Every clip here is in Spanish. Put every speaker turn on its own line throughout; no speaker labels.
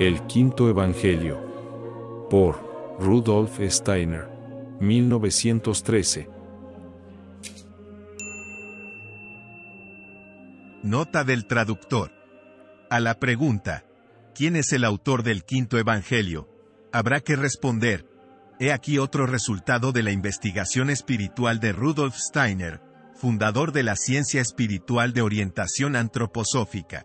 El Quinto Evangelio. Por Rudolf Steiner. 1913.
Nota del traductor. A la pregunta, ¿quién es el autor del Quinto Evangelio? Habrá que responder. He aquí otro resultado de la investigación espiritual de Rudolf Steiner, fundador de la ciencia espiritual de orientación antroposófica.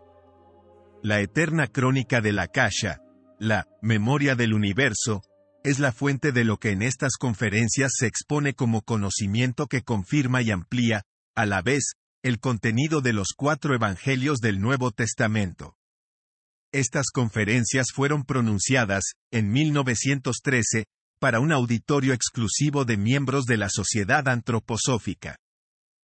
La eterna crónica de la Casha, la memoria del universo, es la fuente de lo que en estas conferencias se expone como conocimiento que confirma y amplía, a la vez, el contenido de los cuatro evangelios del Nuevo Testamento. Estas conferencias fueron pronunciadas, en 1913, para un auditorio exclusivo de miembros de la sociedad antroposófica.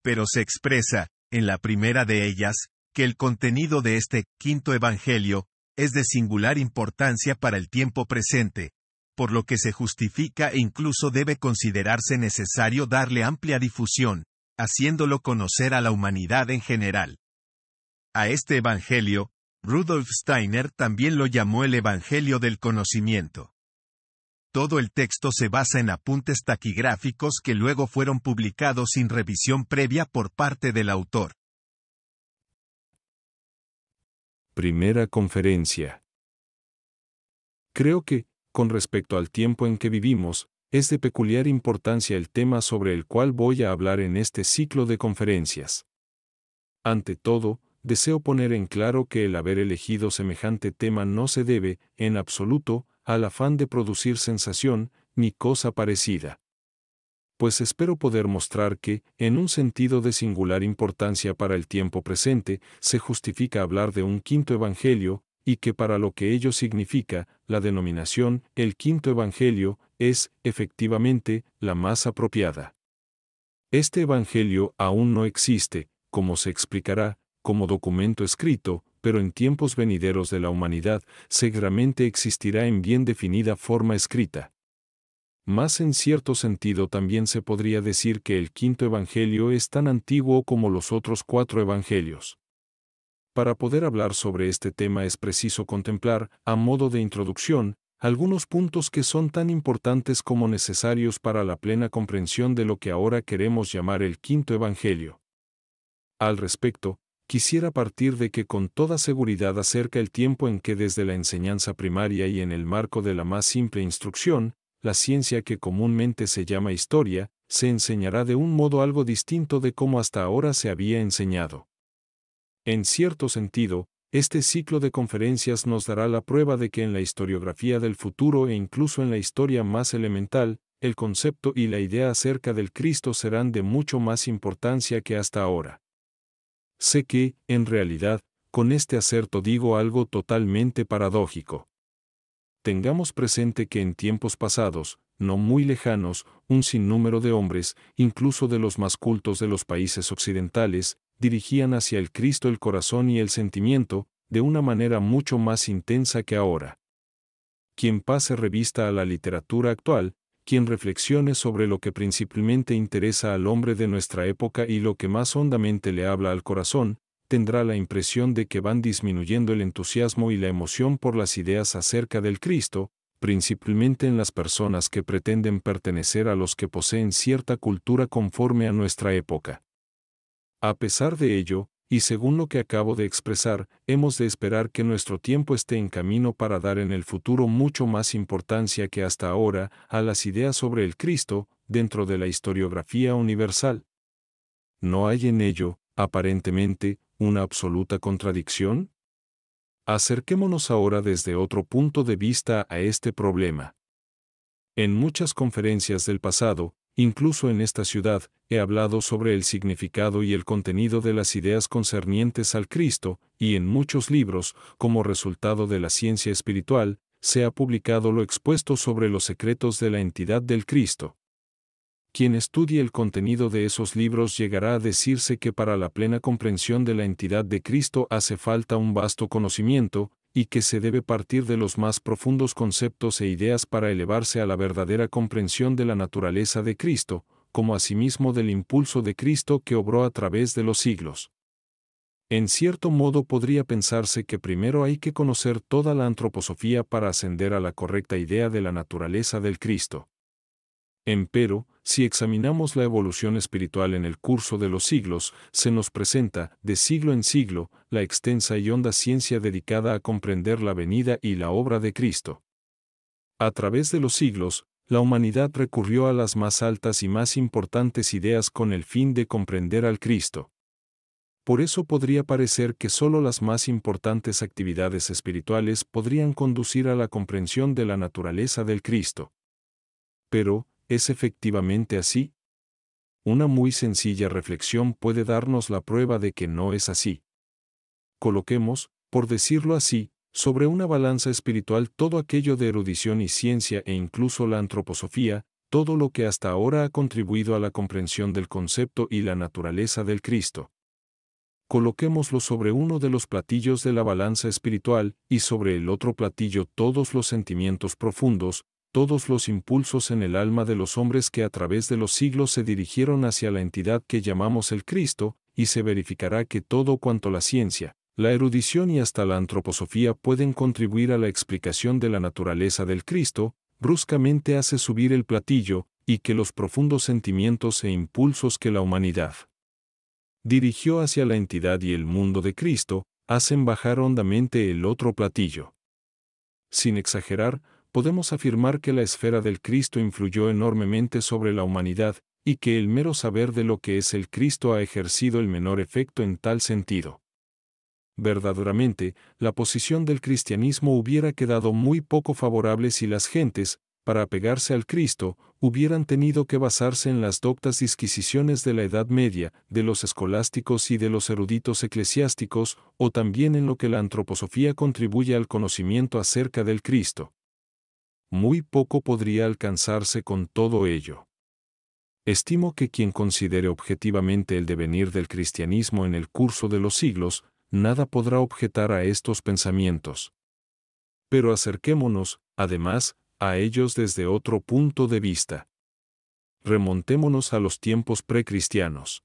Pero se expresa, en la primera de ellas, que el contenido de este quinto Evangelio es de singular importancia para el tiempo presente, por lo que se justifica e incluso debe considerarse necesario darle amplia difusión, haciéndolo conocer a la humanidad en general. A este Evangelio, Rudolf Steiner también lo llamó el Evangelio del Conocimiento. Todo el texto se basa en apuntes taquigráficos que luego fueron publicados sin revisión previa por parte del autor.
primera conferencia. Creo que, con respecto al tiempo en que vivimos, es de peculiar importancia el tema sobre el cual voy a hablar en este ciclo de conferencias. Ante todo, deseo poner en claro que el haber elegido semejante tema no se debe, en absoluto, al afán de producir sensación, ni cosa parecida pues espero poder mostrar que, en un sentido de singular importancia para el tiempo presente, se justifica hablar de un quinto evangelio, y que para lo que ello significa, la denominación, el quinto evangelio, es, efectivamente, la más apropiada. Este evangelio aún no existe, como se explicará, como documento escrito, pero en tiempos venideros de la humanidad seguramente existirá en bien definida forma escrita. Más en cierto sentido también se podría decir que el quinto Evangelio es tan antiguo como los otros cuatro Evangelios. Para poder hablar sobre este tema es preciso contemplar, a modo de introducción, algunos puntos que son tan importantes como necesarios para la plena comprensión de lo que ahora queremos llamar el quinto Evangelio. Al respecto, quisiera partir de que con toda seguridad acerca el tiempo en que desde la enseñanza primaria y en el marco de la más simple instrucción, la ciencia que comúnmente se llama historia, se enseñará de un modo algo distinto de cómo hasta ahora se había enseñado. En cierto sentido, este ciclo de conferencias nos dará la prueba de que en la historiografía del futuro e incluso en la historia más elemental, el concepto y la idea acerca del Cristo serán de mucho más importancia que hasta ahora. Sé que, en realidad, con este acerto digo algo totalmente paradójico tengamos presente que en tiempos pasados, no muy lejanos, un sinnúmero de hombres, incluso de los más cultos de los países occidentales, dirigían hacia el Cristo el corazón y el sentimiento, de una manera mucho más intensa que ahora. Quien pase revista a la literatura actual, quien reflexione sobre lo que principalmente interesa al hombre de nuestra época y lo que más hondamente le habla al corazón, tendrá la impresión de que van disminuyendo el entusiasmo y la emoción por las ideas acerca del Cristo, principalmente en las personas que pretenden pertenecer a los que poseen cierta cultura conforme a nuestra época. A pesar de ello, y según lo que acabo de expresar, hemos de esperar que nuestro tiempo esté en camino para dar en el futuro mucho más importancia que hasta ahora a las ideas sobre el Cristo dentro de la historiografía universal. No hay en ello, aparentemente, una absoluta contradicción? Acerquémonos ahora desde otro punto de vista a este problema. En muchas conferencias del pasado, incluso en esta ciudad, he hablado sobre el significado y el contenido de las ideas concernientes al Cristo, y en muchos libros, como resultado de la ciencia espiritual, se ha publicado lo expuesto sobre los secretos de la entidad del Cristo. Quien estudie el contenido de esos libros llegará a decirse que para la plena comprensión de la entidad de Cristo hace falta un vasto conocimiento, y que se debe partir de los más profundos conceptos e ideas para elevarse a la verdadera comprensión de la naturaleza de Cristo, como asimismo del impulso de Cristo que obró a través de los siglos. En cierto modo podría pensarse que primero hay que conocer toda la antroposofía para ascender a la correcta idea de la naturaleza del Cristo. Empero, si examinamos la evolución espiritual en el curso de los siglos, se nos presenta, de siglo en siglo, la extensa y honda ciencia dedicada a comprender la venida y la obra de Cristo. A través de los siglos, la humanidad recurrió a las más altas y más importantes ideas con el fin de comprender al Cristo. Por eso podría parecer que solo las más importantes actividades espirituales podrían conducir a la comprensión de la naturaleza del Cristo. Pero, ¿Es efectivamente así? Una muy sencilla reflexión puede darnos la prueba de que no es así. Coloquemos, por decirlo así, sobre una balanza espiritual todo aquello de erudición y ciencia e incluso la antroposofía, todo lo que hasta ahora ha contribuido a la comprensión del concepto y la naturaleza del Cristo. Coloquémoslo sobre uno de los platillos de la balanza espiritual y sobre el otro platillo todos los sentimientos profundos, todos los impulsos en el alma de los hombres que a través de los siglos se dirigieron hacia la entidad que llamamos el Cristo, y se verificará que todo cuanto la ciencia, la erudición y hasta la antroposofía pueden contribuir a la explicación de la naturaleza del Cristo, bruscamente hace subir el platillo, y que los profundos sentimientos e impulsos que la humanidad dirigió hacia la entidad y el mundo de Cristo, hacen bajar hondamente el otro platillo. Sin exagerar, podemos afirmar que la esfera del Cristo influyó enormemente sobre la humanidad, y que el mero saber de lo que es el Cristo ha ejercido el menor efecto en tal sentido. Verdaderamente, la posición del cristianismo hubiera quedado muy poco favorable si las gentes, para apegarse al Cristo, hubieran tenido que basarse en las doctas disquisiciones de la Edad Media, de los escolásticos y de los eruditos eclesiásticos, o también en lo que la antroposofía contribuye al conocimiento acerca del Cristo muy poco podría alcanzarse con todo ello. Estimo que quien considere objetivamente el devenir del cristianismo en el curso de los siglos, nada podrá objetar a estos pensamientos. Pero acerquémonos, además, a ellos desde otro punto de vista. Remontémonos a los tiempos precristianos.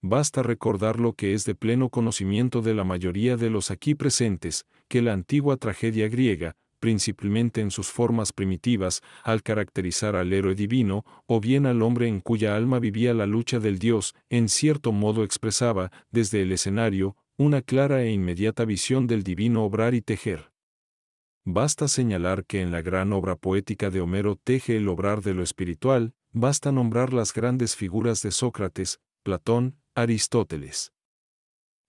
Basta recordar lo que es de pleno conocimiento de la mayoría de los aquí presentes, que la antigua tragedia griega, principalmente en sus formas primitivas, al caracterizar al héroe divino, o bien al hombre en cuya alma vivía la lucha del Dios, en cierto modo expresaba, desde el escenario, una clara e inmediata visión del divino obrar y tejer. Basta señalar que en la gran obra poética de Homero teje el obrar de lo espiritual, basta nombrar las grandes figuras de Sócrates, Platón, Aristóteles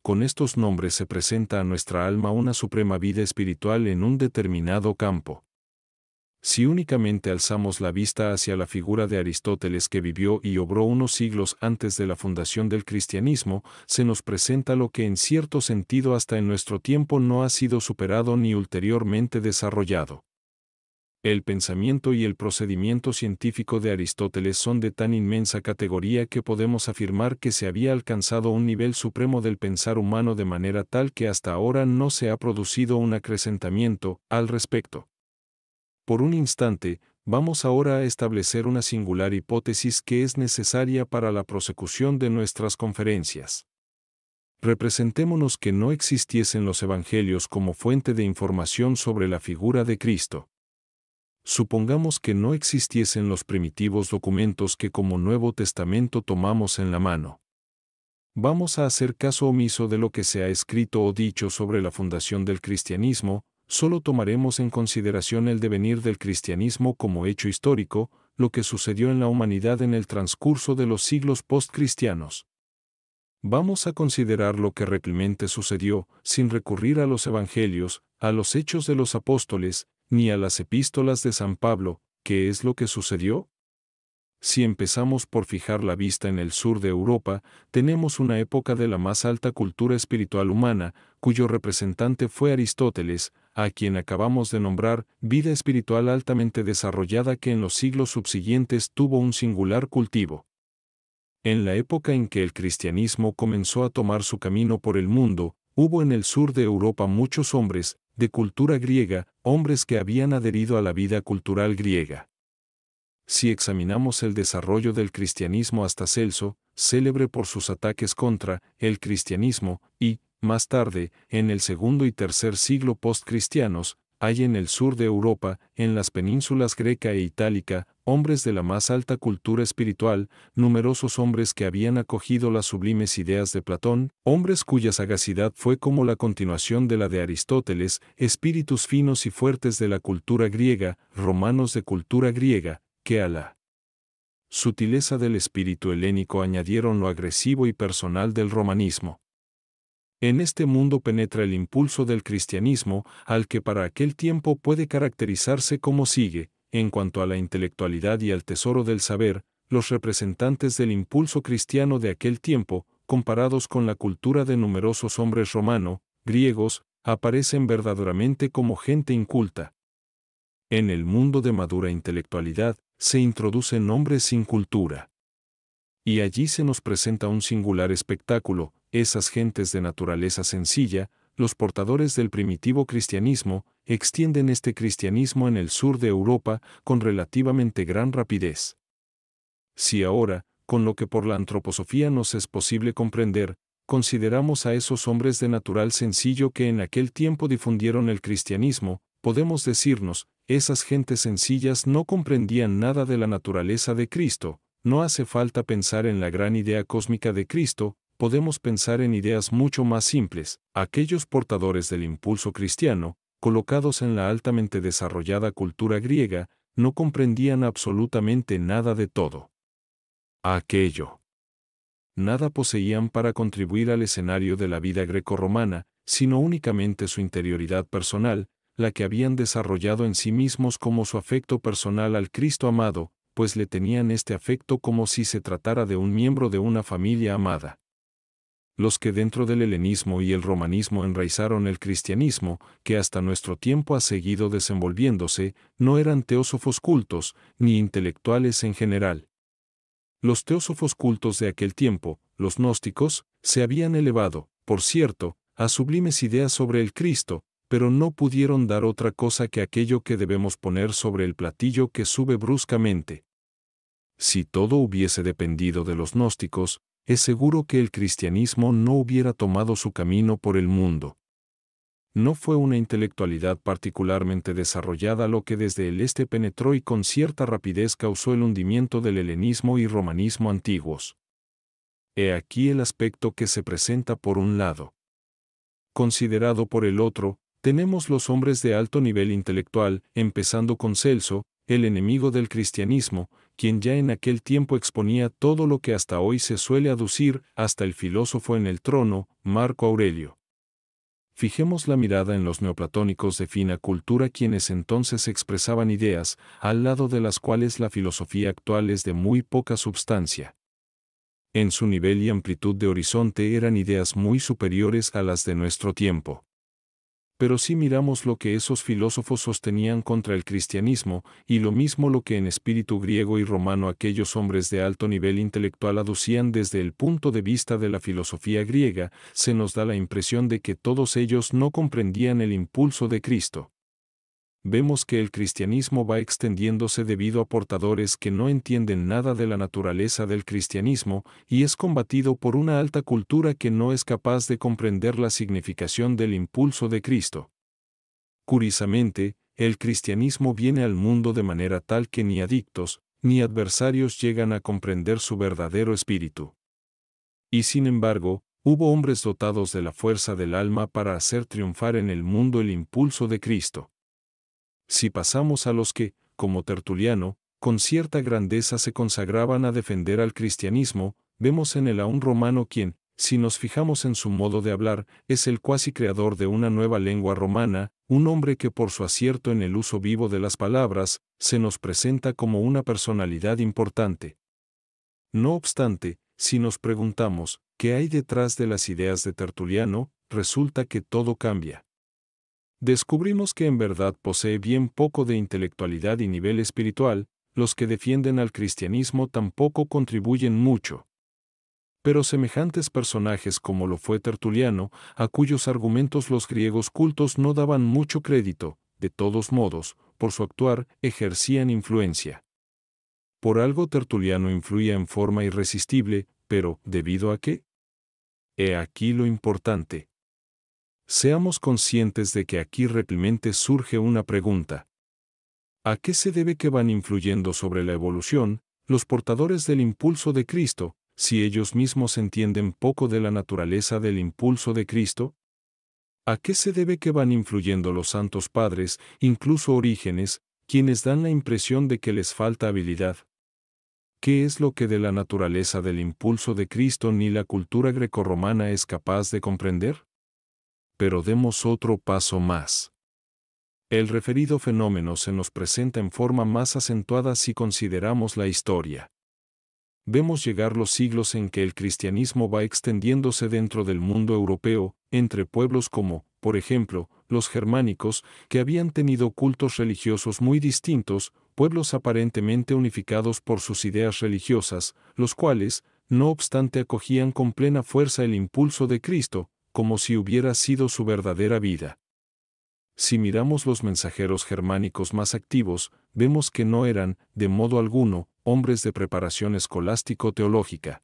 con estos nombres se presenta a nuestra alma una suprema vida espiritual en un determinado campo. Si únicamente alzamos la vista hacia la figura de Aristóteles que vivió y obró unos siglos antes de la fundación del cristianismo, se nos presenta lo que en cierto sentido hasta en nuestro tiempo no ha sido superado ni ulteriormente desarrollado el pensamiento y el procedimiento científico de Aristóteles son de tan inmensa categoría que podemos afirmar que se había alcanzado un nivel supremo del pensar humano de manera tal que hasta ahora no se ha producido un acrecentamiento al respecto. Por un instante, vamos ahora a establecer una singular hipótesis que es necesaria para la prosecución de nuestras conferencias. Representémonos que no existiesen los evangelios como fuente de información sobre la figura de Cristo. Supongamos que no existiesen los primitivos documentos que como Nuevo Testamento tomamos en la mano. Vamos a hacer caso omiso de lo que se ha escrito o dicho sobre la fundación del cristianismo, solo tomaremos en consideración el devenir del cristianismo como hecho histórico, lo que sucedió en la humanidad en el transcurso de los siglos postcristianos. Vamos a considerar lo que realmente sucedió, sin recurrir a los evangelios, a los hechos de los apóstoles, ni a las epístolas de San Pablo, ¿qué es lo que sucedió? Si empezamos por fijar la vista en el sur de Europa, tenemos una época de la más alta cultura espiritual humana, cuyo representante fue Aristóteles, a quien acabamos de nombrar, vida espiritual altamente desarrollada que en los siglos subsiguientes tuvo un singular cultivo. En la época en que el cristianismo comenzó a tomar su camino por el mundo, Hubo en el sur de Europa muchos hombres, de cultura griega, hombres que habían adherido a la vida cultural griega. Si examinamos el desarrollo del cristianismo hasta Celso, célebre por sus ataques contra el cristianismo, y, más tarde, en el segundo y tercer siglo post-cristianos, hay en el sur de Europa, en las penínsulas greca e itálica, hombres de la más alta cultura espiritual, numerosos hombres que habían acogido las sublimes ideas de Platón, hombres cuya sagacidad fue como la continuación de la de Aristóteles, espíritus finos y fuertes de la cultura griega, romanos de cultura griega, que a la sutileza del espíritu helénico añadieron lo agresivo y personal del romanismo. En este mundo penetra el impulso del cristianismo, al que para aquel tiempo puede caracterizarse como sigue, en cuanto a la intelectualidad y al tesoro del saber, los representantes del impulso cristiano de aquel tiempo, comparados con la cultura de numerosos hombres romano, griegos, aparecen verdaderamente como gente inculta. En el mundo de madura intelectualidad, se introducen hombres sin cultura. Y allí se nos presenta un singular espectáculo, esas gentes de naturaleza sencilla, los portadores del primitivo cristianismo, extienden este cristianismo en el sur de Europa con relativamente gran rapidez. Si ahora, con lo que por la antroposofía nos es posible comprender, consideramos a esos hombres de natural sencillo que en aquel tiempo difundieron el cristianismo, podemos decirnos, esas gentes sencillas no comprendían nada de la naturaleza de Cristo, no hace falta pensar en la gran idea cósmica de Cristo, podemos pensar en ideas mucho más simples, aquellos portadores del impulso cristiano, colocados en la altamente desarrollada cultura griega, no comprendían absolutamente nada de todo. Aquello. Nada poseían para contribuir al escenario de la vida grecorromana, sino únicamente su interioridad personal, la que habían desarrollado en sí mismos como su afecto personal al Cristo amado, pues le tenían este afecto como si se tratara de un miembro de una familia amada los que dentro del helenismo y el romanismo enraizaron el cristianismo, que hasta nuestro tiempo ha seguido desenvolviéndose, no eran teósofos cultos, ni intelectuales en general. Los teósofos cultos de aquel tiempo, los gnósticos, se habían elevado, por cierto, a sublimes ideas sobre el Cristo, pero no pudieron dar otra cosa que aquello que debemos poner sobre el platillo que sube bruscamente. Si todo hubiese dependido de los gnósticos, es seguro que el cristianismo no hubiera tomado su camino por el mundo. No fue una intelectualidad particularmente desarrollada lo que desde el este penetró y con cierta rapidez causó el hundimiento del helenismo y romanismo antiguos. He aquí el aspecto que se presenta por un lado. Considerado por el otro, tenemos los hombres de alto nivel intelectual, empezando con Celso, el enemigo del cristianismo, quien ya en aquel tiempo exponía todo lo que hasta hoy se suele aducir, hasta el filósofo en el trono, Marco Aurelio. Fijemos la mirada en los neoplatónicos de fina cultura quienes entonces expresaban ideas, al lado de las cuales la filosofía actual es de muy poca substancia. En su nivel y amplitud de horizonte eran ideas muy superiores a las de nuestro tiempo pero si miramos lo que esos filósofos sostenían contra el cristianismo, y lo mismo lo que en espíritu griego y romano aquellos hombres de alto nivel intelectual aducían desde el punto de vista de la filosofía griega, se nos da la impresión de que todos ellos no comprendían el impulso de Cristo vemos que el cristianismo va extendiéndose debido a portadores que no entienden nada de la naturaleza del cristianismo y es combatido por una alta cultura que no es capaz de comprender la significación del impulso de Cristo. Curiosamente, el cristianismo viene al mundo de manera tal que ni adictos, ni adversarios llegan a comprender su verdadero espíritu. Y sin embargo, hubo hombres dotados de la fuerza del alma para hacer triunfar en el mundo el impulso de Cristo si pasamos a los que, como Tertuliano, con cierta grandeza se consagraban a defender al cristianismo, vemos en él a un romano quien, si nos fijamos en su modo de hablar, es el cuasi creador de una nueva lengua romana, un hombre que por su acierto en el uso vivo de las palabras, se nos presenta como una personalidad importante. No obstante, si nos preguntamos, ¿qué hay detrás de las ideas de Tertuliano? resulta que todo cambia descubrimos que en verdad posee bien poco de intelectualidad y nivel espiritual, los que defienden al cristianismo tampoco contribuyen mucho. Pero semejantes personajes como lo fue Tertuliano, a cuyos argumentos los griegos cultos no daban mucho crédito, de todos modos, por su actuar, ejercían influencia. Por algo Tertuliano influía en forma irresistible, pero ¿debido a qué? He aquí lo importante. Seamos conscientes de que aquí realmente surge una pregunta. ¿A qué se debe que van influyendo sobre la evolución los portadores del impulso de Cristo, si ellos mismos entienden poco de la naturaleza del impulso de Cristo? ¿A qué se debe que van influyendo los santos padres, incluso orígenes, quienes dan la impresión de que les falta habilidad? ¿Qué es lo que de la naturaleza del impulso de Cristo ni la cultura grecorromana es capaz de comprender? pero demos otro paso más. El referido fenómeno se nos presenta en forma más acentuada si consideramos la historia. Vemos llegar los siglos en que el cristianismo va extendiéndose dentro del mundo europeo, entre pueblos como, por ejemplo, los germánicos, que habían tenido cultos religiosos muy distintos, pueblos aparentemente unificados por sus ideas religiosas, los cuales, no obstante, acogían con plena fuerza el impulso de Cristo, como si hubiera sido su verdadera vida. Si miramos los mensajeros germánicos más activos, vemos que no eran, de modo alguno, hombres de preparación escolástico-teológica.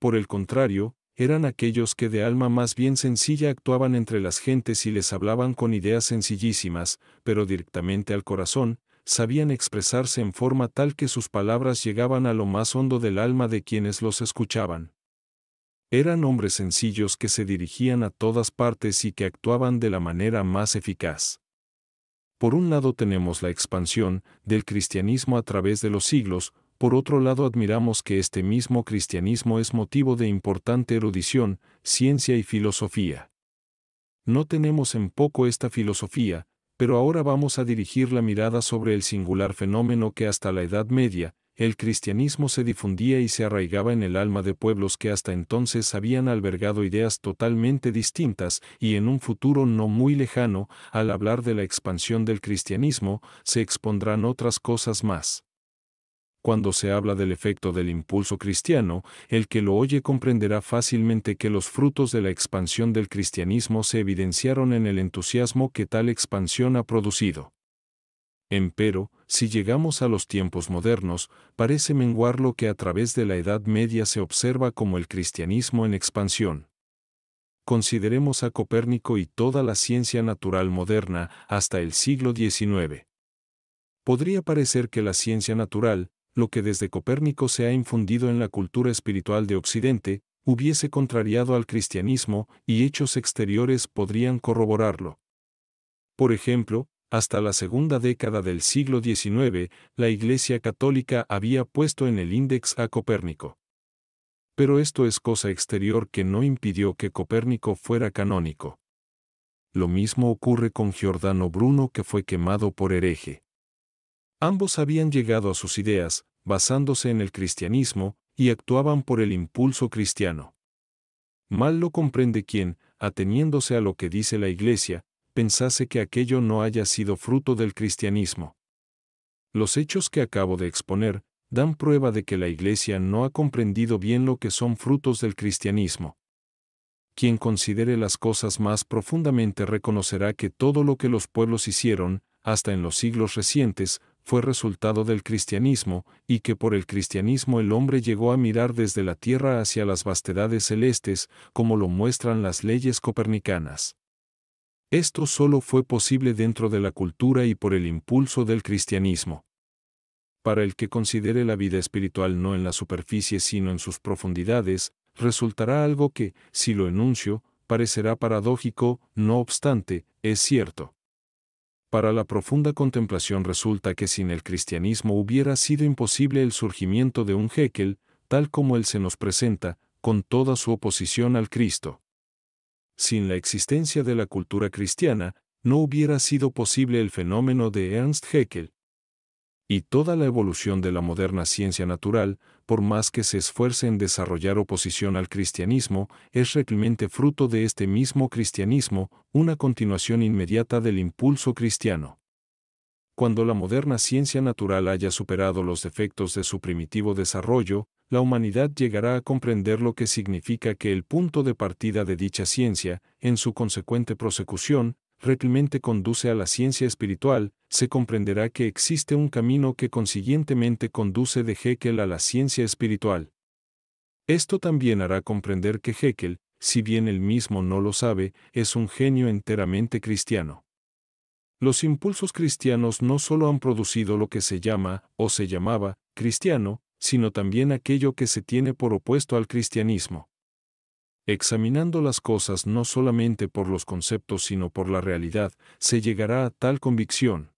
Por el contrario, eran aquellos que de alma más bien sencilla actuaban entre las gentes y les hablaban con ideas sencillísimas, pero directamente al corazón, sabían expresarse en forma tal que sus palabras llegaban a lo más hondo del alma de quienes los escuchaban. Eran hombres sencillos que se dirigían a todas partes y que actuaban de la manera más eficaz. Por un lado tenemos la expansión del cristianismo a través de los siglos, por otro lado admiramos que este mismo cristianismo es motivo de importante erudición, ciencia y filosofía. No tenemos en poco esta filosofía, pero ahora vamos a dirigir la mirada sobre el singular fenómeno que hasta la Edad Media, el cristianismo se difundía y se arraigaba en el alma de pueblos que hasta entonces habían albergado ideas totalmente distintas y en un futuro no muy lejano, al hablar de la expansión del cristianismo, se expondrán otras cosas más. Cuando se habla del efecto del impulso cristiano, el que lo oye comprenderá fácilmente que los frutos de la expansión del cristianismo se evidenciaron en el entusiasmo que tal expansión ha producido. Empero, si llegamos a los tiempos modernos, parece menguar lo que a través de la Edad Media se observa como el cristianismo en expansión. Consideremos a Copérnico y toda la ciencia natural moderna hasta el siglo XIX. Podría parecer que la ciencia natural, lo que desde Copérnico se ha infundido en la cultura espiritual de Occidente, hubiese contrariado al cristianismo y hechos exteriores podrían corroborarlo. Por ejemplo, hasta la segunda década del siglo XIX, la Iglesia Católica había puesto en el índex a Copérnico. Pero esto es cosa exterior que no impidió que Copérnico fuera canónico. Lo mismo ocurre con Giordano Bruno que fue quemado por hereje. Ambos habían llegado a sus ideas, basándose en el cristianismo, y actuaban por el impulso cristiano. Mal lo comprende quien, ateniéndose a lo que dice la Iglesia, pensase que aquello no haya sido fruto del cristianismo. Los hechos que acabo de exponer dan prueba de que la Iglesia no ha comprendido bien lo que son frutos del cristianismo. Quien considere las cosas más profundamente reconocerá que todo lo que los pueblos hicieron, hasta en los siglos recientes, fue resultado del cristianismo, y que por el cristianismo el hombre llegó a mirar desde la tierra hacia las vastedades celestes, como lo muestran las leyes copernicanas. Esto solo fue posible dentro de la cultura y por el impulso del cristianismo. Para el que considere la vida espiritual no en la superficie sino en sus profundidades, resultará algo que, si lo enuncio, parecerá paradójico, no obstante, es cierto. Para la profunda contemplación resulta que sin el cristianismo hubiera sido imposible el surgimiento de un Hekel, tal como él se nos presenta, con toda su oposición al Cristo sin la existencia de la cultura cristiana, no hubiera sido posible el fenómeno de Ernst Haeckel. Y toda la evolución de la moderna ciencia natural, por más que se esfuerce en desarrollar oposición al cristianismo, es realmente fruto de este mismo cristianismo, una continuación inmediata del impulso cristiano. Cuando la moderna ciencia natural haya superado los efectos de su primitivo desarrollo, la humanidad llegará a comprender lo que significa que el punto de partida de dicha ciencia, en su consecuente prosecución, realmente conduce a la ciencia espiritual, se comprenderá que existe un camino que consiguientemente conduce de Heckel a la ciencia espiritual. Esto también hará comprender que Heckel, si bien él mismo no lo sabe, es un genio enteramente cristiano. Los impulsos cristianos no solo han producido lo que se llama, o se llamaba, cristiano, sino también aquello que se tiene por opuesto al cristianismo. Examinando las cosas no solamente por los conceptos sino por la realidad, se llegará a tal convicción.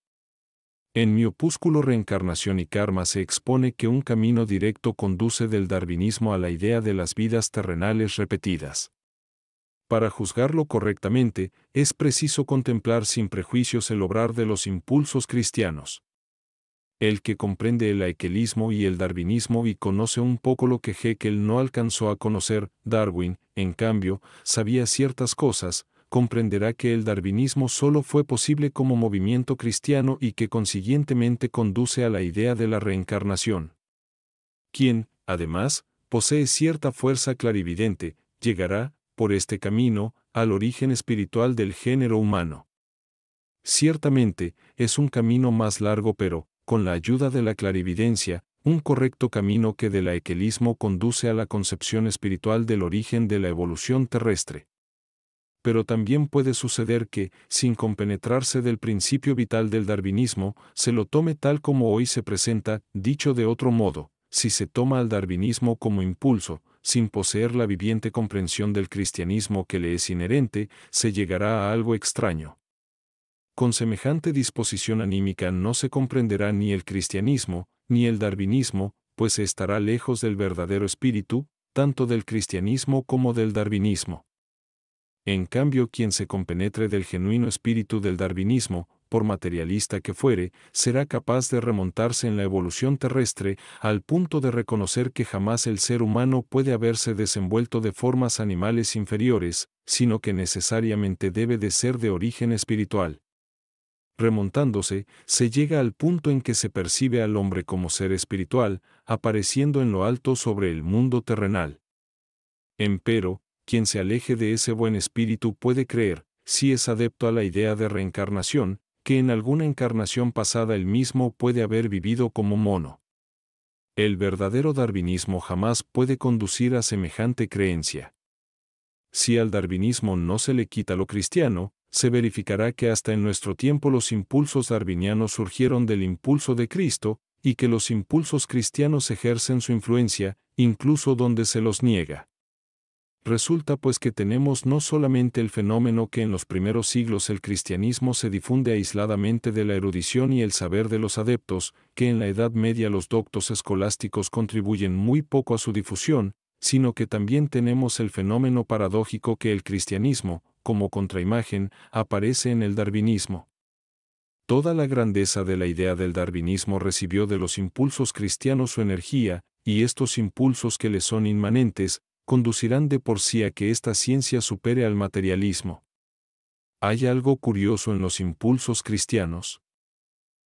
En mi opúsculo Reencarnación y Karma se expone que un camino directo conduce del darwinismo a la idea de las vidas terrenales repetidas. Para juzgarlo correctamente, es preciso contemplar sin prejuicios el obrar de los impulsos cristianos el que comprende el aequelismo y el darwinismo y conoce un poco lo que Heckel no alcanzó a conocer, Darwin, en cambio, sabía ciertas cosas, comprenderá que el darwinismo solo fue posible como movimiento cristiano y que consiguientemente conduce a la idea de la reencarnación. Quien, además, posee cierta fuerza clarividente, llegará, por este camino, al origen espiritual del género humano. Ciertamente, es un camino más largo pero, con la ayuda de la clarividencia, un correcto camino que del aequelismo conduce a la concepción espiritual del origen de la evolución terrestre. Pero también puede suceder que, sin compenetrarse del principio vital del darwinismo, se lo tome tal como hoy se presenta, dicho de otro modo, si se toma al darwinismo como impulso, sin poseer la viviente comprensión del cristianismo que le es inherente, se llegará a algo extraño. Con semejante disposición anímica no se comprenderá ni el cristianismo, ni el darwinismo, pues estará lejos del verdadero espíritu, tanto del cristianismo como del darwinismo. En cambio, quien se compenetre del genuino espíritu del darwinismo, por materialista que fuere, será capaz de remontarse en la evolución terrestre al punto de reconocer que jamás el ser humano puede haberse desenvuelto de formas animales inferiores, sino que necesariamente debe de ser de origen espiritual remontándose, se llega al punto en que se percibe al hombre como ser espiritual, apareciendo en lo alto sobre el mundo terrenal. Empero, quien se aleje de ese buen espíritu puede creer, si es adepto a la idea de reencarnación, que en alguna encarnación pasada él mismo puede haber vivido como mono. El verdadero darwinismo jamás puede conducir a semejante creencia. Si al darwinismo no se le quita lo cristiano, se verificará que hasta en nuestro tiempo los impulsos darwinianos surgieron del impulso de Cristo, y que los impulsos cristianos ejercen su influencia, incluso donde se los niega. Resulta pues que tenemos no solamente el fenómeno que en los primeros siglos el cristianismo se difunde aisladamente de la erudición y el saber de los adeptos, que en la Edad Media los doctos escolásticos contribuyen muy poco a su difusión, sino que también tenemos el fenómeno paradójico que el cristianismo, como contraimagen, aparece en el darwinismo. Toda la grandeza de la idea del darwinismo recibió de los impulsos cristianos su energía, y estos impulsos que le son inmanentes, conducirán de por sí a que esta ciencia supere al materialismo. Hay algo curioso en los impulsos cristianos.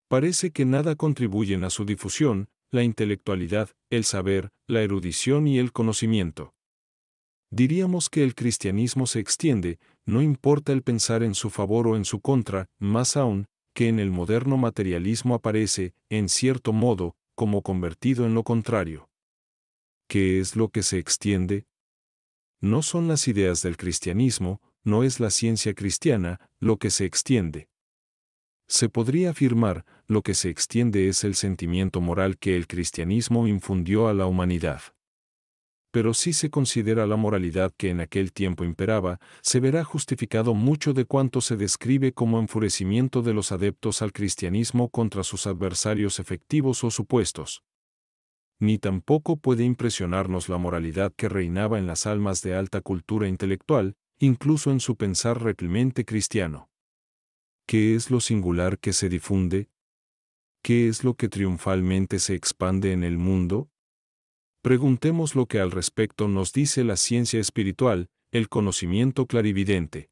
Parece que nada contribuyen a su difusión, la intelectualidad, el saber, la erudición y el conocimiento diríamos que el cristianismo se extiende, no importa el pensar en su favor o en su contra, más aún, que en el moderno materialismo aparece, en cierto modo, como convertido en lo contrario. ¿Qué es lo que se extiende? No son las ideas del cristianismo, no es la ciencia cristiana, lo que se extiende. Se podría afirmar, lo que se extiende es el sentimiento moral que el cristianismo infundió a la humanidad pero si se considera la moralidad que en aquel tiempo imperaba, se verá justificado mucho de cuanto se describe como enfurecimiento de los adeptos al cristianismo contra sus adversarios efectivos o supuestos. Ni tampoco puede impresionarnos la moralidad que reinaba en las almas de alta cultura intelectual, incluso en su pensar replemente cristiano. ¿Qué es lo singular que se difunde? ¿Qué es lo que triunfalmente se expande en el mundo? preguntemos lo que al respecto nos dice la ciencia espiritual, el conocimiento clarividente.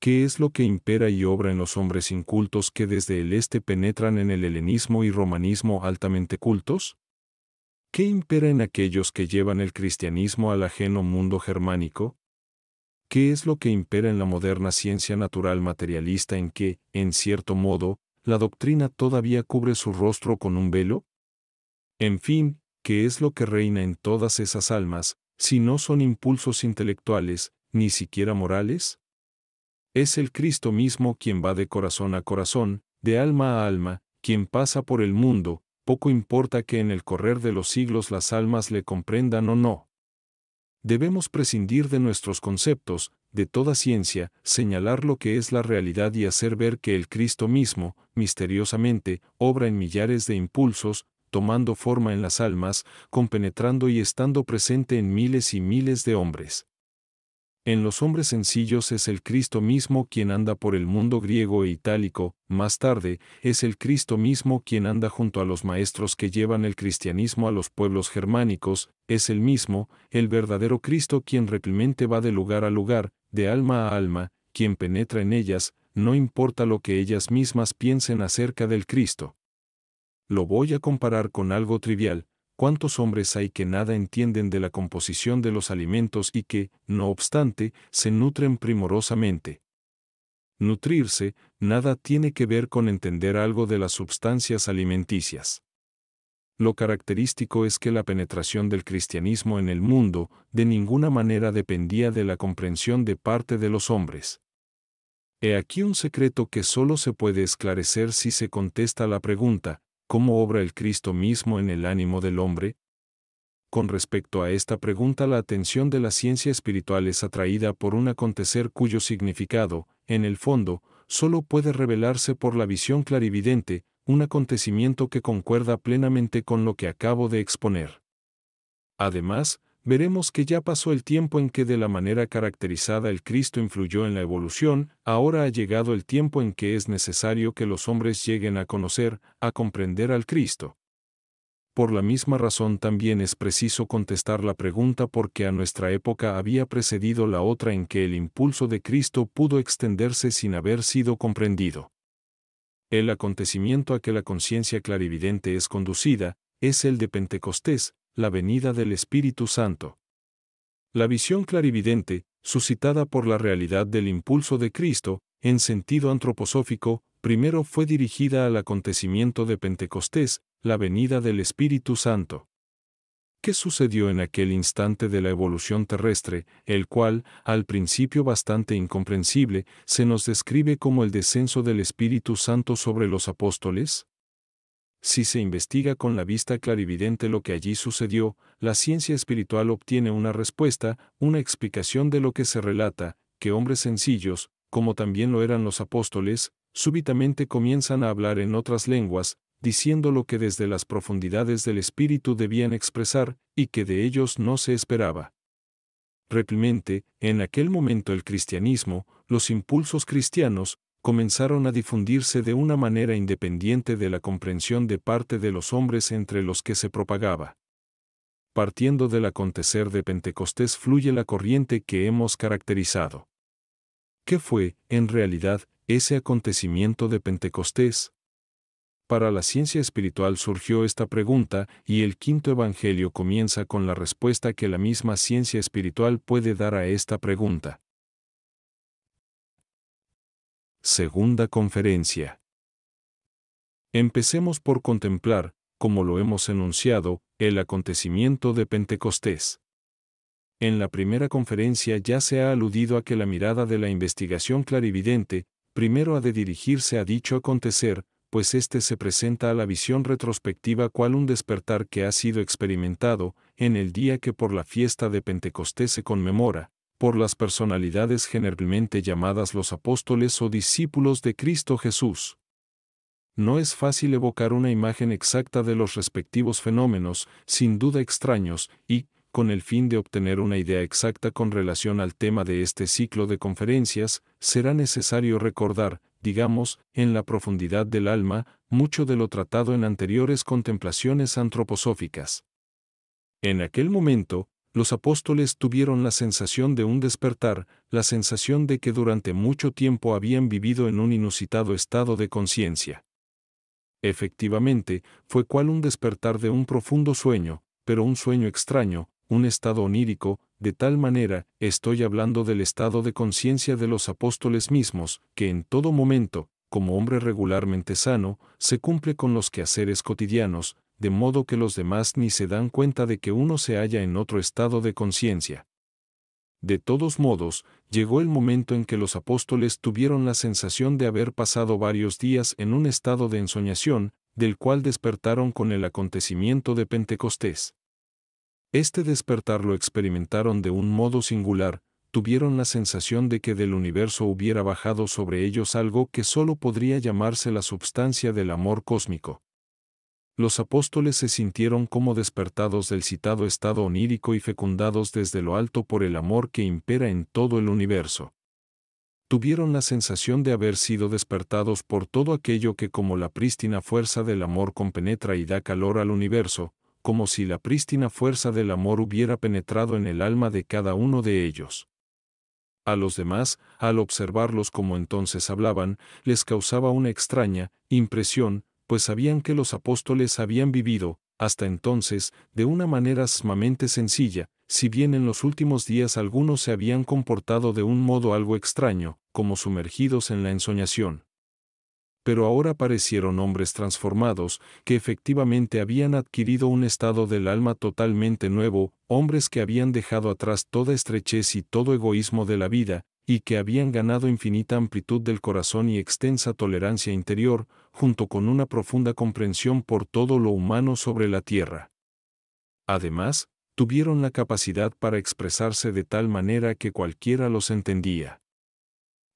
¿Qué es lo que impera y obra en los hombres incultos que desde el este penetran en el helenismo y romanismo altamente cultos? ¿Qué impera en aquellos que llevan el cristianismo al ajeno mundo germánico? ¿Qué es lo que impera en la moderna ciencia natural materialista en que, en cierto modo, la doctrina todavía cubre su rostro con un velo? En fin, ¿Qué es lo que reina en todas esas almas, si no son impulsos intelectuales, ni siquiera morales? Es el Cristo mismo quien va de corazón a corazón, de alma a alma, quien pasa por el mundo, poco importa que en el correr de los siglos las almas le comprendan o no. Debemos prescindir de nuestros conceptos, de toda ciencia, señalar lo que es la realidad y hacer ver que el Cristo mismo, misteriosamente, obra en millares de impulsos, tomando forma en las almas, compenetrando y estando presente en miles y miles de hombres. En los hombres sencillos es el Cristo mismo quien anda por el mundo griego e itálico, más tarde, es el Cristo mismo quien anda junto a los maestros que llevan el cristianismo a los pueblos germánicos, es el mismo, el verdadero Cristo quien realmente va de lugar a lugar, de alma a alma, quien penetra en ellas, no importa lo que ellas mismas piensen acerca del Cristo lo voy a comparar con algo trivial, ¿cuántos hombres hay que nada entienden de la composición de los alimentos y que, no obstante, se nutren primorosamente? Nutrirse, nada tiene que ver con entender algo de las sustancias alimenticias. Lo característico es que la penetración del cristianismo en el mundo de ninguna manera dependía de la comprensión de parte de los hombres. He aquí un secreto que solo se puede esclarecer si se contesta la pregunta, ¿Cómo obra el Cristo mismo en el ánimo del hombre? Con respecto a esta pregunta la atención de la ciencia espiritual es atraída por un acontecer cuyo significado, en el fondo, solo puede revelarse por la visión clarividente, un acontecimiento que concuerda plenamente con lo que acabo de exponer. Además, veremos que ya pasó el tiempo en que de la manera caracterizada el Cristo influyó en la evolución, ahora ha llegado el tiempo en que es necesario que los hombres lleguen a conocer, a comprender al Cristo. Por la misma razón también es preciso contestar la pregunta porque a nuestra época había precedido la otra en que el impulso de Cristo pudo extenderse sin haber sido comprendido. El acontecimiento a que la conciencia clarividente es conducida, es el de Pentecostés, la venida del Espíritu Santo. La visión clarividente, suscitada por la realidad del impulso de Cristo, en sentido antroposófico, primero fue dirigida al acontecimiento de Pentecostés, la venida del Espíritu Santo. ¿Qué sucedió en aquel instante de la evolución terrestre, el cual, al principio bastante incomprensible, se nos describe como el descenso del Espíritu Santo sobre los apóstoles? Si se investiga con la vista clarividente lo que allí sucedió, la ciencia espiritual obtiene una respuesta, una explicación de lo que se relata, que hombres sencillos, como también lo eran los apóstoles, súbitamente comienzan a hablar en otras lenguas, diciendo lo que desde las profundidades del espíritu debían expresar, y que de ellos no se esperaba. Reprimente, en aquel momento el cristianismo, los impulsos cristianos, comenzaron a difundirse de una manera independiente de la comprensión de parte de los hombres entre los que se propagaba. Partiendo del acontecer de Pentecostés fluye la corriente que hemos caracterizado. ¿Qué fue, en realidad, ese acontecimiento de Pentecostés? Para la ciencia espiritual surgió esta pregunta y el quinto Evangelio comienza con la respuesta que la misma ciencia espiritual puede dar a esta pregunta. Segunda conferencia. Empecemos por contemplar, como lo hemos enunciado, el acontecimiento de Pentecostés. En la primera conferencia ya se ha aludido a que la mirada de la investigación clarividente, primero ha de dirigirse a dicho acontecer, pues éste se presenta a la visión retrospectiva cual un despertar que ha sido experimentado en el día que por la fiesta de Pentecostés se conmemora, por las personalidades generalmente llamadas los apóstoles o discípulos de Cristo Jesús. No es fácil evocar una imagen exacta de los respectivos fenómenos, sin duda extraños, y, con el fin de obtener una idea exacta con relación al tema de este ciclo de conferencias, será necesario recordar, digamos, en la profundidad del alma, mucho de lo tratado en anteriores contemplaciones antroposóficas. En aquel momento, los apóstoles tuvieron la sensación de un despertar, la sensación de que durante mucho tiempo habían vivido en un inusitado estado de conciencia. Efectivamente, fue cual un despertar de un profundo sueño, pero un sueño extraño, un estado onírico, de tal manera, estoy hablando del estado de conciencia de los apóstoles mismos, que en todo momento, como hombre regularmente sano, se cumple con los quehaceres cotidianos, de modo que los demás ni se dan cuenta de que uno se halla en otro estado de conciencia. De todos modos, llegó el momento en que los apóstoles tuvieron la sensación de haber pasado varios días en un estado de ensoñación, del cual despertaron con el acontecimiento de Pentecostés. Este despertar lo experimentaron de un modo singular, tuvieron la sensación de que del universo hubiera bajado sobre ellos algo que solo podría llamarse la substancia del amor cósmico los apóstoles se sintieron como despertados del citado estado onírico y fecundados desde lo alto por el amor que impera en todo el universo. Tuvieron la sensación de haber sido despertados por todo aquello que como la prístina fuerza del amor compenetra y da calor al universo, como si la prístina fuerza del amor hubiera penetrado en el alma de cada uno de ellos. A los demás, al observarlos como entonces hablaban, les causaba una extraña impresión, pues sabían que los apóstoles habían vivido, hasta entonces, de una manera sumamente sencilla, si bien en los últimos días algunos se habían comportado de un modo algo extraño, como sumergidos en la ensoñación. Pero ahora parecieron hombres transformados, que efectivamente habían adquirido un estado del alma totalmente nuevo, hombres que habían dejado atrás toda estrechez y todo egoísmo de la vida, y que habían ganado infinita amplitud del corazón y extensa tolerancia interior, junto con una profunda comprensión por todo lo humano sobre la Tierra. Además, tuvieron la capacidad para expresarse de tal manera que cualquiera los entendía.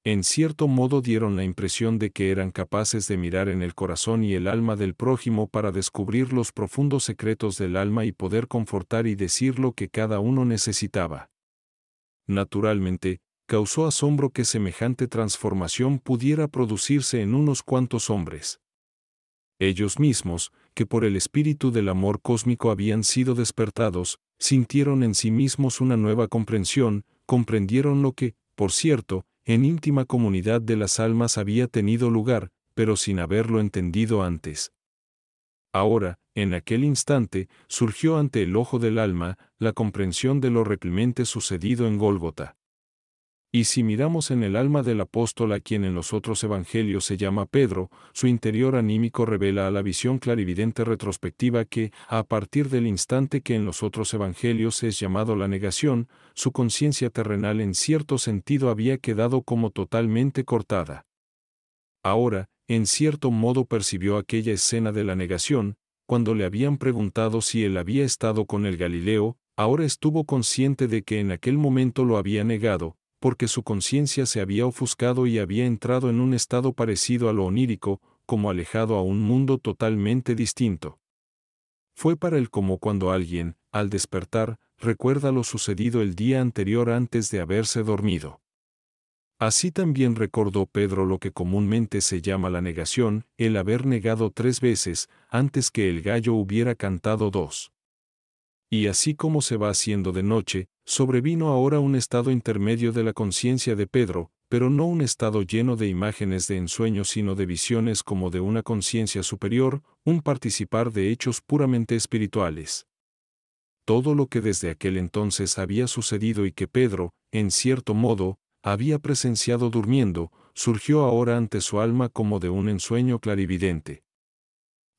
En cierto modo dieron la impresión de que eran capaces de mirar en el corazón y el alma del prójimo para descubrir los profundos secretos del alma y poder confortar y decir lo que cada uno necesitaba. Naturalmente, causó asombro que semejante transformación pudiera producirse en unos cuantos hombres. Ellos mismos, que por el espíritu del amor cósmico habían sido despertados, sintieron en sí mismos una nueva comprensión, comprendieron lo que, por cierto, en íntima comunidad de las almas había tenido lugar, pero sin haberlo entendido antes. Ahora, en aquel instante, surgió ante el ojo del alma la comprensión de lo replemente sucedido en Gólgota. Y si miramos en el alma del apóstol a quien en los otros evangelios se llama Pedro, su interior anímico revela a la visión clarividente retrospectiva que, a partir del instante que en los otros evangelios es llamado la negación, su conciencia terrenal en cierto sentido había quedado como totalmente cortada. Ahora, en cierto modo percibió aquella escena de la negación, cuando le habían preguntado si él había estado con el Galileo, ahora estuvo consciente de que en aquel momento lo había negado, porque su conciencia se había ofuscado y había entrado en un estado parecido a lo onírico, como alejado a un mundo totalmente distinto. Fue para él como cuando alguien, al despertar, recuerda lo sucedido el día anterior antes de haberse dormido. Así también recordó Pedro lo que comúnmente se llama la negación, el haber negado tres veces, antes que el gallo hubiera cantado dos. Y así como se va haciendo de noche, Sobrevino ahora un estado intermedio de la conciencia de Pedro, pero no un estado lleno de imágenes de ensueño, sino de visiones como de una conciencia superior, un participar de hechos puramente espirituales. Todo lo que desde aquel entonces había sucedido y que Pedro, en cierto modo, había presenciado durmiendo, surgió ahora ante su alma como de un ensueño clarividente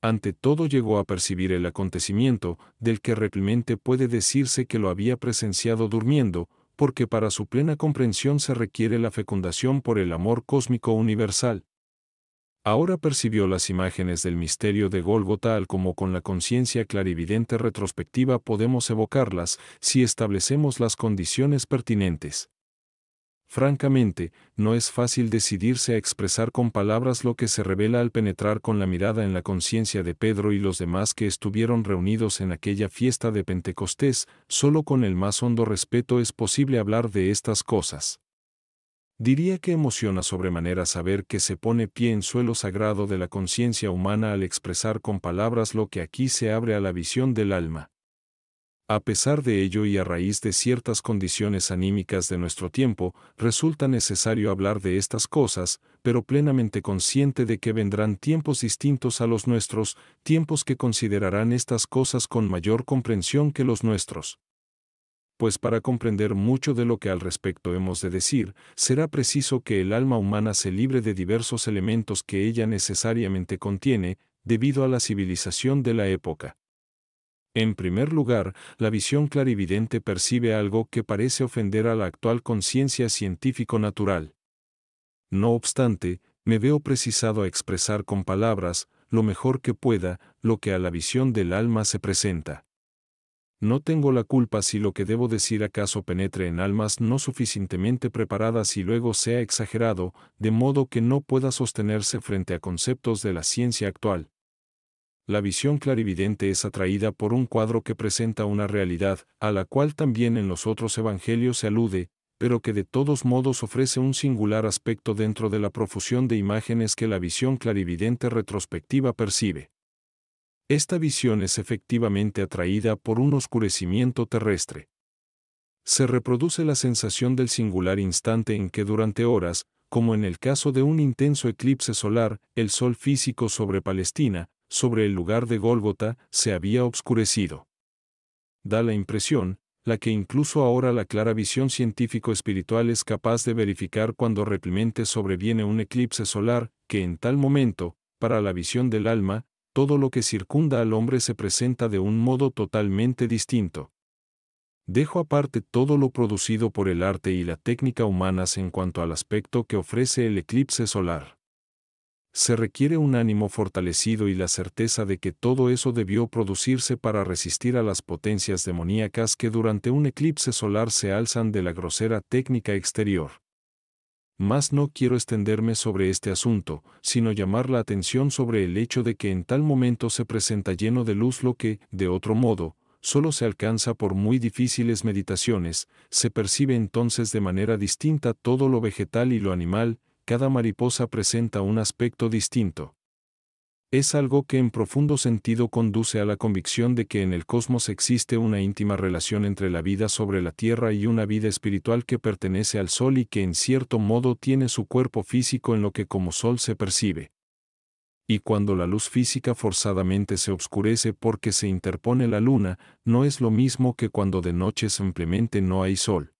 ante todo llegó a percibir el acontecimiento, del que realmente puede decirse que lo había presenciado durmiendo, porque para su plena comprensión se requiere la fecundación por el amor cósmico universal. Ahora percibió las imágenes del misterio de Gólgota al como con la conciencia clarividente retrospectiva podemos evocarlas si establecemos las condiciones pertinentes. Francamente, no es fácil decidirse a expresar con palabras lo que se revela al penetrar con la mirada en la conciencia de Pedro y los demás que estuvieron reunidos en aquella fiesta de Pentecostés, solo con el más hondo respeto es posible hablar de estas cosas. Diría que emociona sobremanera saber que se pone pie en suelo sagrado de la conciencia humana al expresar con palabras lo que aquí se abre a la visión del alma. A pesar de ello y a raíz de ciertas condiciones anímicas de nuestro tiempo, resulta necesario hablar de estas cosas, pero plenamente consciente de que vendrán tiempos distintos a los nuestros, tiempos que considerarán estas cosas con mayor comprensión que los nuestros. Pues para comprender mucho de lo que al respecto hemos de decir, será preciso que el alma humana se libre de diversos elementos que ella necesariamente contiene, debido a la civilización de la época. En primer lugar, la visión clarividente percibe algo que parece ofender a la actual conciencia científico-natural. No obstante, me veo precisado a expresar con palabras, lo mejor que pueda, lo que a la visión del alma se presenta. No tengo la culpa si lo que debo decir acaso penetre en almas no suficientemente preparadas y luego sea exagerado, de modo que no pueda sostenerse frente a conceptos de la ciencia actual. La visión clarividente es atraída por un cuadro que presenta una realidad, a la cual también en los otros evangelios se alude, pero que de todos modos ofrece un singular aspecto dentro de la profusión de imágenes que la visión clarividente retrospectiva percibe. Esta visión es efectivamente atraída por un oscurecimiento terrestre. Se reproduce la sensación del singular instante en que durante horas, como en el caso de un intenso eclipse solar, el sol físico sobre Palestina, sobre el lugar de Gólgota se había obscurecido. Da la impresión, la que incluso ahora la clara visión científico-espiritual es capaz de verificar cuando replemente sobreviene un eclipse solar, que en tal momento, para la visión del alma, todo lo que circunda al hombre se presenta de un modo totalmente distinto. Dejo aparte todo lo producido por el arte y la técnica humanas en cuanto al aspecto que ofrece el eclipse solar se requiere un ánimo fortalecido y la certeza de que todo eso debió producirse para resistir a las potencias demoníacas que durante un eclipse solar se alzan de la grosera técnica exterior. Mas no quiero extenderme sobre este asunto, sino llamar la atención sobre el hecho de que en tal momento se presenta lleno de luz lo que, de otro modo, solo se alcanza por muy difíciles meditaciones, se percibe entonces de manera distinta todo lo vegetal y lo animal, cada mariposa presenta un aspecto distinto. Es algo que en profundo sentido conduce a la convicción de que en el cosmos existe una íntima relación entre la vida sobre la Tierra y una vida espiritual que pertenece al Sol y que en cierto modo tiene su cuerpo físico en lo que como Sol se percibe. Y cuando la luz física forzadamente se oscurece porque se interpone la luna, no es lo mismo que cuando de noche simplemente no hay sol.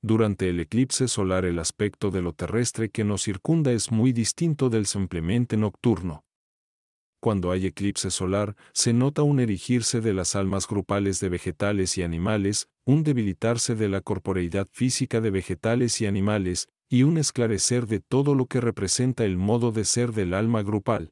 Durante el eclipse solar el aspecto de lo terrestre que nos circunda es muy distinto del simplemente nocturno. Cuando hay eclipse solar, se nota un erigirse de las almas grupales de vegetales y animales, un debilitarse de la corporeidad física de vegetales y animales, y un esclarecer de todo lo que representa el modo de ser del alma grupal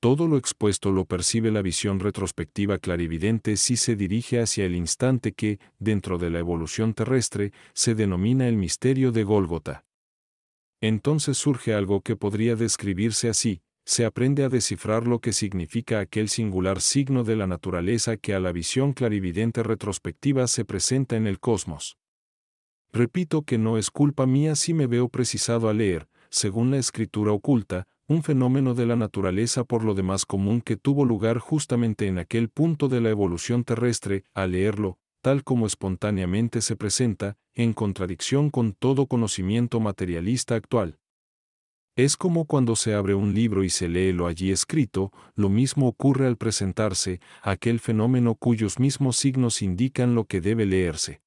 todo lo expuesto lo percibe la visión retrospectiva clarividente si se dirige hacia el instante que, dentro de la evolución terrestre, se denomina el misterio de Gólgota. Entonces surge algo que podría describirse así, se aprende a descifrar lo que significa aquel singular signo de la naturaleza que a la visión clarividente retrospectiva se presenta en el cosmos. Repito que no es culpa mía si me veo precisado a leer, según la escritura oculta, un fenómeno de la naturaleza por lo demás común que tuvo lugar justamente en aquel punto de la evolución terrestre, al leerlo, tal como espontáneamente se presenta, en contradicción con todo conocimiento materialista actual. Es como cuando se abre un libro y se lee lo allí escrito, lo mismo ocurre al presentarse aquel fenómeno cuyos mismos signos indican lo que debe leerse.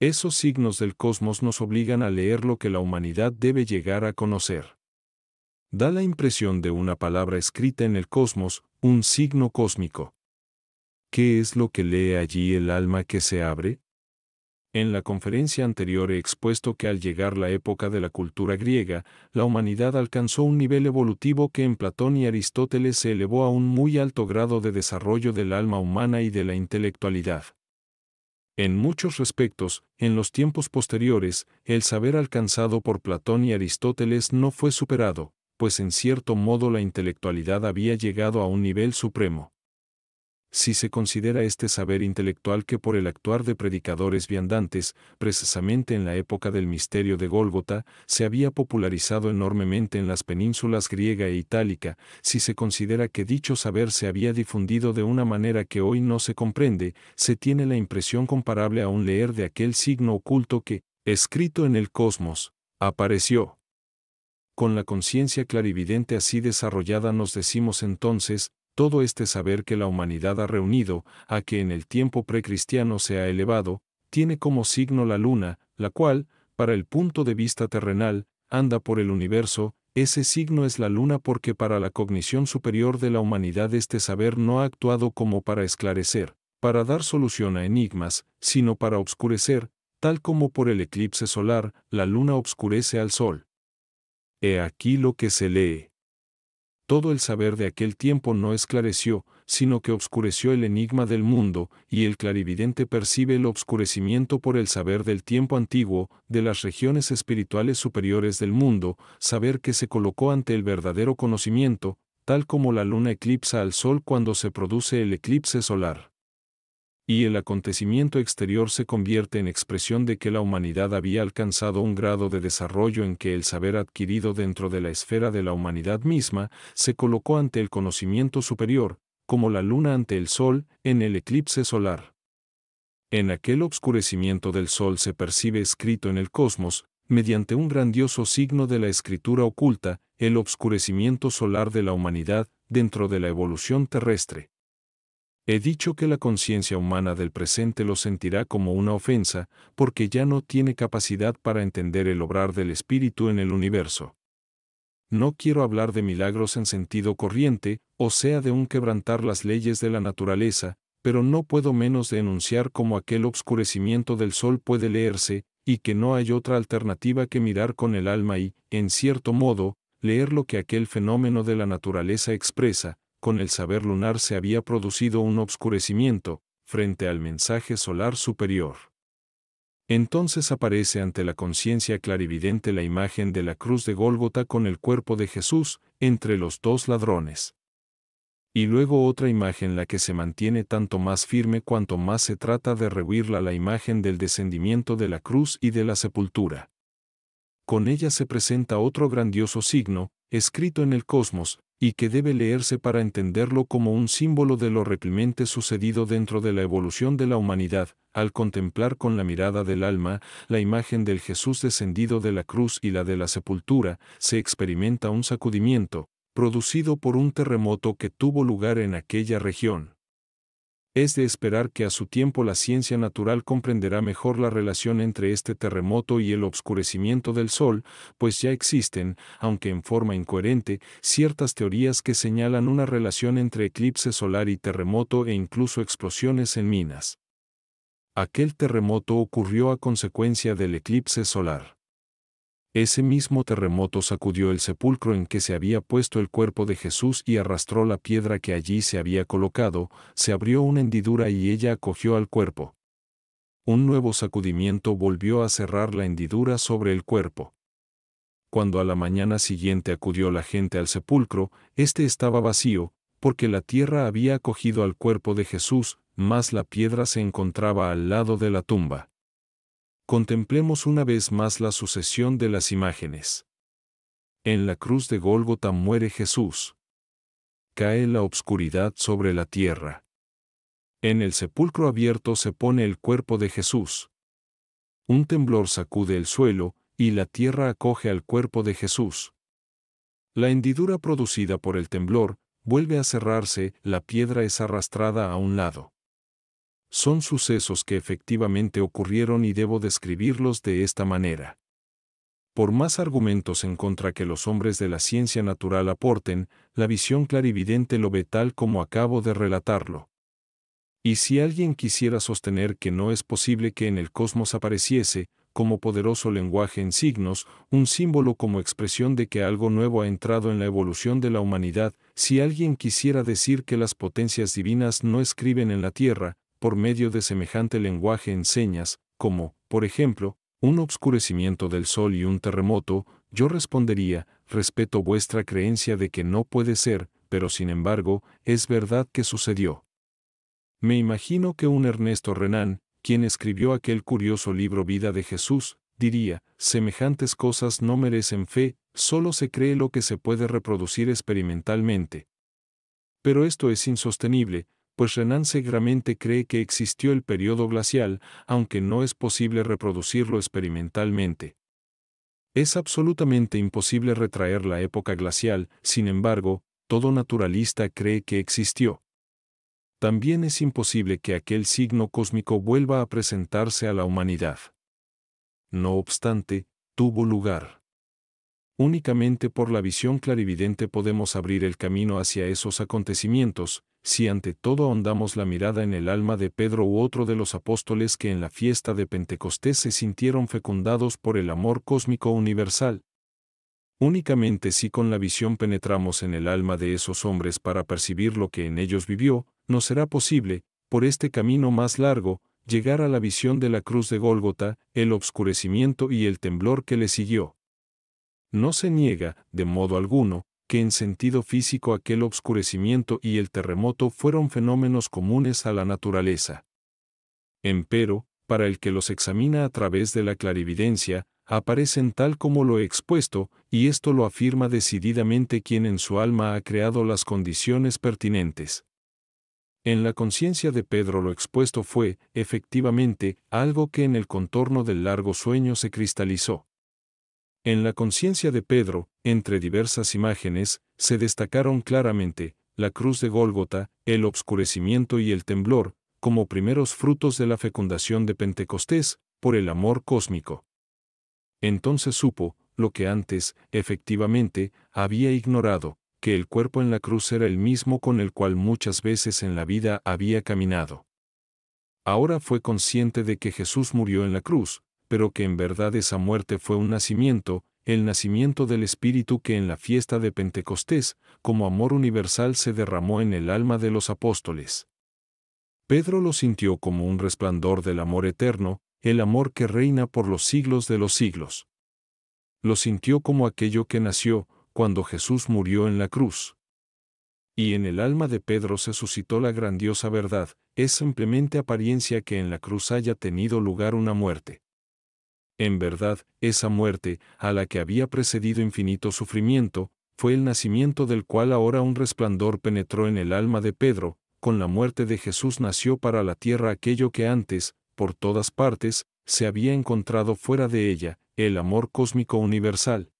Esos signos del cosmos nos obligan a leer lo que la humanidad debe llegar a conocer da la impresión de una palabra escrita en el cosmos, un signo cósmico. ¿Qué es lo que lee allí el alma que se abre? En la conferencia anterior he expuesto que al llegar la época de la cultura griega, la humanidad alcanzó un nivel evolutivo que en Platón y Aristóteles se elevó a un muy alto grado de desarrollo del alma humana y de la intelectualidad. En muchos respectos, en los tiempos posteriores, el saber alcanzado por Platón y Aristóteles no fue superado, pues en cierto modo la intelectualidad había llegado a un nivel supremo. Si se considera este saber intelectual que por el actuar de predicadores viandantes, precisamente en la época del misterio de Gólgota, se había popularizado enormemente en las penínsulas griega e itálica, si se considera que dicho saber se había difundido de una manera que hoy no se comprende, se tiene la impresión comparable a un leer de aquel signo oculto que, escrito en el cosmos, apareció. Con la conciencia clarividente así desarrollada nos decimos entonces, todo este saber que la humanidad ha reunido, a que en el tiempo precristiano se ha elevado, tiene como signo la luna, la cual, para el punto de vista terrenal, anda por el universo, ese signo es la luna porque para la cognición superior de la humanidad este saber no ha actuado como para esclarecer, para dar solución a enigmas, sino para obscurecer, tal como por el eclipse solar, la luna obscurece al sol. He aquí lo que se lee. Todo el saber de aquel tiempo no esclareció, sino que obscureció el enigma del mundo, y el clarividente percibe el obscurecimiento por el saber del tiempo antiguo, de las regiones espirituales superiores del mundo, saber que se colocó ante el verdadero conocimiento, tal como la luna eclipsa al sol cuando se produce el eclipse solar y el acontecimiento exterior se convierte en expresión de que la humanidad había alcanzado un grado de desarrollo en que el saber adquirido dentro de la esfera de la humanidad misma se colocó ante el conocimiento superior, como la luna ante el sol, en el eclipse solar. En aquel obscurecimiento del sol se percibe escrito en el cosmos, mediante un grandioso signo de la escritura oculta, el obscurecimiento solar de la humanidad dentro de la evolución terrestre. He dicho que la conciencia humana del presente lo sentirá como una ofensa, porque ya no tiene capacidad para entender el obrar del espíritu en el universo. No quiero hablar de milagros en sentido corriente, o sea, de un quebrantar las leyes de la naturaleza, pero no puedo menos de enunciar cómo aquel obscurecimiento del sol puede leerse, y que no hay otra alternativa que mirar con el alma y, en cierto modo, leer lo que aquel fenómeno de la naturaleza expresa, con el saber lunar se había producido un obscurecimiento frente al mensaje solar superior. Entonces aparece ante la conciencia clarividente la imagen de la cruz de Gólgota con el cuerpo de Jesús entre los dos ladrones. Y luego otra imagen la que se mantiene tanto más firme cuanto más se trata de rehuirla la imagen del descendimiento de la cruz y de la sepultura. Con ella se presenta otro grandioso signo, escrito en el cosmos, y que debe leerse para entenderlo como un símbolo de lo reprimente sucedido dentro de la evolución de la humanidad, al contemplar con la mirada del alma la imagen del Jesús descendido de la cruz y la de la sepultura, se experimenta un sacudimiento, producido por un terremoto que tuvo lugar en aquella región. Es de esperar que a su tiempo la ciencia natural comprenderá mejor la relación entre este terremoto y el obscurecimiento del Sol, pues ya existen, aunque en forma incoherente, ciertas teorías que señalan una relación entre eclipse solar y terremoto e incluso explosiones en minas. Aquel terremoto ocurrió a consecuencia del eclipse solar. Ese mismo terremoto sacudió el sepulcro en que se había puesto el cuerpo de Jesús y arrastró la piedra que allí se había colocado, se abrió una hendidura y ella acogió al cuerpo. Un nuevo sacudimiento volvió a cerrar la hendidura sobre el cuerpo. Cuando a la mañana siguiente acudió la gente al sepulcro, éste estaba vacío, porque la tierra había acogido al cuerpo de Jesús, mas la piedra se encontraba al lado de la tumba. Contemplemos una vez más la sucesión de las imágenes. En la cruz de Gólgota muere Jesús. Cae la obscuridad sobre la tierra. En el sepulcro abierto se pone el cuerpo de Jesús. Un temblor sacude el suelo, y la tierra acoge al cuerpo de Jesús. La hendidura producida por el temblor vuelve a cerrarse, la piedra es arrastrada a un lado son sucesos que efectivamente ocurrieron y debo describirlos de esta manera. Por más argumentos en contra que los hombres de la ciencia natural aporten, la visión clarividente lo ve tal como acabo de relatarlo. Y si alguien quisiera sostener que no es posible que en el cosmos apareciese, como poderoso lenguaje en signos, un símbolo como expresión de que algo nuevo ha entrado en la evolución de la humanidad, si alguien quisiera decir que las potencias divinas no escriben en la Tierra, por medio de semejante lenguaje en señas, como, por ejemplo, un obscurecimiento del sol y un terremoto, yo respondería, respeto vuestra creencia de que no puede ser, pero sin embargo, es verdad que sucedió. Me imagino que un Ernesto Renan, quien escribió aquel curioso libro Vida de Jesús, diría, semejantes cosas no merecen fe, solo se cree lo que se puede reproducir experimentalmente. Pero esto es insostenible, pues Renan Segramente cree que existió el periodo glacial, aunque no es posible reproducirlo experimentalmente. Es absolutamente imposible retraer la época glacial, sin embargo, todo naturalista cree que existió. También es imposible que aquel signo cósmico vuelva a presentarse a la humanidad. No obstante, tuvo lugar. Únicamente por la visión clarividente podemos abrir el camino hacia esos acontecimientos, si ante todo ahondamos la mirada en el alma de Pedro u otro de los apóstoles que en la fiesta de Pentecostés se sintieron fecundados por el amor cósmico universal. Únicamente si con la visión penetramos en el alma de esos hombres para percibir lo que en ellos vivió, nos será posible, por este camino más largo, llegar a la visión de la cruz de Gólgota, el obscurecimiento y el temblor que le siguió. No se niega, de modo alguno, que en sentido físico aquel obscurecimiento y el terremoto fueron fenómenos comunes a la naturaleza. Empero, para el que los examina a través de la clarividencia, aparecen tal como lo expuesto, y esto lo afirma decididamente quien en su alma ha creado las condiciones pertinentes. En la conciencia de Pedro lo expuesto fue, efectivamente, algo que en el contorno del largo sueño se cristalizó. En la conciencia de Pedro, entre diversas imágenes, se destacaron claramente, la cruz de Gólgota, el obscurecimiento y el temblor, como primeros frutos de la fecundación de Pentecostés, por el amor cósmico. Entonces supo, lo que antes, efectivamente, había ignorado, que el cuerpo en la cruz era el mismo con el cual muchas veces en la vida había caminado. Ahora fue consciente de que Jesús murió en la cruz, pero que en verdad esa muerte fue un nacimiento, el nacimiento del Espíritu que en la fiesta de Pentecostés, como amor universal, se derramó en el alma de los apóstoles. Pedro lo sintió como un resplandor del amor eterno, el amor que reina por los siglos de los siglos. Lo sintió como aquello que nació cuando Jesús murió en la cruz. Y en el alma de Pedro se suscitó la grandiosa verdad, es simplemente apariencia que en la cruz haya tenido lugar una muerte. En verdad, esa muerte, a la que había precedido infinito sufrimiento, fue el nacimiento del cual ahora un resplandor penetró en el alma de Pedro, con la muerte de Jesús nació para la tierra aquello que antes, por todas partes, se había encontrado fuera de ella, el amor cósmico universal.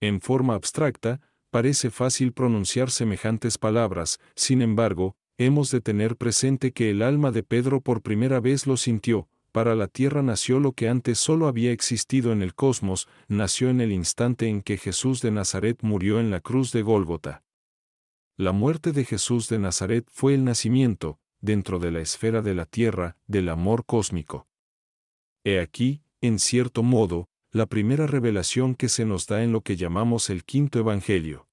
En forma abstracta, parece fácil pronunciar semejantes palabras, sin embargo, hemos de tener presente que el alma de Pedro por primera vez lo sintió, para la tierra nació lo que antes solo había existido en el cosmos, nació en el instante en que Jesús de Nazaret murió en la cruz de Gólgota. La muerte de Jesús de Nazaret fue el nacimiento, dentro de la esfera de la tierra, del amor cósmico. He aquí, en cierto modo, la primera revelación que se nos da en lo que llamamos el quinto Evangelio.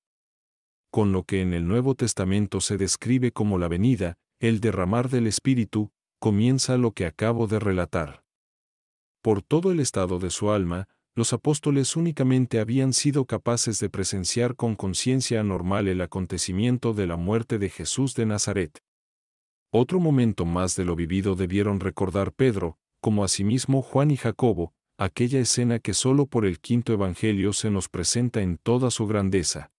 Con lo que en el Nuevo Testamento se describe como la venida, el derramar del Espíritu, comienza lo que acabo de relatar. Por todo el estado de su alma, los apóstoles únicamente habían sido capaces de presenciar con conciencia anormal el acontecimiento de la muerte de Jesús de Nazaret. Otro momento más de lo vivido debieron recordar Pedro, como asimismo Juan y Jacobo, aquella escena que solo por el quinto Evangelio se nos presenta en toda su grandeza.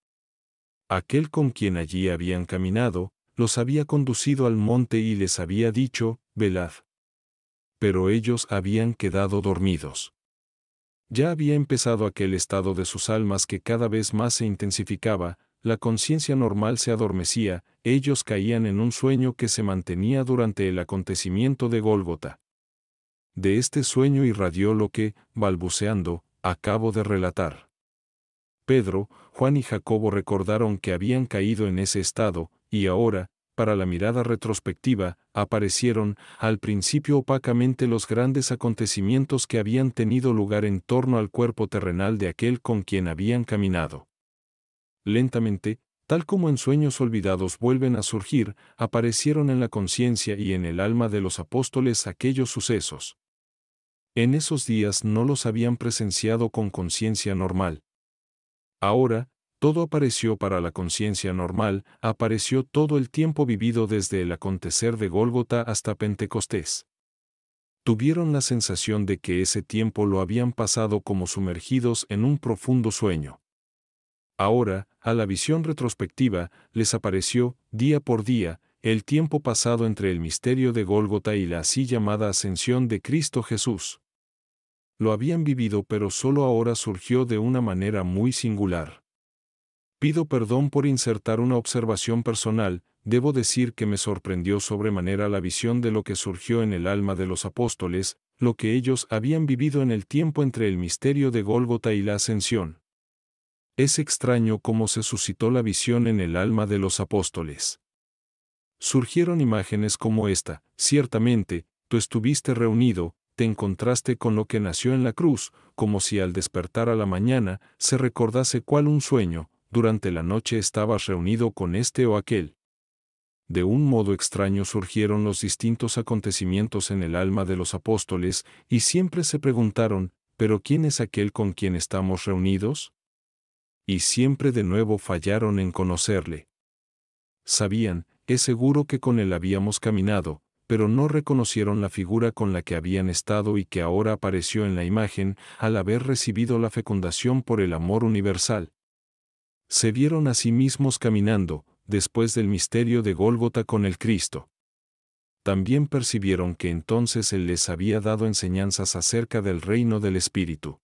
Aquel con quien allí habían caminado, los había conducido al monte y les había dicho, velad. Pero ellos habían quedado dormidos. Ya había empezado aquel estado de sus almas que cada vez más se intensificaba, la conciencia normal se adormecía, ellos caían en un sueño que se mantenía durante el acontecimiento de Gólgota. De este sueño irradió lo que, balbuceando, acabo de relatar. Pedro, Juan y Jacobo recordaron que habían caído en ese estado, y ahora, para la mirada retrospectiva, aparecieron, al principio opacamente los grandes acontecimientos que habían tenido lugar en torno al cuerpo terrenal de aquel con quien habían caminado. Lentamente, tal como en sueños olvidados vuelven a surgir, aparecieron en la conciencia y en el alma de los apóstoles aquellos sucesos. En esos días no los habían presenciado con conciencia normal. Ahora, todo apareció para la conciencia normal, apareció todo el tiempo vivido desde el acontecer de Gólgota hasta Pentecostés. Tuvieron la sensación de que ese tiempo lo habían pasado como sumergidos en un profundo sueño. Ahora, a la visión retrospectiva, les apareció, día por día, el tiempo pasado entre el misterio de Gólgota y la así llamada ascensión de Cristo Jesús. Lo habían vivido pero solo ahora surgió de una manera muy singular. Pido perdón por insertar una observación personal, debo decir que me sorprendió sobremanera la visión de lo que surgió en el alma de los apóstoles, lo que ellos habían vivido en el tiempo entre el misterio de Gólgota y la ascensión. Es extraño cómo se suscitó la visión en el alma de los apóstoles. Surgieron imágenes como esta, ciertamente, tú estuviste reunido, te encontraste con lo que nació en la cruz, como si al despertar a la mañana se recordase cuál un sueño, durante la noche estabas reunido con este o aquel. De un modo extraño surgieron los distintos acontecimientos en el alma de los apóstoles y siempre se preguntaron, ¿pero quién es aquel con quien estamos reunidos? Y siempre de nuevo fallaron en conocerle. Sabían, es seguro que con él habíamos caminado, pero no reconocieron la figura con la que habían estado y que ahora apareció en la imagen al haber recibido la fecundación por el amor universal se vieron a sí mismos caminando, después del misterio de Gólgota con el Cristo. También percibieron que entonces Él les había dado enseñanzas acerca del reino del Espíritu.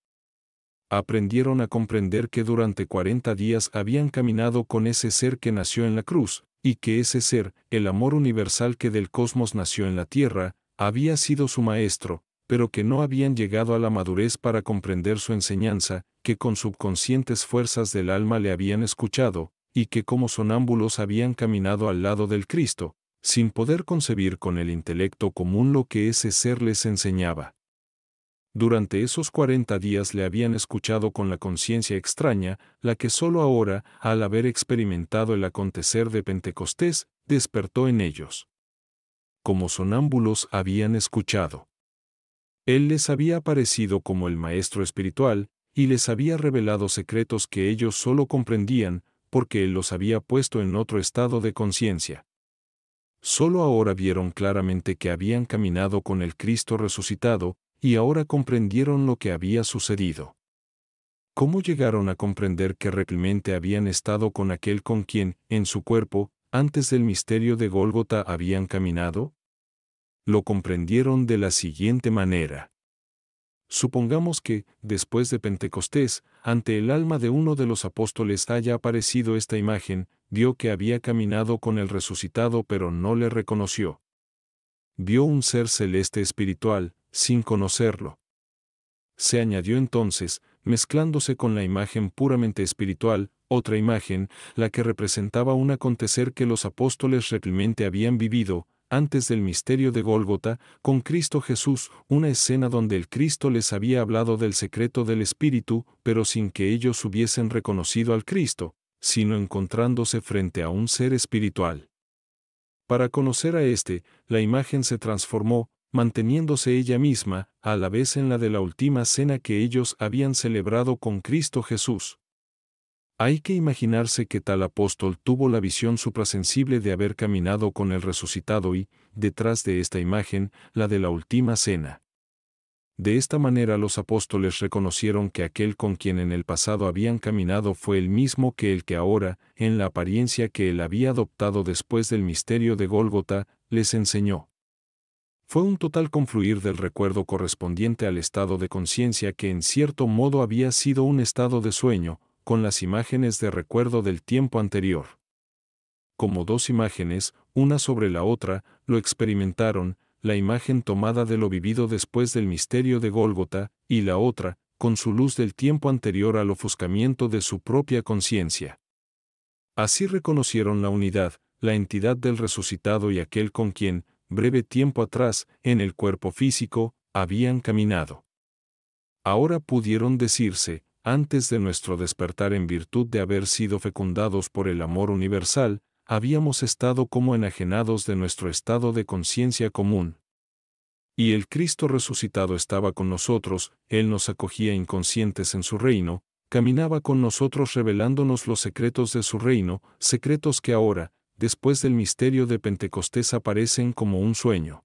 Aprendieron a comprender que durante cuarenta días habían caminado con ese ser que nació en la cruz, y que ese ser, el amor universal que del cosmos nació en la tierra, había sido su maestro, pero que no habían llegado a la madurez para comprender su enseñanza, que con subconscientes fuerzas del alma le habían escuchado, y que como sonámbulos habían caminado al lado del Cristo, sin poder concebir con el intelecto común lo que ese ser les enseñaba. Durante esos cuarenta días le habían escuchado con la conciencia extraña, la que sólo ahora, al haber experimentado el acontecer de Pentecostés, despertó en ellos. Como sonámbulos habían escuchado. Él les había aparecido como el Maestro espiritual, y les había revelado secretos que ellos solo comprendían porque Él los había puesto en otro estado de conciencia. Solo ahora vieron claramente que habían caminado con el Cristo resucitado, y ahora comprendieron lo que había sucedido. ¿Cómo llegaron a comprender que realmente habían estado con aquel con quien, en su cuerpo, antes del misterio de Gólgota habían caminado? Lo comprendieron de la siguiente manera. Supongamos que, después de Pentecostés, ante el alma de uno de los apóstoles haya aparecido esta imagen, vio que había caminado con el resucitado pero no le reconoció. Vio un ser celeste espiritual, sin conocerlo. Se añadió entonces, mezclándose con la imagen puramente espiritual, otra imagen, la que representaba un acontecer que los apóstoles realmente habían vivido, antes del misterio de Gólgota, con Cristo Jesús, una escena donde el Cristo les había hablado del secreto del Espíritu, pero sin que ellos hubiesen reconocido al Cristo, sino encontrándose frente a un ser espiritual. Para conocer a éste, la imagen se transformó, manteniéndose ella misma, a la vez en la de la última cena que ellos habían celebrado con Cristo Jesús. Hay que imaginarse que tal apóstol tuvo la visión suprasensible de haber caminado con el resucitado y, detrás de esta imagen, la de la última cena. De esta manera los apóstoles reconocieron que aquel con quien en el pasado habían caminado fue el mismo que el que ahora, en la apariencia que él había adoptado después del misterio de Gólgota, les enseñó. Fue un total confluir del recuerdo correspondiente al estado de conciencia que en cierto modo había sido un estado de sueño, con las imágenes de recuerdo del tiempo anterior. Como dos imágenes, una sobre la otra, lo experimentaron, la imagen tomada de lo vivido después del misterio de Gólgota, y la otra, con su luz del tiempo anterior al ofuscamiento de su propia conciencia. Así reconocieron la unidad, la entidad del resucitado y aquel con quien, breve tiempo atrás, en el cuerpo físico, habían caminado. Ahora pudieron decirse, antes de nuestro despertar en virtud de haber sido fecundados por el amor universal, habíamos estado como enajenados de nuestro estado de conciencia común. Y el Cristo resucitado estaba con nosotros, Él nos acogía inconscientes en su reino, caminaba con nosotros revelándonos los secretos de su reino, secretos que ahora, después del misterio de Pentecostés, aparecen como un sueño.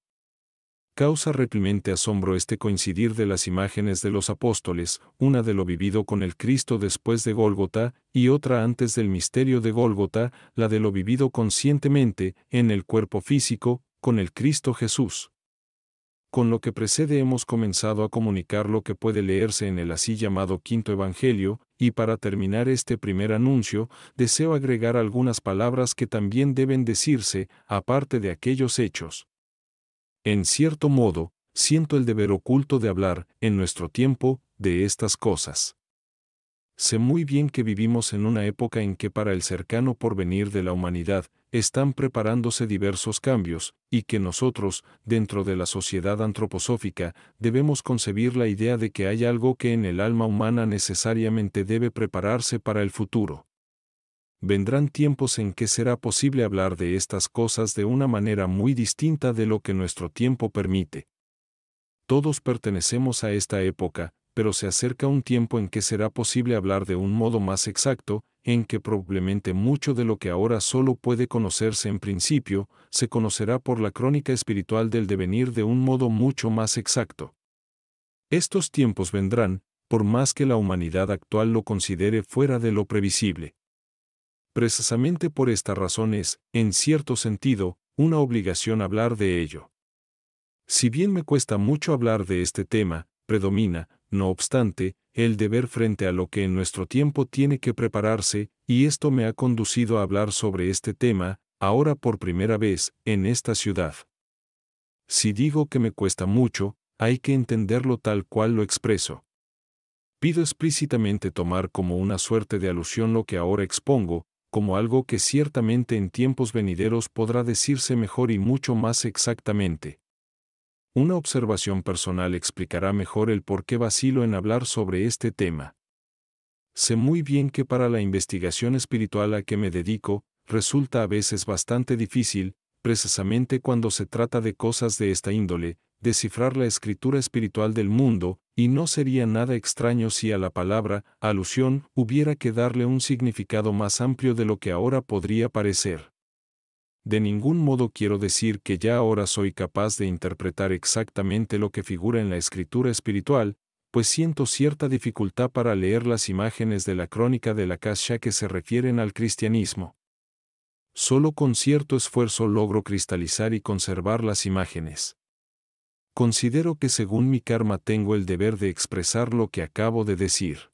Causa reprimente asombro este coincidir de las imágenes de los apóstoles, una de lo vivido con el Cristo después de Gólgota, y otra antes del misterio de Gólgota, la de lo vivido conscientemente, en el cuerpo físico, con el Cristo Jesús. Con lo que precede hemos comenzado a comunicar lo que puede leerse en el así llamado Quinto Evangelio, y para terminar este primer anuncio, deseo agregar algunas palabras que también deben decirse, aparte de aquellos hechos. En cierto modo, siento el deber oculto de hablar, en nuestro tiempo, de estas cosas. Sé muy bien que vivimos en una época en que para el cercano porvenir de la humanidad están preparándose diversos cambios, y que nosotros, dentro de la sociedad antroposófica, debemos concebir la idea de que hay algo que en el alma humana necesariamente debe prepararse para el futuro vendrán tiempos en que será posible hablar de estas cosas de una manera muy distinta de lo que nuestro tiempo permite. Todos pertenecemos a esta época, pero se acerca un tiempo en que será posible hablar de un modo más exacto, en que probablemente mucho de lo que ahora solo puede conocerse en principio, se conocerá por la crónica espiritual del devenir de un modo mucho más exacto. Estos tiempos vendrán, por más que la humanidad actual lo considere fuera de lo previsible. Precisamente por esta razón es, en cierto sentido, una obligación hablar de ello. Si bien me cuesta mucho hablar de este tema, predomina, no obstante, el deber frente a lo que en nuestro tiempo tiene que prepararse, y esto me ha conducido a hablar sobre este tema, ahora por primera vez, en esta ciudad. Si digo que me cuesta mucho, hay que entenderlo tal cual lo expreso. Pido explícitamente tomar como una suerte de alusión lo que ahora expongo, como algo que ciertamente en tiempos venideros podrá decirse mejor y mucho más exactamente. Una observación personal explicará mejor el por qué vacilo en hablar sobre este tema. Sé muy bien que para la investigación espiritual a que me dedico, resulta a veces bastante difícil, precisamente cuando se trata de cosas de esta índole, descifrar la escritura espiritual del mundo, y no sería nada extraño si a la palabra alusión hubiera que darle un significado más amplio de lo que ahora podría parecer. De ningún modo quiero decir que ya ahora soy capaz de interpretar exactamente lo que figura en la escritura espiritual, pues siento cierta dificultad para leer las imágenes de la crónica de la Casha que se refieren al cristianismo. Solo con cierto esfuerzo logro cristalizar y conservar las imágenes. Considero que según mi karma tengo el deber de expresar lo que acabo de decir.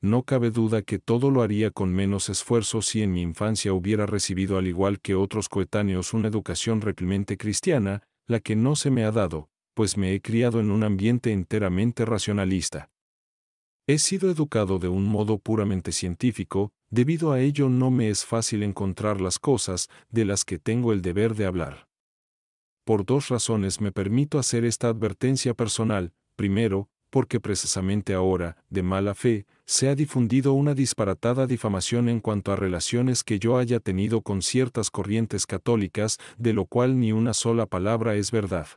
No cabe duda que todo lo haría con menos esfuerzo si en mi infancia hubiera recibido al igual que otros coetáneos una educación reprimente cristiana, la que no se me ha dado, pues me he criado en un ambiente enteramente racionalista. He sido educado de un modo puramente científico, debido a ello no me es fácil encontrar las cosas de las que tengo el deber de hablar. Por dos razones me permito hacer esta advertencia personal. Primero, porque precisamente ahora, de mala fe, se ha difundido una disparatada difamación en cuanto a relaciones que yo haya tenido con ciertas corrientes católicas, de lo cual ni una sola palabra es verdad.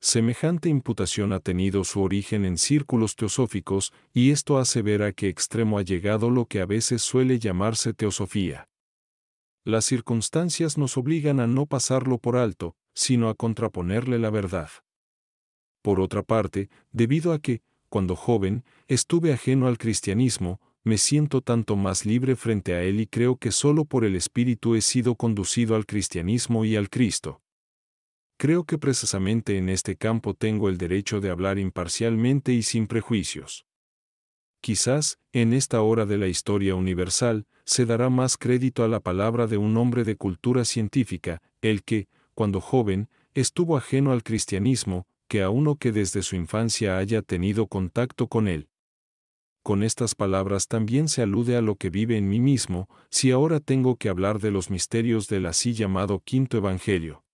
Semejante imputación ha tenido su origen en círculos teosóficos, y esto hace ver a qué extremo ha llegado lo que a veces suele llamarse teosofía. Las circunstancias nos obligan a no pasarlo por alto, sino a contraponerle la verdad. Por otra parte, debido a que, cuando joven, estuve ajeno al cristianismo, me siento tanto más libre frente a él y creo que solo por el Espíritu he sido conducido al cristianismo y al Cristo. Creo que precisamente en este campo tengo el derecho de hablar imparcialmente y sin prejuicios. Quizás, en esta hora de la historia universal, se dará más crédito a la palabra de un hombre de cultura científica, el que, cuando joven, estuvo ajeno al cristianismo, que a uno que desde su infancia haya tenido contacto con él. Con estas palabras también se alude a lo que vive en mí mismo, si ahora tengo que hablar de los misterios del así llamado quinto evangelio.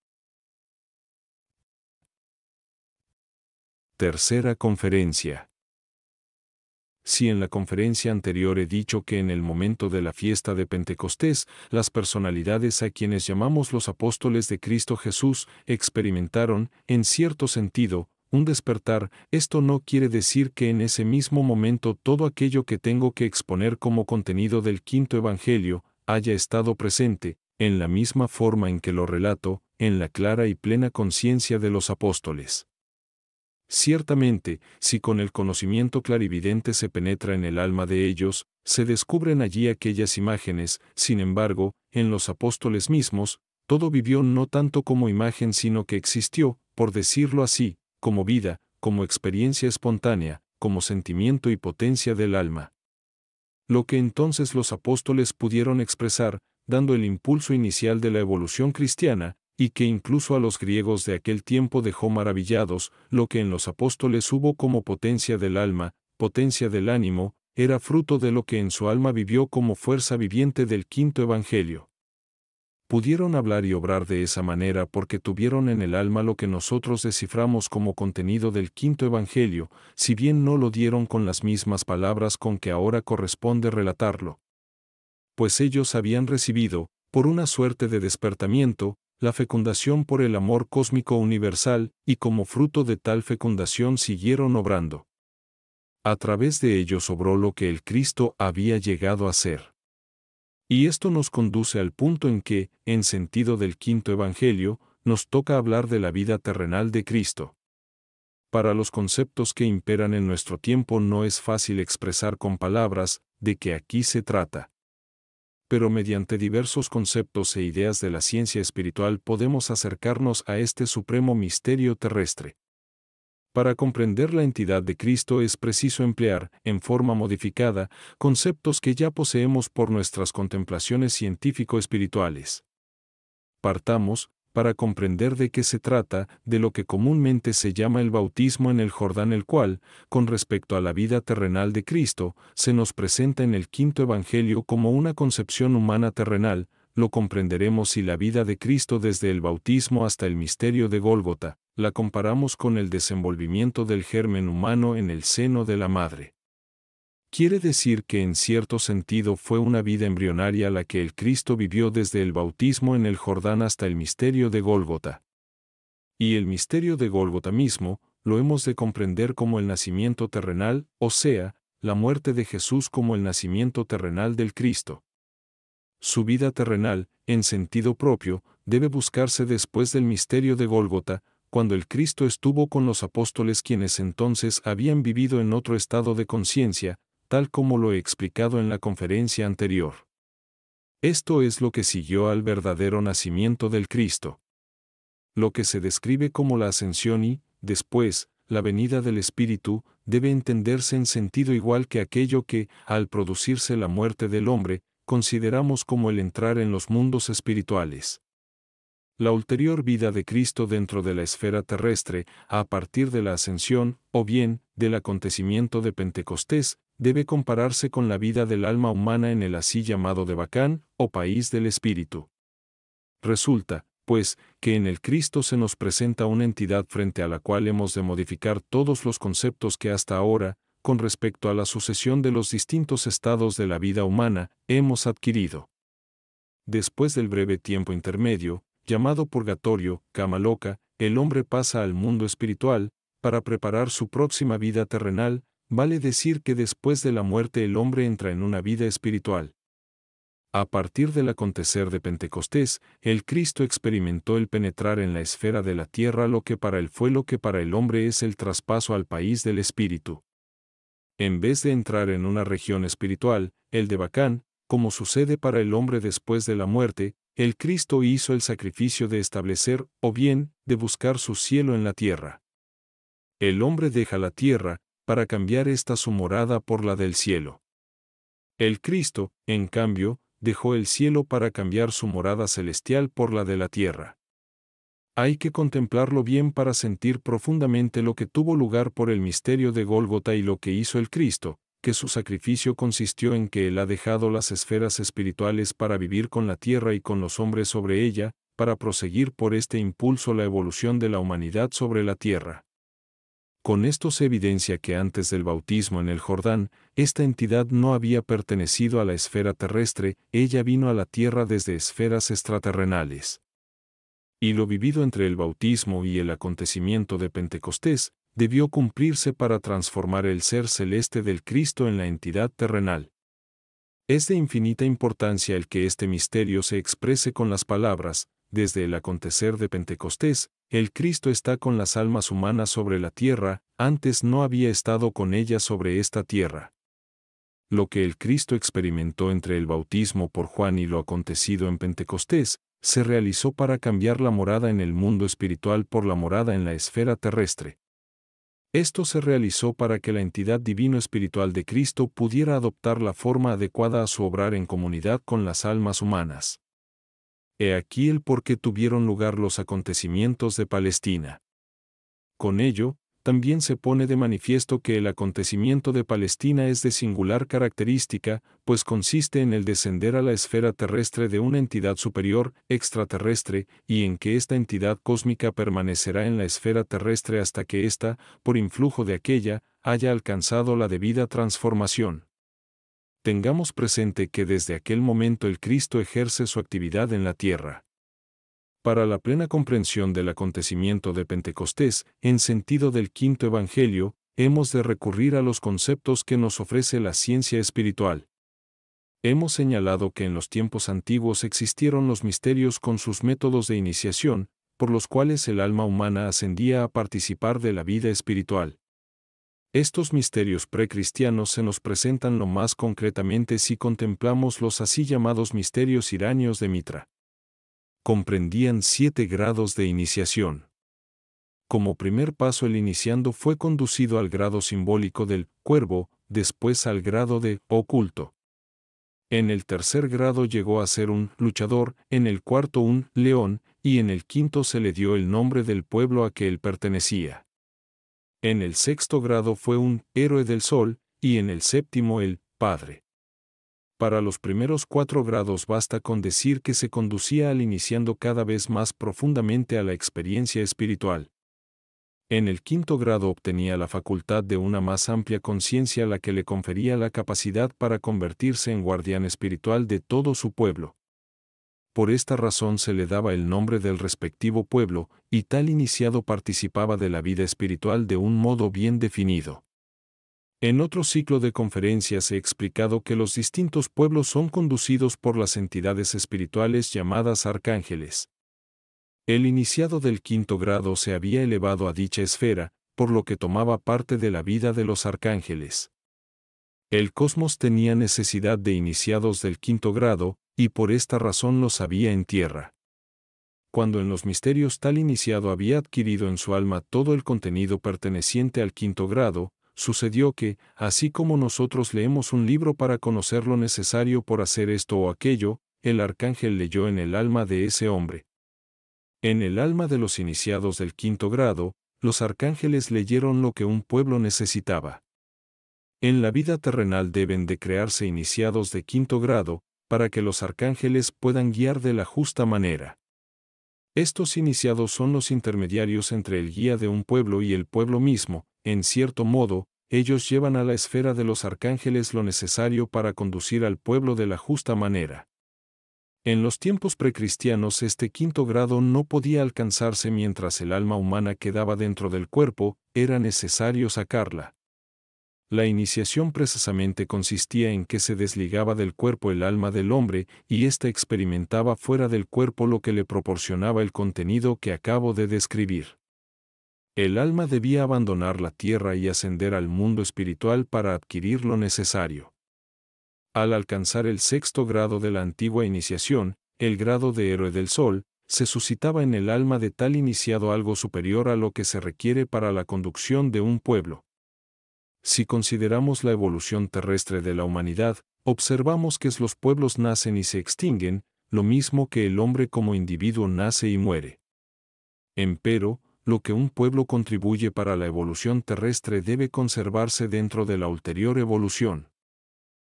Tercera conferencia. Si en la conferencia anterior he dicho que en el momento de la fiesta de Pentecostés, las personalidades a quienes llamamos los apóstoles de Cristo Jesús experimentaron, en cierto sentido, un despertar, esto no quiere decir que en ese mismo momento todo aquello que tengo que exponer como contenido del quinto Evangelio haya estado presente, en la misma forma en que lo relato, en la clara y plena conciencia de los apóstoles. Ciertamente, si con el conocimiento clarividente se penetra en el alma de ellos, se descubren allí aquellas imágenes, sin embargo, en los apóstoles mismos, todo vivió no tanto como imagen sino que existió, por decirlo así, como vida, como experiencia espontánea, como sentimiento y potencia del alma. Lo que entonces los apóstoles pudieron expresar, dando el impulso inicial de la evolución cristiana, y que incluso a los griegos de aquel tiempo dejó maravillados, lo que en los apóstoles hubo como potencia del alma, potencia del ánimo, era fruto de lo que en su alma vivió como fuerza viviente del quinto Evangelio. Pudieron hablar y obrar de esa manera porque tuvieron en el alma lo que nosotros desciframos como contenido del quinto Evangelio, si bien no lo dieron con las mismas palabras con que ahora corresponde relatarlo. Pues ellos habían recibido, por una suerte de despertamiento, la fecundación por el amor cósmico universal, y como fruto de tal fecundación siguieron obrando. A través de ellos obró lo que el Cristo había llegado a ser. Y esto nos conduce al punto en que, en sentido del quinto Evangelio, nos toca hablar de la vida terrenal de Cristo. Para los conceptos que imperan en nuestro tiempo no es fácil expresar con palabras de que aquí se trata pero mediante diversos conceptos e ideas de la ciencia espiritual podemos acercarnos a este supremo misterio terrestre. Para comprender la entidad de Cristo es preciso emplear, en forma modificada, conceptos que ya poseemos por nuestras contemplaciones científico-espirituales. Partamos, para comprender de qué se trata, de lo que comúnmente se llama el bautismo en el Jordán, el cual, con respecto a la vida terrenal de Cristo, se nos presenta en el quinto Evangelio como una concepción humana terrenal, lo comprenderemos si la vida de Cristo desde el bautismo hasta el misterio de Gólgota, la comparamos con el desenvolvimiento del germen humano en el seno de la madre. Quiere decir que en cierto sentido fue una vida embrionaria la que el Cristo vivió desde el bautismo en el Jordán hasta el misterio de Gólgota. Y el misterio de Gólgota mismo, lo hemos de comprender como el nacimiento terrenal, o sea, la muerte de Jesús como el nacimiento terrenal del Cristo. Su vida terrenal, en sentido propio, debe buscarse después del misterio de Gólgota, cuando el Cristo estuvo con los apóstoles quienes entonces habían vivido en otro estado de conciencia, tal como lo he explicado en la conferencia anterior. Esto es lo que siguió al verdadero nacimiento del Cristo. Lo que se describe como la ascensión y, después, la venida del Espíritu, debe entenderse en sentido igual que aquello que, al producirse la muerte del hombre, consideramos como el entrar en los mundos espirituales. La ulterior vida de Cristo dentro de la esfera terrestre, a partir de la ascensión, o bien, del acontecimiento de Pentecostés, debe compararse con la vida del alma humana en el así llamado Bacán o país del espíritu. Resulta, pues, que en el Cristo se nos presenta una entidad frente a la cual hemos de modificar todos los conceptos que hasta ahora, con respecto a la sucesión de los distintos estados de la vida humana, hemos adquirido. Después del breve tiempo intermedio, llamado purgatorio, cama loca, el hombre pasa al mundo espiritual, para preparar su próxima vida terrenal, Vale decir que después de la muerte el hombre entra en una vida espiritual. A partir del acontecer de Pentecostés, el Cristo experimentó el penetrar en la esfera de la tierra lo que para él fue lo que para el hombre es el traspaso al país del espíritu. En vez de entrar en una región espiritual, el de Bacán, como sucede para el hombre después de la muerte, el Cristo hizo el sacrificio de establecer, o bien, de buscar su cielo en la tierra. El hombre deja la tierra, para cambiar esta su morada por la del cielo. El Cristo, en cambio, dejó el cielo para cambiar su morada celestial por la de la tierra. Hay que contemplarlo bien para sentir profundamente lo que tuvo lugar por el misterio de Gólgota y lo que hizo el Cristo, que su sacrificio consistió en que Él ha dejado las esferas espirituales para vivir con la tierra y con los hombres sobre ella, para proseguir por este impulso la evolución de la humanidad sobre la tierra. Con esto se evidencia que antes del bautismo en el Jordán, esta entidad no había pertenecido a la esfera terrestre, ella vino a la tierra desde esferas extraterrenales. Y lo vivido entre el bautismo y el acontecimiento de Pentecostés, debió cumplirse para transformar el ser celeste del Cristo en la entidad terrenal. Es de infinita importancia el que este misterio se exprese con las palabras, desde el acontecer de Pentecostés, el Cristo está con las almas humanas sobre la tierra, antes no había estado con ellas sobre esta tierra. Lo que el Cristo experimentó entre el bautismo por Juan y lo acontecido en Pentecostés, se realizó para cambiar la morada en el mundo espiritual por la morada en la esfera terrestre. Esto se realizó para que la entidad divino espiritual de Cristo pudiera adoptar la forma adecuada a su obrar en comunidad con las almas humanas. He aquí el por qué tuvieron lugar los acontecimientos de Palestina. Con ello, también se pone de manifiesto que el acontecimiento de Palestina es de singular característica, pues consiste en el descender a la esfera terrestre de una entidad superior, extraterrestre, y en que esta entidad cósmica permanecerá en la esfera terrestre hasta que ésta, por influjo de aquella, haya alcanzado la debida transformación tengamos presente que desde aquel momento el Cristo ejerce su actividad en la tierra. Para la plena comprensión del acontecimiento de Pentecostés, en sentido del quinto Evangelio, hemos de recurrir a los conceptos que nos ofrece la ciencia espiritual. Hemos señalado que en los tiempos antiguos existieron los misterios con sus métodos de iniciación, por los cuales el alma humana ascendía a participar de la vida espiritual. Estos misterios precristianos se nos presentan lo más concretamente si contemplamos los así llamados misterios iráneos de Mitra. Comprendían siete grados de iniciación. Como primer paso el iniciando fue conducido al grado simbólico del cuervo, después al grado de oculto. En el tercer grado llegó a ser un luchador, en el cuarto un león, y en el quinto se le dio el nombre del pueblo a que él pertenecía. En el sexto grado fue un héroe del sol y en el séptimo el padre. Para los primeros cuatro grados basta con decir que se conducía al iniciando cada vez más profundamente a la experiencia espiritual. En el quinto grado obtenía la facultad de una más amplia conciencia la que le confería la capacidad para convertirse en guardián espiritual de todo su pueblo por esta razón se le daba el nombre del respectivo pueblo, y tal iniciado participaba de la vida espiritual de un modo bien definido. En otro ciclo de conferencias he explicado que los distintos pueblos son conducidos por las entidades espirituales llamadas arcángeles. El iniciado del quinto grado se había elevado a dicha esfera, por lo que tomaba parte de la vida de los arcángeles. El cosmos tenía necesidad de iniciados del quinto grado, y por esta razón los había en tierra. Cuando en los misterios tal iniciado había adquirido en su alma todo el contenido perteneciente al quinto grado, sucedió que, así como nosotros leemos un libro para conocer lo necesario por hacer esto o aquello, el arcángel leyó en el alma de ese hombre. En el alma de los iniciados del quinto grado, los arcángeles leyeron lo que un pueblo necesitaba. En la vida terrenal deben de crearse iniciados de quinto grado, para que los arcángeles puedan guiar de la justa manera. Estos iniciados son los intermediarios entre el guía de un pueblo y el pueblo mismo, en cierto modo, ellos llevan a la esfera de los arcángeles lo necesario para conducir al pueblo de la justa manera. En los tiempos precristianos este quinto grado no podía alcanzarse mientras el alma humana quedaba dentro del cuerpo, era necesario sacarla. La iniciación precisamente consistía en que se desligaba del cuerpo el alma del hombre y ésta experimentaba fuera del cuerpo lo que le proporcionaba el contenido que acabo de describir. El alma debía abandonar la tierra y ascender al mundo espiritual para adquirir lo necesario. Al alcanzar el sexto grado de la antigua iniciación, el grado de héroe del sol, se suscitaba en el alma de tal iniciado algo superior a lo que se requiere para la conducción de un pueblo. Si consideramos la evolución terrestre de la humanidad, observamos que los pueblos nacen y se extinguen, lo mismo que el hombre como individuo nace y muere. Empero, lo que un pueblo contribuye para la evolución terrestre debe conservarse dentro de la ulterior evolución.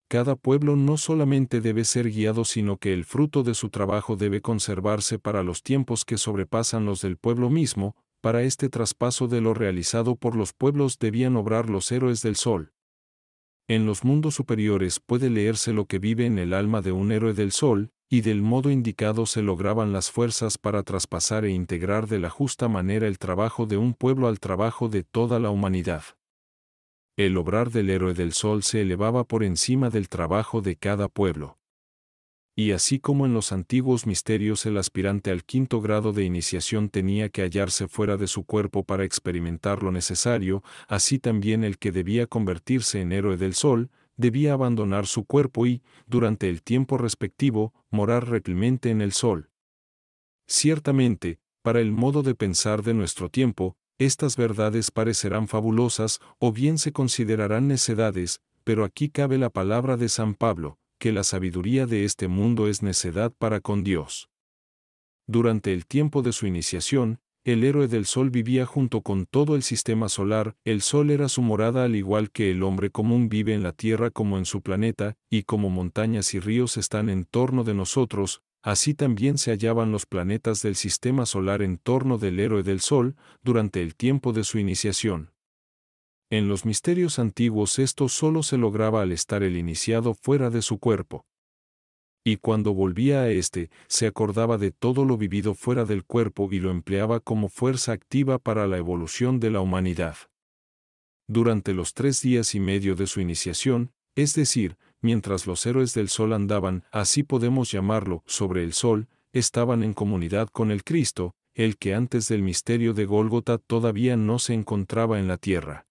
Cada pueblo no solamente debe ser guiado, sino que el fruto de su trabajo debe conservarse para los tiempos que sobrepasan los del pueblo mismo, para este traspaso de lo realizado por los pueblos debían obrar los héroes del sol. En los mundos superiores puede leerse lo que vive en el alma de un héroe del sol, y del modo indicado se lograban las fuerzas para traspasar e integrar de la justa manera el trabajo de un pueblo al trabajo de toda la humanidad. El obrar del héroe del sol se elevaba por encima del trabajo de cada pueblo y así como en los antiguos misterios el aspirante al quinto grado de iniciación tenía que hallarse fuera de su cuerpo para experimentar lo necesario, así también el que debía convertirse en héroe del sol, debía abandonar su cuerpo y, durante el tiempo respectivo, morar replimente en el sol. Ciertamente, para el modo de pensar de nuestro tiempo, estas verdades parecerán fabulosas o bien se considerarán necedades, pero aquí cabe la palabra de San Pablo, que la sabiduría de este mundo es necedad para con Dios. Durante el tiempo de su iniciación, el héroe del Sol vivía junto con todo el sistema solar, el Sol era su morada al igual que el hombre común vive en la Tierra como en su planeta, y como montañas y ríos están en torno de nosotros, así también se hallaban los planetas del sistema solar en torno del héroe del Sol, durante el tiempo de su iniciación. En los misterios antiguos esto solo se lograba al estar el iniciado fuera de su cuerpo. Y cuando volvía a éste, se acordaba de todo lo vivido fuera del cuerpo y lo empleaba como fuerza activa para la evolución de la humanidad. Durante los tres días y medio de su iniciación, es decir, mientras los héroes del sol andaban, así podemos llamarlo, sobre el sol, estaban en comunidad con el Cristo, el que antes del misterio de Gólgota todavía no se encontraba en la tierra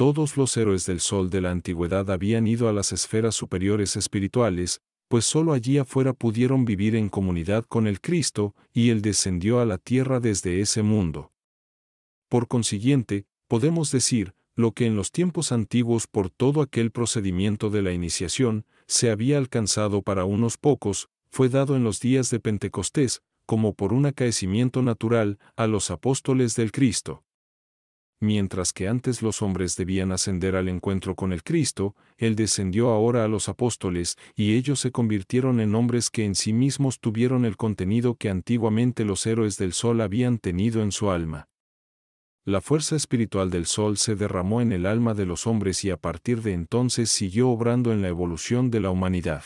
todos los héroes del sol de la antigüedad habían ido a las esferas superiores espirituales, pues sólo allí afuera pudieron vivir en comunidad con el Cristo, y Él descendió a la tierra desde ese mundo. Por consiguiente, podemos decir, lo que en los tiempos antiguos por todo aquel procedimiento de la iniciación se había alcanzado para unos pocos, fue dado en los días de Pentecostés, como por un acaecimiento natural, a los apóstoles del Cristo mientras que antes los hombres debían ascender al encuentro con el Cristo, Él descendió ahora a los apóstoles, y ellos se convirtieron en hombres que en sí mismos tuvieron el contenido que antiguamente los héroes del sol habían tenido en su alma. La fuerza espiritual del sol se derramó en el alma de los hombres y a partir de entonces siguió obrando en la evolución de la humanidad.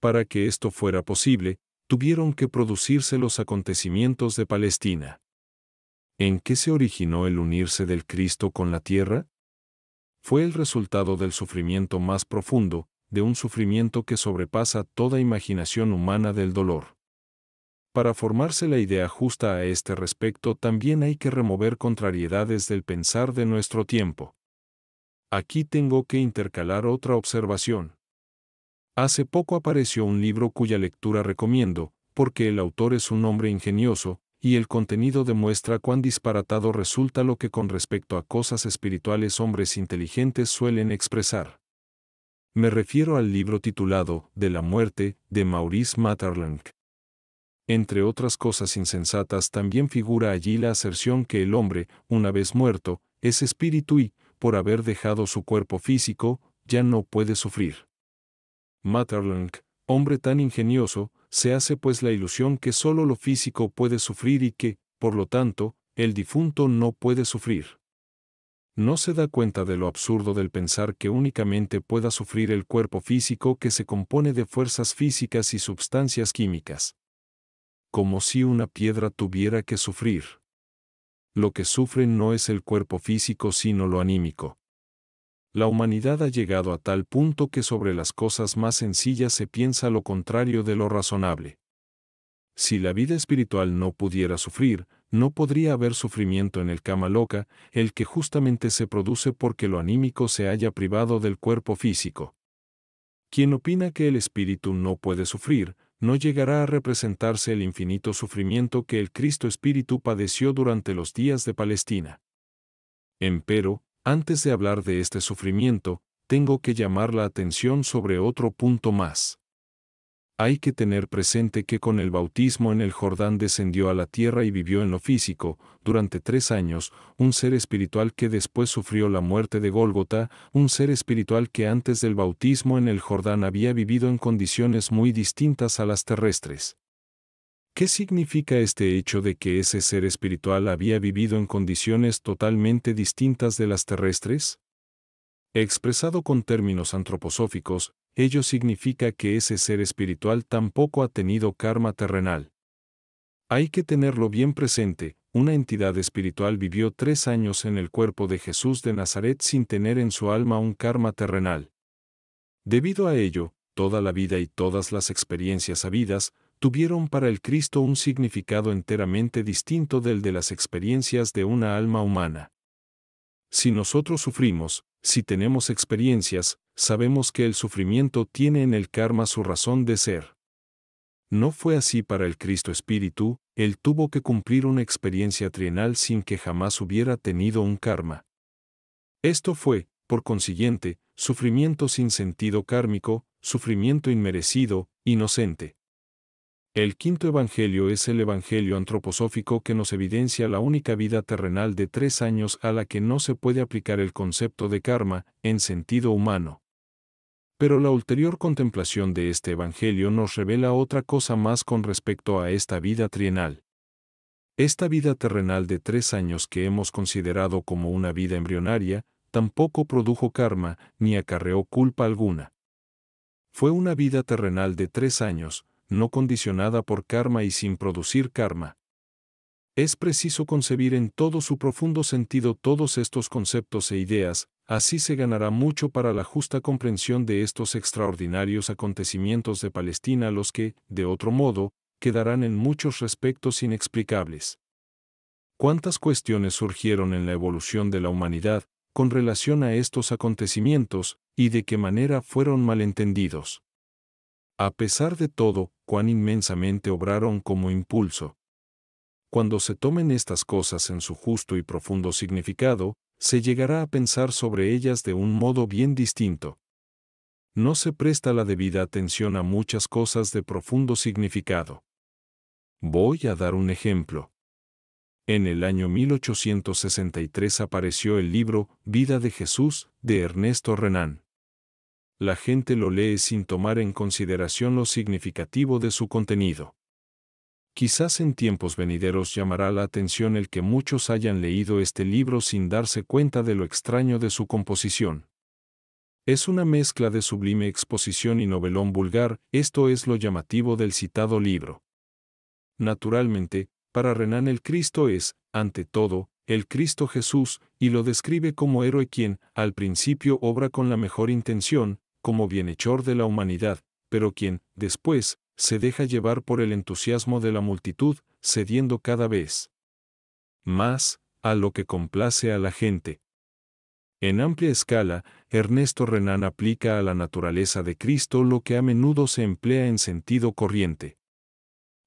Para que esto fuera posible, tuvieron que producirse los acontecimientos de Palestina. ¿En qué se originó el unirse del Cristo con la tierra? Fue el resultado del sufrimiento más profundo, de un sufrimiento que sobrepasa toda imaginación humana del dolor. Para formarse la idea justa a este respecto también hay que remover contrariedades del pensar de nuestro tiempo. Aquí tengo que intercalar otra observación. Hace poco apareció un libro cuya lectura recomiendo, porque el autor es un hombre ingenioso, y el contenido demuestra cuán disparatado resulta lo que con respecto a cosas espirituales hombres inteligentes suelen expresar. Me refiero al libro titulado De la muerte, de Maurice Maeterlinck. Entre otras cosas insensatas también figura allí la aserción que el hombre, una vez muerto, es espíritu y, por haber dejado su cuerpo físico, ya no puede sufrir. Maeterlinck, hombre tan ingenioso, se hace pues la ilusión que sólo lo físico puede sufrir y que, por lo tanto, el difunto no puede sufrir. No se da cuenta de lo absurdo del pensar que únicamente pueda sufrir el cuerpo físico que se compone de fuerzas físicas y sustancias químicas. Como si una piedra tuviera que sufrir. Lo que sufre no es el cuerpo físico sino lo anímico. La humanidad ha llegado a tal punto que sobre las cosas más sencillas se piensa lo contrario de lo razonable. Si la vida espiritual no pudiera sufrir, no podría haber sufrimiento en el cama loca, el que justamente se produce porque lo anímico se haya privado del cuerpo físico. Quien opina que el espíritu no puede sufrir, no llegará a representarse el infinito sufrimiento que el Cristo Espíritu padeció durante los días de Palestina. Empero, antes de hablar de este sufrimiento, tengo que llamar la atención sobre otro punto más. Hay que tener presente que con el bautismo en el Jordán descendió a la tierra y vivió en lo físico, durante tres años, un ser espiritual que después sufrió la muerte de Gólgota, un ser espiritual que antes del bautismo en el Jordán había vivido en condiciones muy distintas a las terrestres. ¿Qué significa este hecho de que ese ser espiritual había vivido en condiciones totalmente distintas de las terrestres? Expresado con términos antroposóficos, ello significa que ese ser espiritual tampoco ha tenido karma terrenal. Hay que tenerlo bien presente, una entidad espiritual vivió tres años en el cuerpo de Jesús de Nazaret sin tener en su alma un karma terrenal. Debido a ello, toda la vida y todas las experiencias habidas, tuvieron para el Cristo un significado enteramente distinto del de las experiencias de una alma humana. Si nosotros sufrimos, si tenemos experiencias, sabemos que el sufrimiento tiene en el karma su razón de ser. No fue así para el Cristo Espíritu, él tuvo que cumplir una experiencia trienal sin que jamás hubiera tenido un karma. Esto fue, por consiguiente, sufrimiento sin sentido kármico, sufrimiento inmerecido, inocente. El quinto Evangelio es el Evangelio antroposófico que nos evidencia la única vida terrenal de tres años a la que no se puede aplicar el concepto de karma en sentido humano. Pero la ulterior contemplación de este Evangelio nos revela otra cosa más con respecto a esta vida trienal. Esta vida terrenal de tres años que hemos considerado como una vida embrionaria, tampoco produjo karma ni acarreó culpa alguna. Fue una vida terrenal de tres años, no condicionada por karma y sin producir karma. Es preciso concebir en todo su profundo sentido todos estos conceptos e ideas, así se ganará mucho para la justa comprensión de estos extraordinarios acontecimientos de Palestina los que, de otro modo, quedarán en muchos respectos inexplicables. ¿Cuántas cuestiones surgieron en la evolución de la humanidad con relación a estos acontecimientos y de qué manera fueron malentendidos? A pesar de todo, cuán inmensamente obraron como impulso. Cuando se tomen estas cosas en su justo y profundo significado, se llegará a pensar sobre ellas de un modo bien distinto. No se presta la debida atención a muchas cosas de profundo significado. Voy a dar un ejemplo. En el año 1863 apareció el libro Vida de Jesús de Ernesto Renan la gente lo lee sin tomar en consideración lo significativo de su contenido. Quizás en tiempos venideros llamará la atención el que muchos hayan leído este libro sin darse cuenta de lo extraño de su composición. Es una mezcla de sublime exposición y novelón vulgar, esto es lo llamativo del citado libro. Naturalmente, para Renan el Cristo es, ante todo, el Cristo Jesús, y lo describe como héroe quien, al principio, obra con la mejor intención, como bienhechor de la humanidad, pero quien, después, se deja llevar por el entusiasmo de la multitud, cediendo cada vez más a lo que complace a la gente. En amplia escala, Ernesto Renan aplica a la naturaleza de Cristo lo que a menudo se emplea en sentido corriente.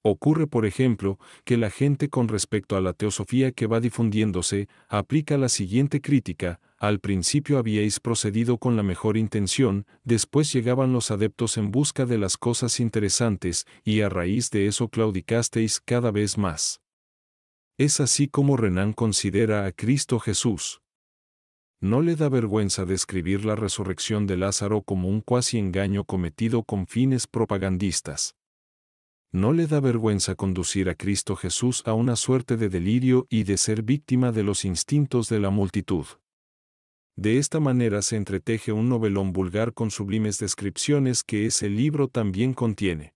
Ocurre, por ejemplo, que la gente con respecto a la teosofía que va difundiéndose, aplica la siguiente crítica, al principio habíais procedido con la mejor intención, después llegaban los adeptos en busca de las cosas interesantes, y a raíz de eso claudicasteis cada vez más. Es así como Renan considera a Cristo Jesús. No le da vergüenza describir la resurrección de Lázaro como un cuasi engaño cometido con fines propagandistas. No le da vergüenza conducir a Cristo Jesús a una suerte de delirio y de ser víctima de los instintos de la multitud. De esta manera se entreteje un novelón vulgar con sublimes descripciones que ese libro también contiene.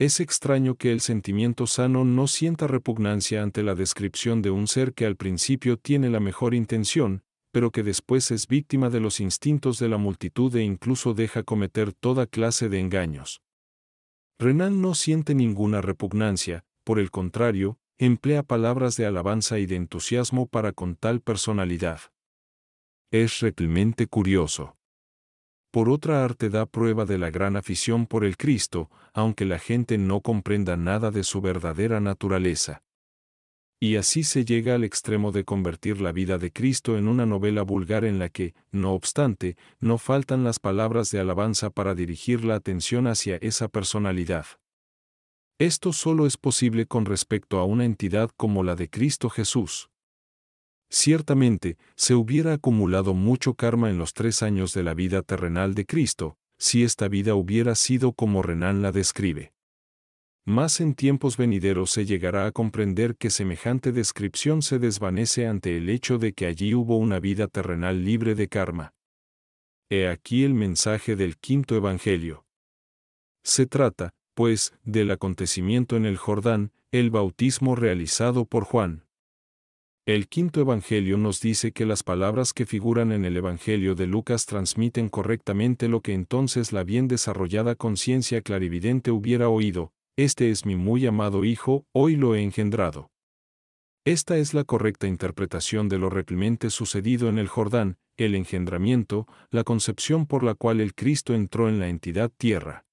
Es extraño que el sentimiento sano no sienta repugnancia ante la descripción de un ser que al principio tiene la mejor intención, pero que después es víctima de los instintos de la multitud e incluso deja cometer toda clase de engaños. Renan no siente ninguna repugnancia, por el contrario, emplea palabras de alabanza y de entusiasmo para con tal personalidad es realmente curioso. Por otra arte da prueba de la gran afición por el Cristo, aunque la gente no comprenda nada de su verdadera naturaleza. Y así se llega al extremo de convertir la vida de Cristo en una novela vulgar en la que, no obstante, no faltan las palabras de alabanza para dirigir la atención hacia esa personalidad. Esto solo es posible con respecto a una entidad como la de Cristo Jesús. Ciertamente, se hubiera acumulado mucho karma en los tres años de la vida terrenal de Cristo, si esta vida hubiera sido como Renan la describe. Más en tiempos venideros se llegará a comprender que semejante descripción se desvanece ante el hecho de que allí hubo una vida terrenal libre de karma. He aquí el mensaje del quinto Evangelio. Se trata, pues, del acontecimiento en el Jordán, el bautismo realizado por Juan. El quinto Evangelio nos dice que las palabras que figuran en el Evangelio de Lucas transmiten correctamente lo que entonces la bien desarrollada conciencia clarividente hubiera oído, Este es mi muy amado Hijo, hoy lo he engendrado. Esta es la correcta interpretación de lo realmente sucedido en el Jordán, el engendramiento, la concepción por la cual el Cristo entró en la entidad tierra.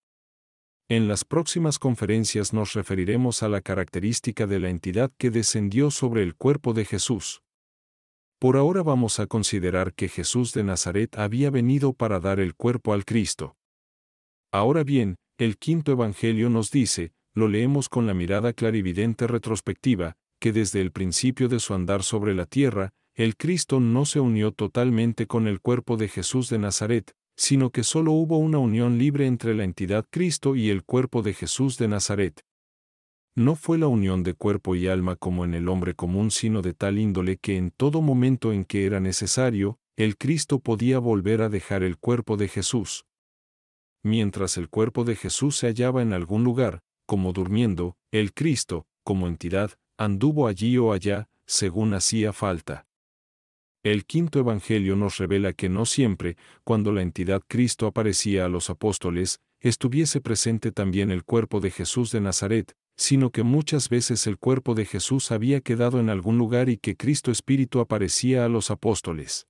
En las próximas conferencias nos referiremos a la característica de la entidad que descendió sobre el cuerpo de Jesús. Por ahora vamos a considerar que Jesús de Nazaret había venido para dar el cuerpo al Cristo. Ahora bien, el quinto Evangelio nos dice, lo leemos con la mirada clarividente retrospectiva, que desde el principio de su andar sobre la tierra, el Cristo no se unió totalmente con el cuerpo de Jesús de Nazaret, sino que solo hubo una unión libre entre la entidad Cristo y el cuerpo de Jesús de Nazaret. No fue la unión de cuerpo y alma como en el hombre común, sino de tal índole que en todo momento en que era necesario, el Cristo podía volver a dejar el cuerpo de Jesús. Mientras el cuerpo de Jesús se hallaba en algún lugar, como durmiendo, el Cristo, como entidad, anduvo allí o allá, según hacía falta. El quinto Evangelio nos revela que no siempre, cuando la entidad Cristo aparecía a los apóstoles, estuviese presente también el cuerpo de Jesús de Nazaret, sino que muchas veces el cuerpo de Jesús había quedado en algún lugar y que Cristo Espíritu aparecía a los apóstoles.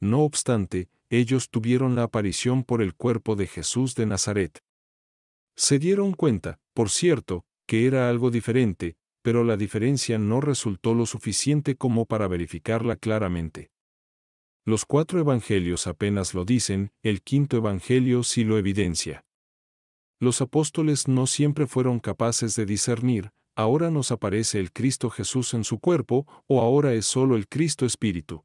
No obstante, ellos tuvieron la aparición por el cuerpo de Jesús de Nazaret. Se dieron cuenta, por cierto, que era algo diferente, pero la diferencia no resultó lo suficiente como para verificarla claramente. Los cuatro evangelios apenas lo dicen, el quinto evangelio sí lo evidencia. Los apóstoles no siempre fueron capaces de discernir, ahora nos aparece el Cristo Jesús en su cuerpo o ahora es solo el Cristo Espíritu.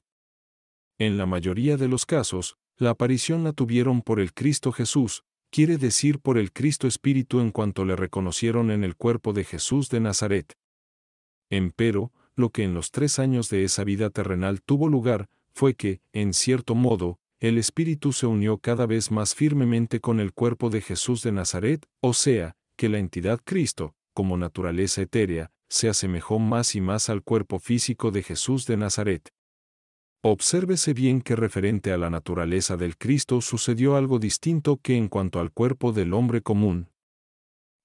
En la mayoría de los casos, la aparición la tuvieron por el Cristo Jesús, quiere decir por el Cristo Espíritu en cuanto le reconocieron en el cuerpo de Jesús de Nazaret. Empero, lo que en los tres años de esa vida terrenal tuvo lugar, fue que, en cierto modo, el espíritu se unió cada vez más firmemente con el cuerpo de Jesús de Nazaret, o sea, que la entidad Cristo, como naturaleza etérea, se asemejó más y más al cuerpo físico de Jesús de Nazaret. Obsérvese bien que referente a la naturaleza del Cristo sucedió algo distinto que en cuanto al cuerpo del hombre común,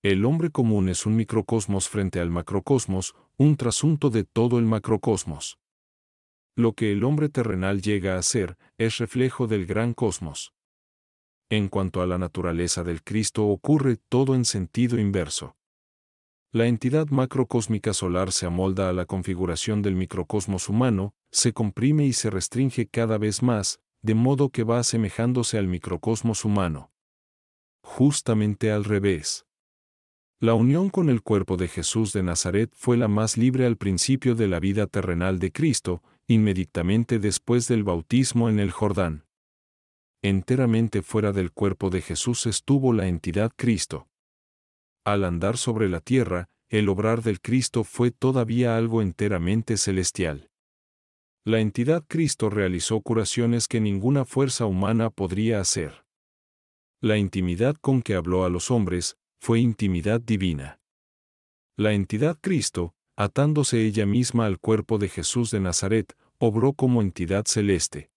el hombre común es un microcosmos frente al macrocosmos, un trasunto de todo el macrocosmos. Lo que el hombre terrenal llega a ser es reflejo del gran cosmos. En cuanto a la naturaleza del Cristo ocurre todo en sentido inverso. La entidad macrocósmica solar se amolda a la configuración del microcosmos humano, se comprime y se restringe cada vez más, de modo que va asemejándose al microcosmos humano. Justamente al revés. La unión con el cuerpo de Jesús de Nazaret fue la más libre al principio de la vida terrenal de Cristo, inmediatamente después del bautismo en el Jordán. Enteramente fuera del cuerpo de Jesús estuvo la entidad Cristo. Al andar sobre la tierra, el obrar del Cristo fue todavía algo enteramente celestial. La entidad Cristo realizó curaciones que ninguna fuerza humana podría hacer. La intimidad con que habló a los hombres, fue intimidad divina. La entidad Cristo, atándose ella misma al cuerpo de Jesús de Nazaret, obró como entidad celeste.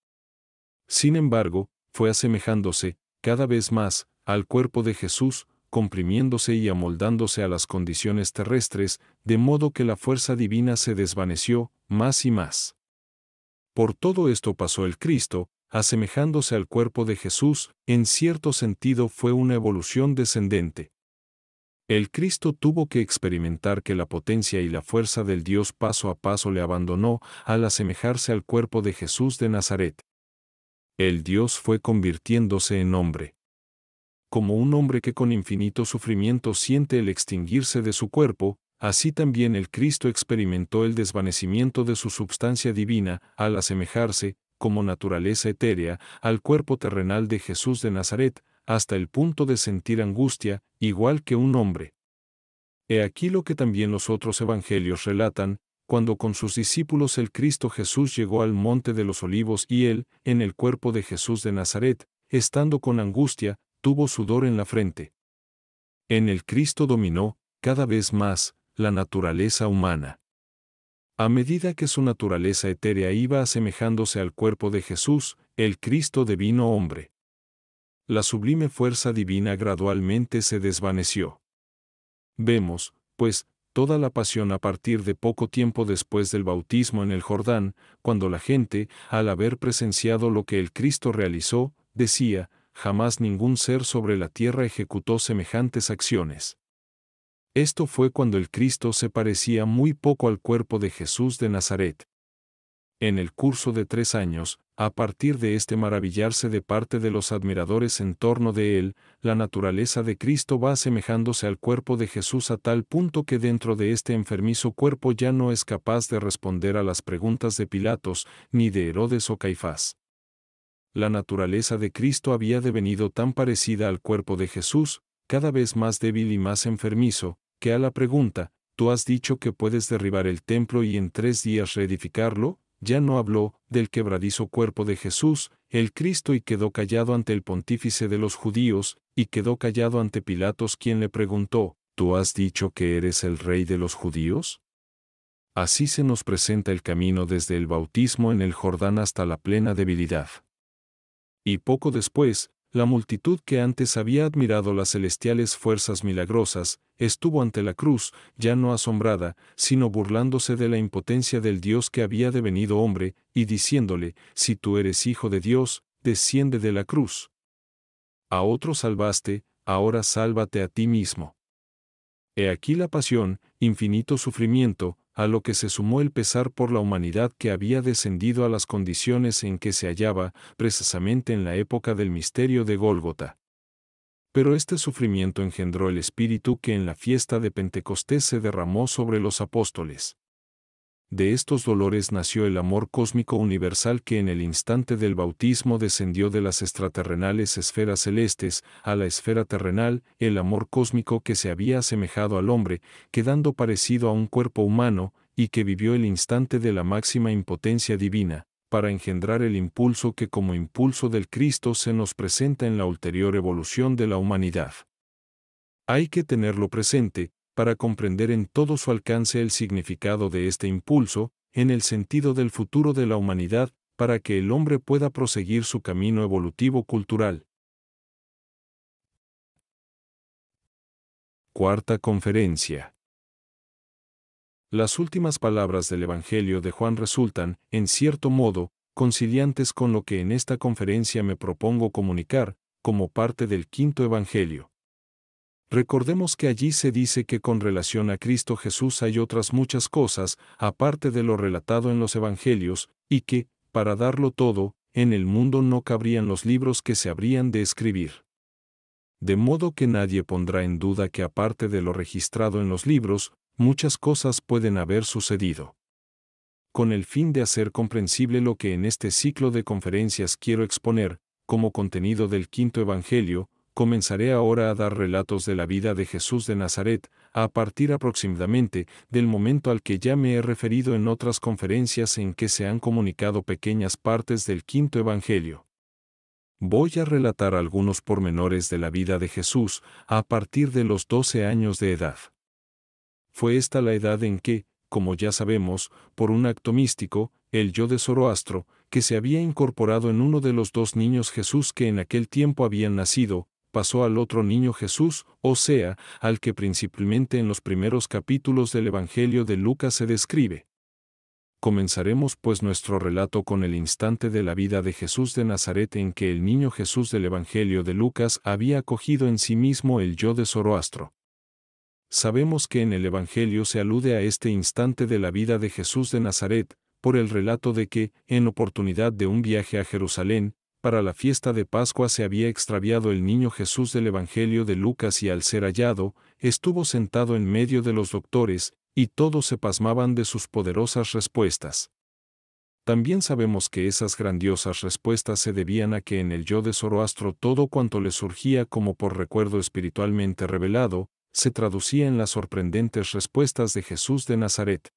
Sin embargo, fue asemejándose, cada vez más, al cuerpo de Jesús, comprimiéndose y amoldándose a las condiciones terrestres, de modo que la fuerza divina se desvaneció, más y más. Por todo esto pasó el Cristo, asemejándose al cuerpo de Jesús, en cierto sentido fue una evolución descendente. El Cristo tuvo que experimentar que la potencia y la fuerza del Dios paso a paso le abandonó al asemejarse al cuerpo de Jesús de Nazaret. El Dios fue convirtiéndose en hombre. Como un hombre que con infinito sufrimiento siente el extinguirse de su cuerpo, así también el Cristo experimentó el desvanecimiento de su substancia divina al asemejarse, como naturaleza etérea, al cuerpo terrenal de Jesús de Nazaret, hasta el punto de sentir angustia, igual que un hombre. He aquí lo que también los otros evangelios relatan, cuando con sus discípulos el Cristo Jesús llegó al monte de los olivos y él, en el cuerpo de Jesús de Nazaret, estando con angustia, tuvo sudor en la frente. En el Cristo dominó, cada vez más, la naturaleza humana. A medida que su naturaleza etérea iba asemejándose al cuerpo de Jesús, el Cristo divino hombre la sublime fuerza divina gradualmente se desvaneció. Vemos, pues, toda la pasión a partir de poco tiempo después del bautismo en el Jordán, cuando la gente, al haber presenciado lo que el Cristo realizó, decía, jamás ningún ser sobre la tierra ejecutó semejantes acciones. Esto fue cuando el Cristo se parecía muy poco al cuerpo de Jesús de Nazaret en el curso de tres años, a partir de este maravillarse de parte de los admiradores en torno de él, la naturaleza de Cristo va asemejándose al cuerpo de Jesús a tal punto que dentro de este enfermizo cuerpo ya no es capaz de responder a las preguntas de Pilatos, ni de Herodes o Caifás. La naturaleza de Cristo había devenido tan parecida al cuerpo de Jesús, cada vez más débil y más enfermizo, que a la pregunta, Tú has dicho que puedes derribar el templo y en tres días reedificarlo, ya no habló del quebradizo cuerpo de Jesús, el Cristo, y quedó callado ante el pontífice de los judíos, y quedó callado ante Pilatos quien le preguntó, ¿Tú has dicho que eres el rey de los judíos? Así se nos presenta el camino desde el bautismo en el Jordán hasta la plena debilidad. Y poco después, la multitud que antes había admirado las celestiales fuerzas milagrosas, estuvo ante la cruz, ya no asombrada, sino burlándose de la impotencia del Dios que había devenido hombre, y diciéndole, si tú eres hijo de Dios, desciende de la cruz. A otro salvaste, ahora sálvate a ti mismo. He aquí la pasión, infinito sufrimiento, a lo que se sumó el pesar por la humanidad que había descendido a las condiciones en que se hallaba, precisamente en la época del misterio de Gólgota. Pero este sufrimiento engendró el espíritu que en la fiesta de Pentecostés se derramó sobre los apóstoles de estos dolores nació el amor cósmico universal que en el instante del bautismo descendió de las extraterrenales esferas celestes a la esfera terrenal, el amor cósmico que se había asemejado al hombre, quedando parecido a un cuerpo humano, y que vivió el instante de la máxima impotencia divina, para engendrar el impulso que como impulso del Cristo se nos presenta en la ulterior evolución de la humanidad. Hay que tenerlo presente, para comprender en todo su alcance el significado de este impulso, en el sentido del futuro de la humanidad, para que el hombre pueda proseguir su camino evolutivo cultural. Cuarta conferencia. Las últimas palabras del Evangelio de Juan resultan, en cierto modo, conciliantes con lo que en esta conferencia me propongo comunicar, como parte del quinto Evangelio. Recordemos que allí se dice que con relación a Cristo Jesús hay otras muchas cosas, aparte de lo relatado en los Evangelios, y que, para darlo todo, en el mundo no cabrían los libros que se habrían de escribir. De modo que nadie pondrá en duda que aparte de lo registrado en los libros, muchas cosas pueden haber sucedido. Con el fin de hacer comprensible lo que en este ciclo de conferencias quiero exponer, como contenido del quinto Evangelio, Comenzaré ahora a dar relatos de la vida de Jesús de Nazaret, a partir aproximadamente del momento al que ya me he referido en otras conferencias en que se han comunicado pequeñas partes del quinto Evangelio. Voy a relatar algunos pormenores de la vida de Jesús a partir de los doce años de edad. Fue esta la edad en que, como ya sabemos, por un acto místico, el yo de Zoroastro, que se había incorporado en uno de los dos niños Jesús que en aquel tiempo habían nacido, pasó al otro niño Jesús, o sea, al que principalmente en los primeros capítulos del Evangelio de Lucas se describe. Comenzaremos pues nuestro relato con el instante de la vida de Jesús de Nazaret en que el niño Jesús del Evangelio de Lucas había acogido en sí mismo el yo de Zoroastro. Sabemos que en el Evangelio se alude a este instante de la vida de Jesús de Nazaret, por el relato de que, en oportunidad de un viaje a Jerusalén, para la fiesta de Pascua se había extraviado el niño Jesús del Evangelio de Lucas y al ser hallado, estuvo sentado en medio de los doctores, y todos se pasmaban de sus poderosas respuestas. También sabemos que esas grandiosas respuestas se debían a que en el yo de Zoroastro todo cuanto le surgía como por recuerdo espiritualmente revelado, se traducía en las sorprendentes respuestas de Jesús de Nazaret.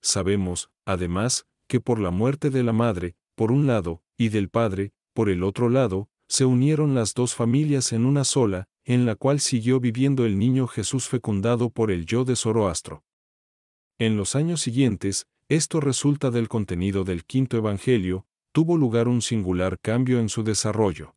Sabemos, además, que por la muerte de la madre, por un lado, y del padre, por el otro lado, se unieron las dos familias en una sola, en la cual siguió viviendo el niño Jesús fecundado por el yo de Zoroastro. En los años siguientes, esto resulta del contenido del quinto Evangelio, tuvo lugar un singular cambio en su desarrollo.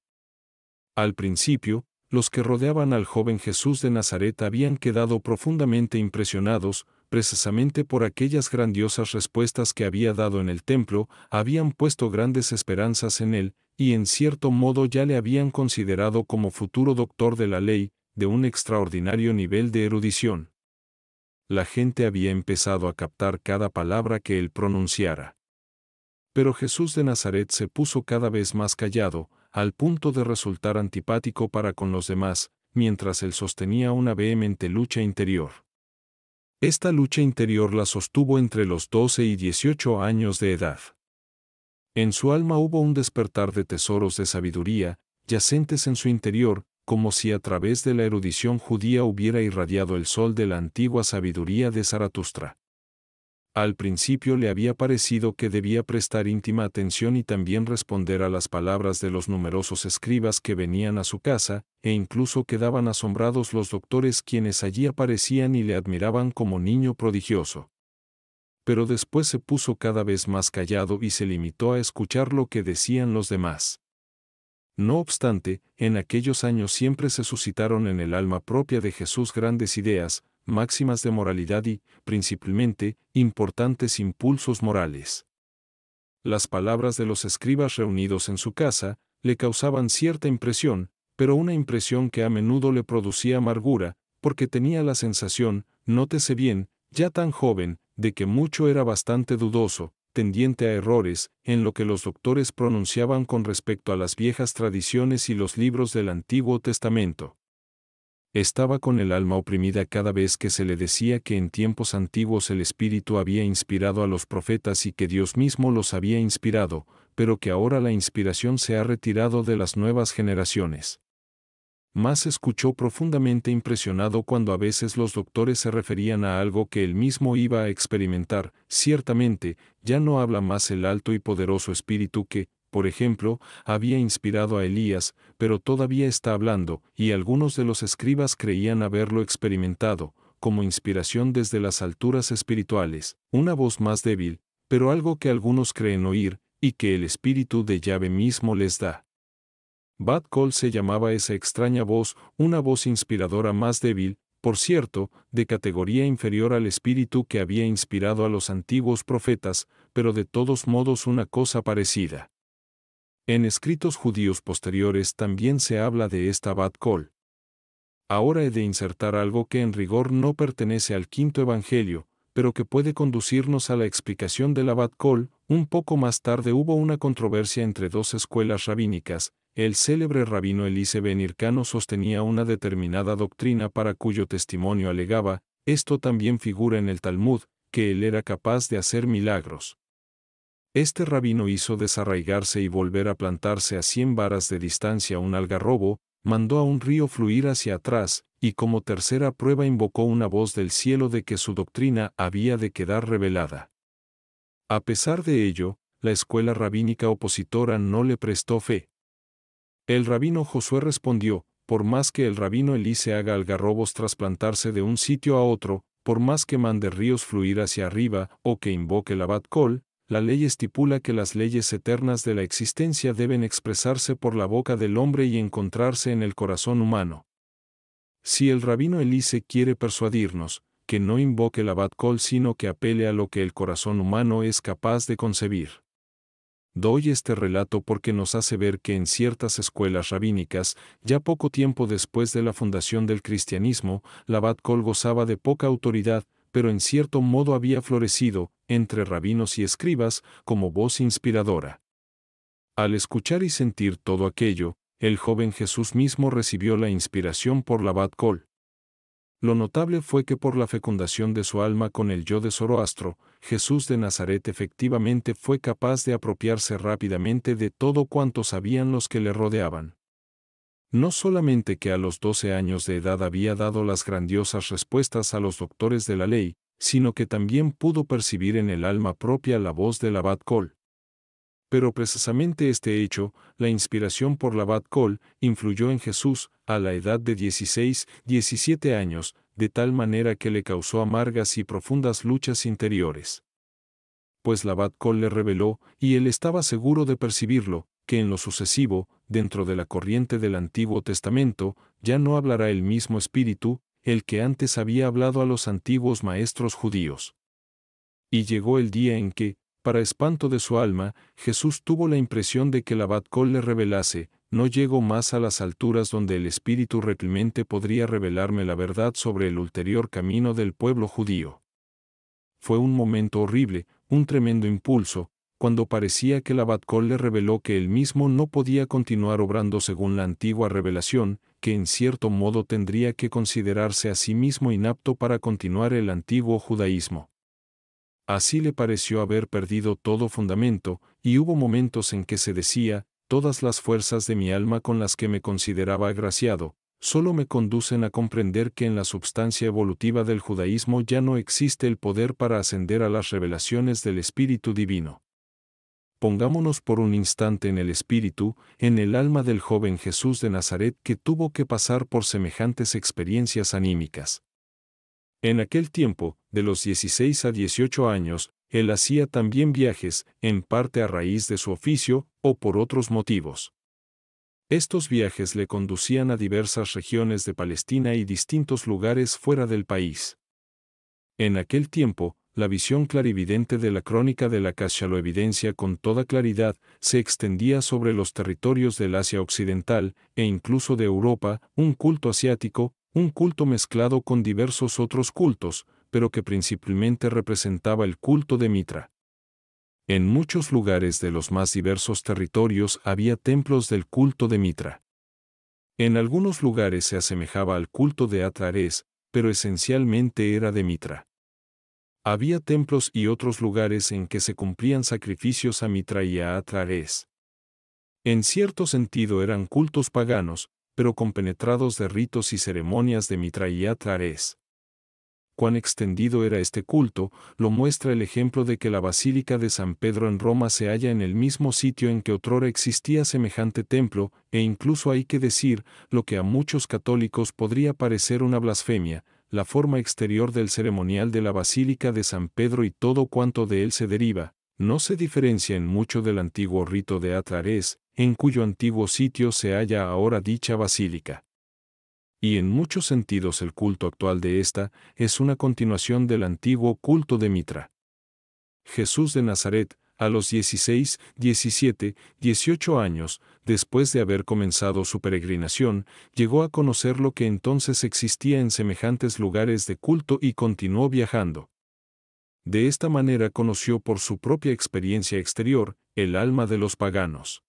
Al principio, los que rodeaban al joven Jesús de Nazaret habían quedado profundamente impresionados, precisamente por aquellas grandiosas respuestas que había dado en el templo, habían puesto grandes esperanzas en él, y en cierto modo ya le habían considerado como futuro doctor de la ley, de un extraordinario nivel de erudición. La gente había empezado a captar cada palabra que él pronunciara. Pero Jesús de Nazaret se puso cada vez más callado, al punto de resultar antipático para con los demás, mientras él sostenía una vehemente lucha interior. Esta lucha interior la sostuvo entre los 12 y 18 años de edad. En su alma hubo un despertar de tesoros de sabiduría, yacentes en su interior, como si a través de la erudición judía hubiera irradiado el sol de la antigua sabiduría de Zaratustra. Al principio le había parecido que debía prestar íntima atención y también responder a las palabras de los numerosos escribas que venían a su casa, e incluso quedaban asombrados los doctores quienes allí aparecían y le admiraban como niño prodigioso. Pero después se puso cada vez más callado y se limitó a escuchar lo que decían los demás. No obstante, en aquellos años siempre se suscitaron en el alma propia de Jesús grandes ideas, máximas de moralidad y, principalmente, importantes impulsos morales. Las palabras de los escribas reunidos en su casa le causaban cierta impresión, pero una impresión que a menudo le producía amargura, porque tenía la sensación, nótese bien, ya tan joven, de que mucho era bastante dudoso, tendiente a errores, en lo que los doctores pronunciaban con respecto a las viejas tradiciones y los libros del Antiguo Testamento. Estaba con el alma oprimida cada vez que se le decía que en tiempos antiguos el Espíritu había inspirado a los profetas y que Dios mismo los había inspirado, pero que ahora la inspiración se ha retirado de las nuevas generaciones. Más escuchó profundamente impresionado cuando a veces los doctores se referían a algo que él mismo iba a experimentar, ciertamente, ya no habla más el alto y poderoso espíritu que, por ejemplo, había inspirado a Elías, pero todavía está hablando, y algunos de los escribas creían haberlo experimentado, como inspiración desde las alturas espirituales, una voz más débil, pero algo que algunos creen oír, y que el espíritu de llave mismo les da. Bad Call se llamaba esa extraña voz, una voz inspiradora más débil, por cierto, de categoría inferior al espíritu que había inspirado a los antiguos profetas, pero de todos modos una cosa parecida. En escritos judíos posteriores también se habla de esta Bat Kol. Ahora he de insertar algo que en rigor no pertenece al quinto evangelio, pero que puede conducirnos a la explicación de la Bat Kol. Un poco más tarde hubo una controversia entre dos escuelas rabínicas. El célebre rabino Elise Ben Ircano sostenía una determinada doctrina para cuyo testimonio alegaba, esto también figura en el Talmud, que él era capaz de hacer milagros. Este rabino hizo desarraigarse y volver a plantarse a cien varas de distancia un algarrobo, mandó a un río fluir hacia atrás, y como tercera prueba invocó una voz del cielo de que su doctrina había de quedar revelada. A pesar de ello, la escuela rabínica opositora no le prestó fe. El rabino Josué respondió, por más que el rabino Elise haga algarrobos trasplantarse de un sitio a otro, por más que mande ríos fluir hacia arriba o que invoque la Bat col, la ley estipula que las leyes eternas de la existencia deben expresarse por la boca del hombre y encontrarse en el corazón humano. Si el rabino Elise quiere persuadirnos, que no invoque la Bat-Kol sino que apele a lo que el corazón humano es capaz de concebir. Doy este relato porque nos hace ver que en ciertas escuelas rabínicas, ya poco tiempo después de la fundación del cristianismo, la Bat-Kol gozaba de poca autoridad, pero en cierto modo había florecido, entre rabinos y escribas como voz inspiradora. Al escuchar y sentir todo aquello, el joven Jesús mismo recibió la inspiración por la Bat Kol. Lo notable fue que por la fecundación de su alma con el yo de Zoroastro, Jesús de Nazaret efectivamente fue capaz de apropiarse rápidamente de todo cuanto sabían los que le rodeaban. No solamente que a los doce años de edad había dado las grandiosas respuestas a los doctores de la ley, sino que también pudo percibir en el alma propia la voz de la abad Cole. Pero precisamente este hecho, la inspiración por la bat Cole, influyó en Jesús, a la edad de 16, 17 años, de tal manera que le causó amargas y profundas luchas interiores. Pues la bat Cole le reveló, y él estaba seguro de percibirlo, que en lo sucesivo, dentro de la corriente del Antiguo Testamento, ya no hablará el mismo espíritu, el que antes había hablado a los antiguos maestros judíos. Y llegó el día en que, para espanto de su alma, Jesús tuvo la impresión de que la Batcol le revelase, no llego más a las alturas donde el espíritu reprimente podría revelarme la verdad sobre el ulterior camino del pueblo judío. Fue un momento horrible, un tremendo impulso, cuando parecía que la Batcol le reveló que él mismo no podía continuar obrando según la antigua revelación, que en cierto modo tendría que considerarse a sí mismo inapto para continuar el antiguo judaísmo. Así le pareció haber perdido todo fundamento, y hubo momentos en que se decía, todas las fuerzas de mi alma con las que me consideraba agraciado, solo me conducen a comprender que en la substancia evolutiva del judaísmo ya no existe el poder para ascender a las revelaciones del Espíritu Divino pongámonos por un instante en el espíritu, en el alma del joven Jesús de Nazaret que tuvo que pasar por semejantes experiencias anímicas. En aquel tiempo, de los 16 a 18 años, él hacía también viajes, en parte a raíz de su oficio o por otros motivos. Estos viajes le conducían a diversas regiones de Palestina y distintos lugares fuera del país. En aquel tiempo, la visión clarividente de la crónica de la casa evidencia con toda claridad, se extendía sobre los territorios del Asia Occidental e incluso de Europa, un culto asiático, un culto mezclado con diversos otros cultos, pero que principalmente representaba el culto de Mitra. En muchos lugares de los más diversos territorios había templos del culto de Mitra. En algunos lugares se asemejaba al culto de Atares, pero esencialmente era de Mitra. Había templos y otros lugares en que se cumplían sacrificios a Mitra y En cierto sentido eran cultos paganos, pero compenetrados de ritos y ceremonias de Mitra y Cuán extendido era este culto, lo muestra el ejemplo de que la Basílica de San Pedro en Roma se halla en el mismo sitio en que otrora existía semejante templo, e incluso hay que decir, lo que a muchos católicos podría parecer una blasfemia, la forma exterior del ceremonial de la Basílica de San Pedro y todo cuanto de él se deriva, no se diferencia en mucho del antiguo rito de atrarés, en cuyo antiguo sitio se halla ahora dicha basílica. Y en muchos sentidos el culto actual de esta es una continuación del antiguo culto de Mitra. Jesús de Nazaret, a los 16, 17, 18 años, después de haber comenzado su peregrinación, llegó a conocer lo que entonces existía en semejantes lugares de culto y continuó viajando. De esta manera conoció por su propia experiencia exterior el alma de los paganos.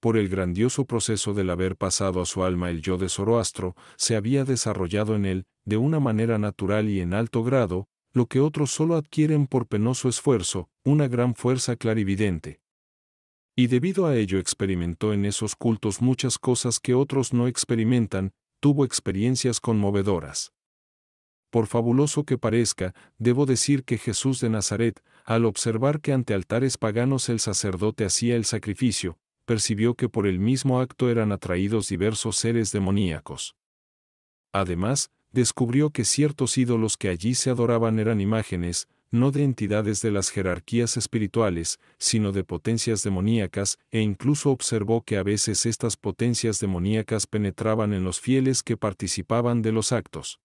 Por el grandioso proceso del haber pasado a su alma el yo de Zoroastro, se había desarrollado en él, de una manera natural y en alto grado, lo que otros solo adquieren por penoso esfuerzo, una gran fuerza clarividente. Y debido a ello experimentó en esos cultos muchas cosas que otros no experimentan, tuvo experiencias conmovedoras. Por fabuloso que parezca, debo decir que Jesús de Nazaret, al observar que ante altares paganos el sacerdote hacía el sacrificio, percibió que por el mismo acto eran atraídos diversos seres demoníacos. Además, descubrió que ciertos ídolos que allí se adoraban eran imágenes, no de entidades de las jerarquías espirituales, sino de potencias demoníacas, e incluso observó que a veces estas potencias demoníacas penetraban en los fieles que participaban de los actos.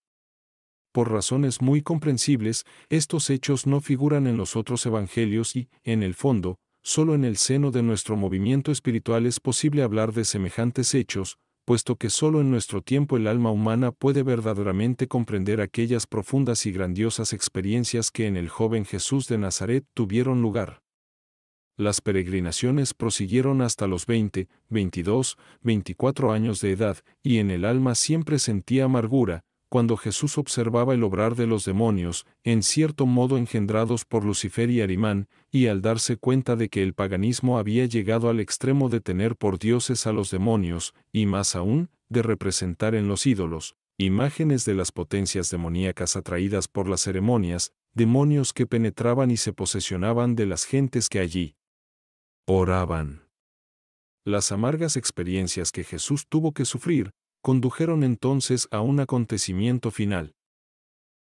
Por razones muy comprensibles, estos hechos no figuran en los otros evangelios y, en el fondo, solo en el seno de nuestro movimiento espiritual es posible hablar de semejantes hechos, puesto que solo en nuestro tiempo el alma humana puede verdaderamente comprender aquellas profundas y grandiosas experiencias que en el joven Jesús de Nazaret tuvieron lugar. Las peregrinaciones prosiguieron hasta los 20, 22, 24 años de edad, y en el alma siempre sentía amargura, cuando Jesús observaba el obrar de los demonios, en cierto modo engendrados por Lucifer y Arimán, y al darse cuenta de que el paganismo había llegado al extremo de tener por dioses a los demonios, y más aún, de representar en los ídolos, imágenes de las potencias demoníacas atraídas por las ceremonias, demonios que penetraban y se posesionaban de las gentes que allí oraban. Las amargas experiencias que Jesús tuvo que sufrir, condujeron entonces a un acontecimiento final.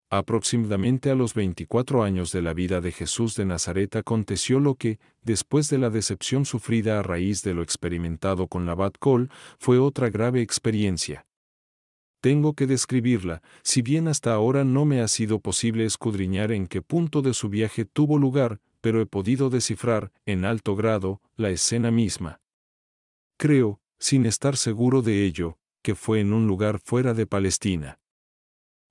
Aproximadamente a los 24 años de la vida de Jesús de Nazaret aconteció lo que, después de la decepción sufrida a raíz de lo experimentado con la Batcol, fue otra grave experiencia. Tengo que describirla, si bien hasta ahora no me ha sido posible escudriñar en qué punto de su viaje tuvo lugar, pero he podido descifrar, en alto grado, la escena misma. Creo, sin estar seguro de ello, que fue en un lugar fuera de Palestina.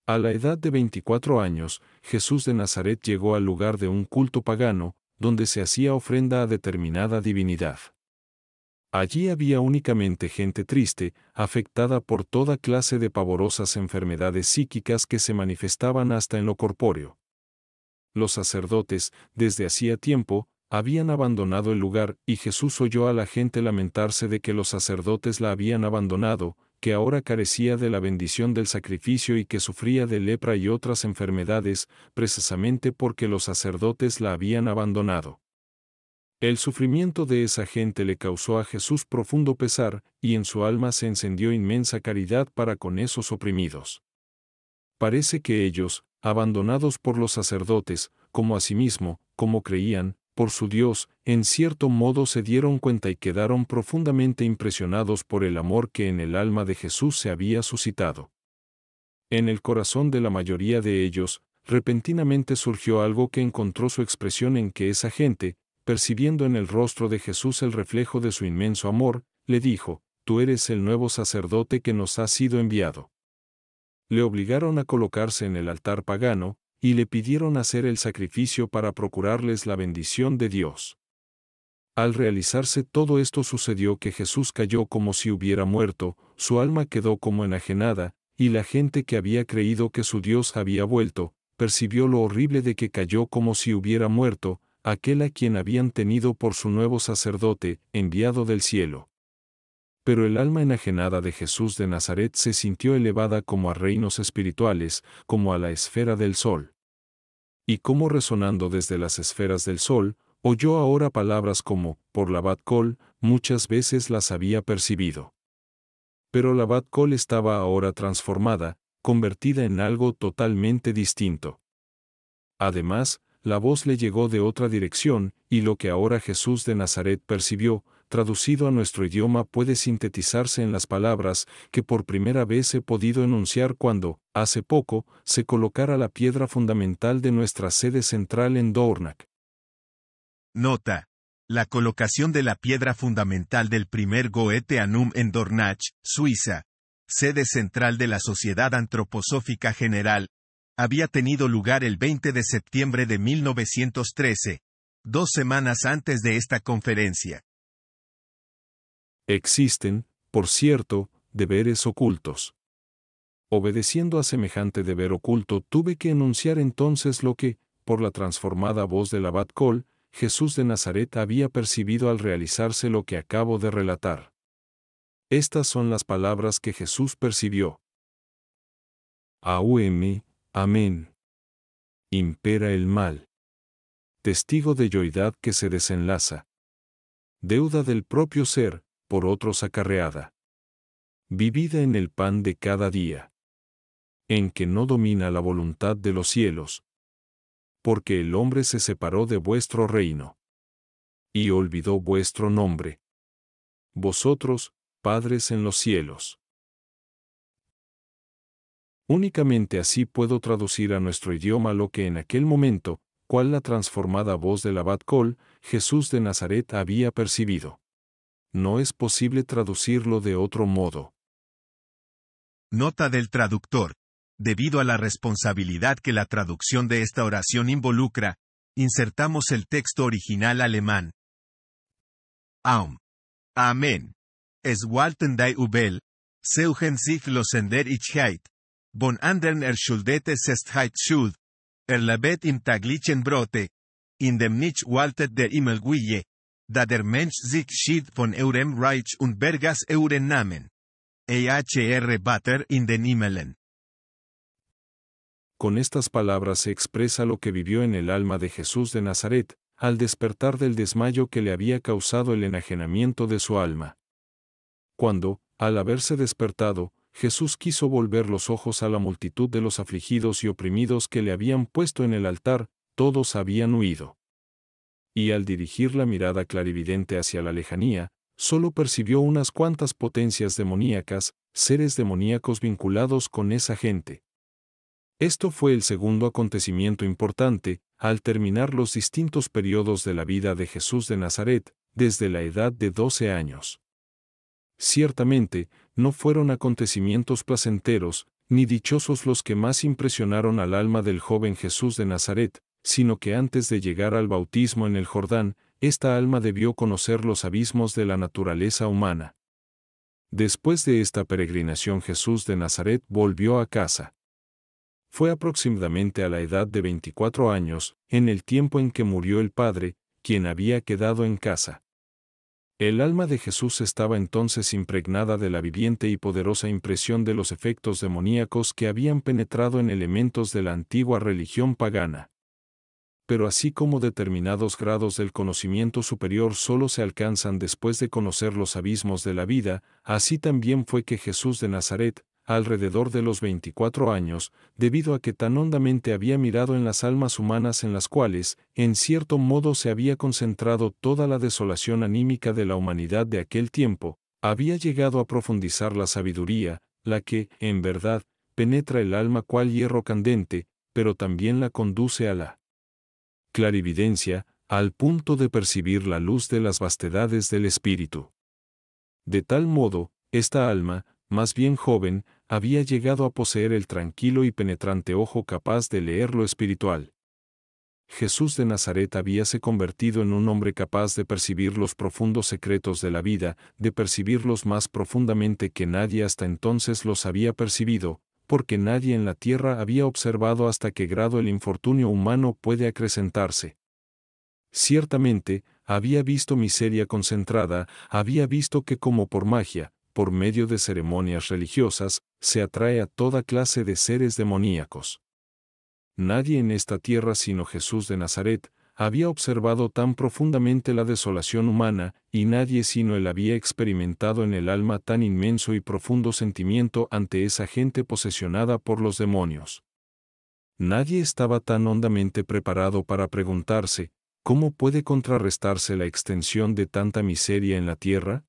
A la edad de 24 años, Jesús de Nazaret llegó al lugar de un culto pagano, donde se hacía ofrenda a determinada divinidad. Allí había únicamente gente triste, afectada por toda clase de pavorosas enfermedades psíquicas que se manifestaban hasta en lo corpóreo. Los sacerdotes, desde hacía tiempo, habían abandonado el lugar y Jesús oyó a la gente lamentarse de que los sacerdotes la habían abandonado, que ahora carecía de la bendición del sacrificio y que sufría de lepra y otras enfermedades, precisamente porque los sacerdotes la habían abandonado. El sufrimiento de esa gente le causó a Jesús profundo pesar, y en su alma se encendió inmensa caridad para con esos oprimidos. Parece que ellos, abandonados por los sacerdotes, como a sí mismo, como creían, por su Dios, en cierto modo se dieron cuenta y quedaron profundamente impresionados por el amor que en el alma de Jesús se había suscitado. En el corazón de la mayoría de ellos, repentinamente surgió algo que encontró su expresión en que esa gente, percibiendo en el rostro de Jesús el reflejo de su inmenso amor, le dijo, Tú eres el nuevo sacerdote que nos ha sido enviado. Le obligaron a colocarse en el altar pagano, y le pidieron hacer el sacrificio para procurarles la bendición de Dios. Al realizarse todo esto sucedió que Jesús cayó como si hubiera muerto, su alma quedó como enajenada, y la gente que había creído que su Dios había vuelto, percibió lo horrible de que cayó como si hubiera muerto, aquel a quien habían tenido por su nuevo sacerdote, enviado del cielo. Pero el alma enajenada de Jesús de Nazaret se sintió elevada como a reinos espirituales, como a la esfera del sol y cómo resonando desde las esferas del sol, oyó ahora palabras como, por la Batcol, muchas veces las había percibido. Pero la Batcol estaba ahora transformada, convertida en algo totalmente distinto. Además, la voz le llegó de otra dirección, y lo que ahora Jesús de Nazaret percibió, traducido a nuestro idioma puede sintetizarse en las palabras que por primera vez he podido enunciar cuando, hace poco, se colocara la piedra fundamental de nuestra sede central en Dornach.
Nota. La colocación de la piedra fundamental del primer Goethe Anum en Dornach, Suiza, sede central de la Sociedad Antroposófica General, había tenido lugar el 20 de septiembre de 1913, dos semanas antes de esta conferencia. Existen, por
cierto, deberes ocultos. Obedeciendo a semejante deber oculto tuve que enunciar entonces lo que, por la transformada voz del abad Cole, Jesús de Nazaret había percibido al realizarse lo que acabo de relatar. Estas son las palabras que Jesús percibió. AUM, Amén. Impera el mal. Testigo de yoidad que se desenlaza. Deuda del propio ser, por otros acarreada. Vivida en el pan de cada día, en que no domina la voluntad de los cielos, porque el hombre se separó de vuestro reino, y olvidó vuestro nombre. Vosotros, padres en los cielos. Únicamente así puedo traducir a nuestro idioma lo que en aquel momento, cual la transformada voz del abad Col, Jesús de Nazaret había percibido no es posible traducirlo de otro
modo. Nota del traductor. Debido a la responsabilidad que la traducción de esta oración involucra, insertamos el texto original alemán. Aum. Amén. Es walten die Ubel. Seugen sich los ich Von andern erschuldet es heit schuld. Er labet im taglichen brote. In dem nicht waltet der Immelguille da mensch sich schied von eurem Reich und bergas euren Namen. EHR Batter in den
Con estas palabras se expresa lo que vivió en el alma de Jesús de Nazaret, al despertar del desmayo que le había causado el enajenamiento de su alma. Cuando, al haberse despertado, Jesús quiso volver los ojos a la multitud de los afligidos y oprimidos que le habían puesto en el altar, todos habían huido y al dirigir la mirada clarividente hacia la lejanía, solo percibió unas cuantas potencias demoníacas, seres demoníacos vinculados con esa gente. Esto fue el segundo acontecimiento importante, al terminar los distintos periodos de la vida de Jesús de Nazaret, desde la edad de 12 años. Ciertamente, no fueron acontecimientos placenteros, ni dichosos los que más impresionaron al alma del joven Jesús de Nazaret, sino que antes de llegar al bautismo en el Jordán, esta alma debió conocer los abismos de la naturaleza humana. Después de esta peregrinación Jesús de Nazaret volvió a casa. Fue aproximadamente a la edad de 24 años, en el tiempo en que murió el Padre, quien había quedado en casa. El alma de Jesús estaba entonces impregnada de la viviente y poderosa impresión de los efectos demoníacos que habían penetrado en elementos de la antigua religión pagana pero así como determinados grados del conocimiento superior solo se alcanzan después de conocer los abismos de la vida, así también fue que Jesús de Nazaret, alrededor de los 24 años, debido a que tan hondamente había mirado en las almas humanas en las cuales, en cierto modo, se había concentrado toda la desolación anímica de la humanidad de aquel tiempo, había llegado a profundizar la sabiduría, la que, en verdad, penetra el alma cual hierro candente, pero también la conduce a la clarividencia, al punto de percibir la luz de las vastedades del espíritu. De tal modo, esta alma, más bien joven, había llegado a poseer el tranquilo y penetrante ojo capaz de leer lo espiritual. Jesús de Nazaret habíase convertido en un hombre capaz de percibir los profundos secretos de la vida, de percibirlos más profundamente que nadie hasta entonces los había percibido, porque nadie en la tierra había observado hasta qué grado el infortunio humano puede acrecentarse. Ciertamente, había visto miseria concentrada, había visto que como por magia, por medio de ceremonias religiosas, se atrae a toda clase de seres demoníacos. Nadie en esta tierra sino Jesús de Nazaret, había observado tan profundamente la desolación humana, y nadie sino él había experimentado en el alma tan inmenso y profundo sentimiento ante esa gente posesionada por los demonios. Nadie estaba tan hondamente preparado para preguntarse, ¿cómo puede contrarrestarse la extensión de tanta miseria en la tierra?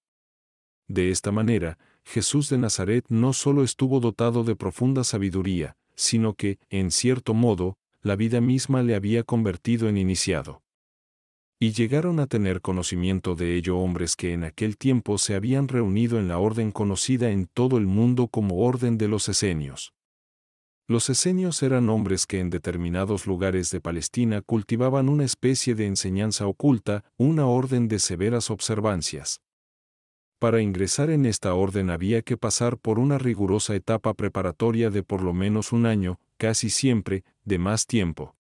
De esta manera, Jesús de Nazaret no solo estuvo dotado de profunda sabiduría, sino que, en cierto modo, la vida misma le había convertido en iniciado. Y llegaron a tener conocimiento de ello hombres que en aquel tiempo se habían reunido en la orden conocida en todo el mundo como Orden de los Esenios. Los esenios eran hombres que en determinados lugares de Palestina cultivaban una especie de enseñanza oculta, una orden de severas observancias. Para ingresar en esta orden había que pasar por una rigurosa etapa preparatoria de por lo menos un año, casi siempre, de más tiempo.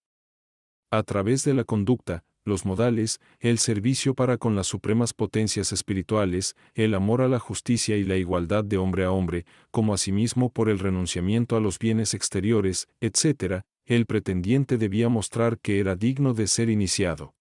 A través de la conducta, los modales, el servicio para con las supremas potencias espirituales, el amor a la justicia y la igualdad de hombre a hombre, como asimismo por el renunciamiento a los bienes exteriores, etc., el pretendiente debía mostrar que era digno de ser iniciado.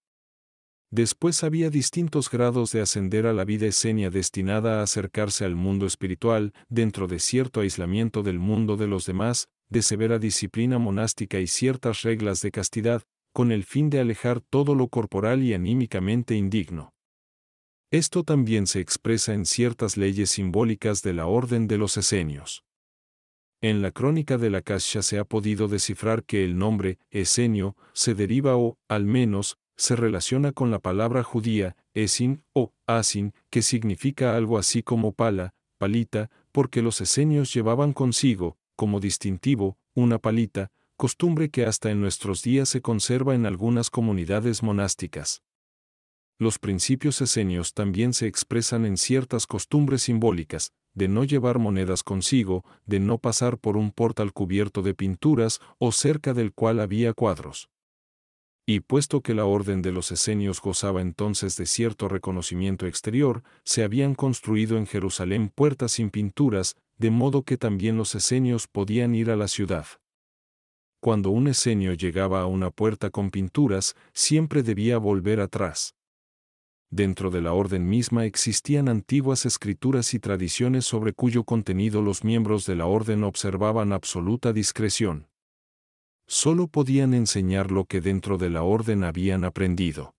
Después había distintos grados de ascender a la vida esenia destinada a acercarse al mundo espiritual, dentro de cierto aislamiento del mundo de los demás, de severa disciplina monástica y ciertas reglas de castidad, con el fin de alejar todo lo corporal y anímicamente indigno. Esto también se expresa en ciertas leyes simbólicas de la orden de los esenios. En la crónica de la Casha se ha podido descifrar que el nombre, esenio, se deriva o, al menos, se relaciona con la palabra judía, esin o asin, que significa algo así como pala, palita, porque los esenios llevaban consigo, como distintivo, una palita, costumbre que hasta en nuestros días se conserva en algunas comunidades monásticas. Los principios esenios también se expresan en ciertas costumbres simbólicas, de no llevar monedas consigo, de no pasar por un portal cubierto de pinturas o cerca del cual había cuadros y puesto que la orden de los esenios gozaba entonces de cierto reconocimiento exterior, se habían construido en Jerusalén puertas sin pinturas, de modo que también los esenios podían ir a la ciudad. Cuando un esenio llegaba a una puerta con pinturas, siempre debía volver atrás. Dentro de la orden misma existían antiguas escrituras y tradiciones sobre cuyo contenido los miembros de la orden observaban absoluta discreción. Solo podían enseñar lo que dentro de la orden habían aprendido.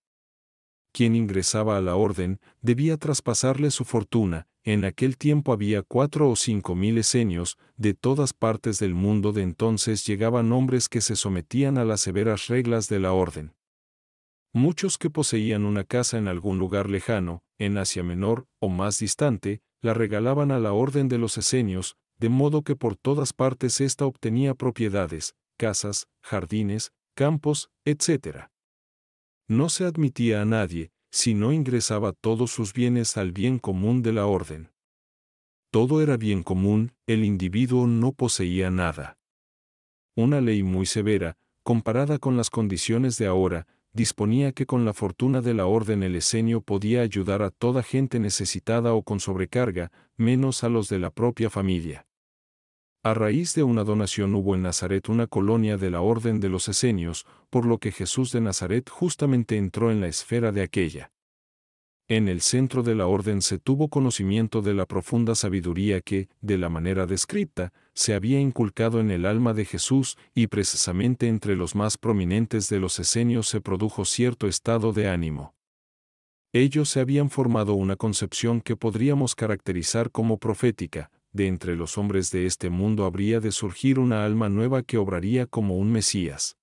Quien ingresaba a la orden debía traspasarle su fortuna, en aquel tiempo había cuatro o cinco mil esenios, de todas partes del mundo de entonces llegaban hombres que se sometían a las severas reglas de la orden. Muchos que poseían una casa en algún lugar lejano, en Asia Menor o más distante, la regalaban a la orden de los esenios, de modo que por todas partes ésta obtenía propiedades, casas, jardines, campos, etc. No se admitía a nadie, si no ingresaba todos sus bienes al bien común de la orden. Todo era bien común, el individuo no poseía nada. Una ley muy severa, comparada con las condiciones de ahora, disponía que con la fortuna de la orden el esenio podía ayudar a toda gente necesitada o con sobrecarga, menos a los de la propia familia. A raíz de una donación hubo en Nazaret una colonia de la orden de los Esenios, por lo que Jesús de Nazaret justamente entró en la esfera de aquella. En el centro de la orden se tuvo conocimiento de la profunda sabiduría que, de la manera descrita, se había inculcado en el alma de Jesús y precisamente entre los más prominentes de los Esenios se produjo cierto estado de ánimo. Ellos se habían formado una concepción que podríamos caracterizar como profética, de entre los hombres de este mundo habría de surgir una alma nueva que obraría como un Mesías.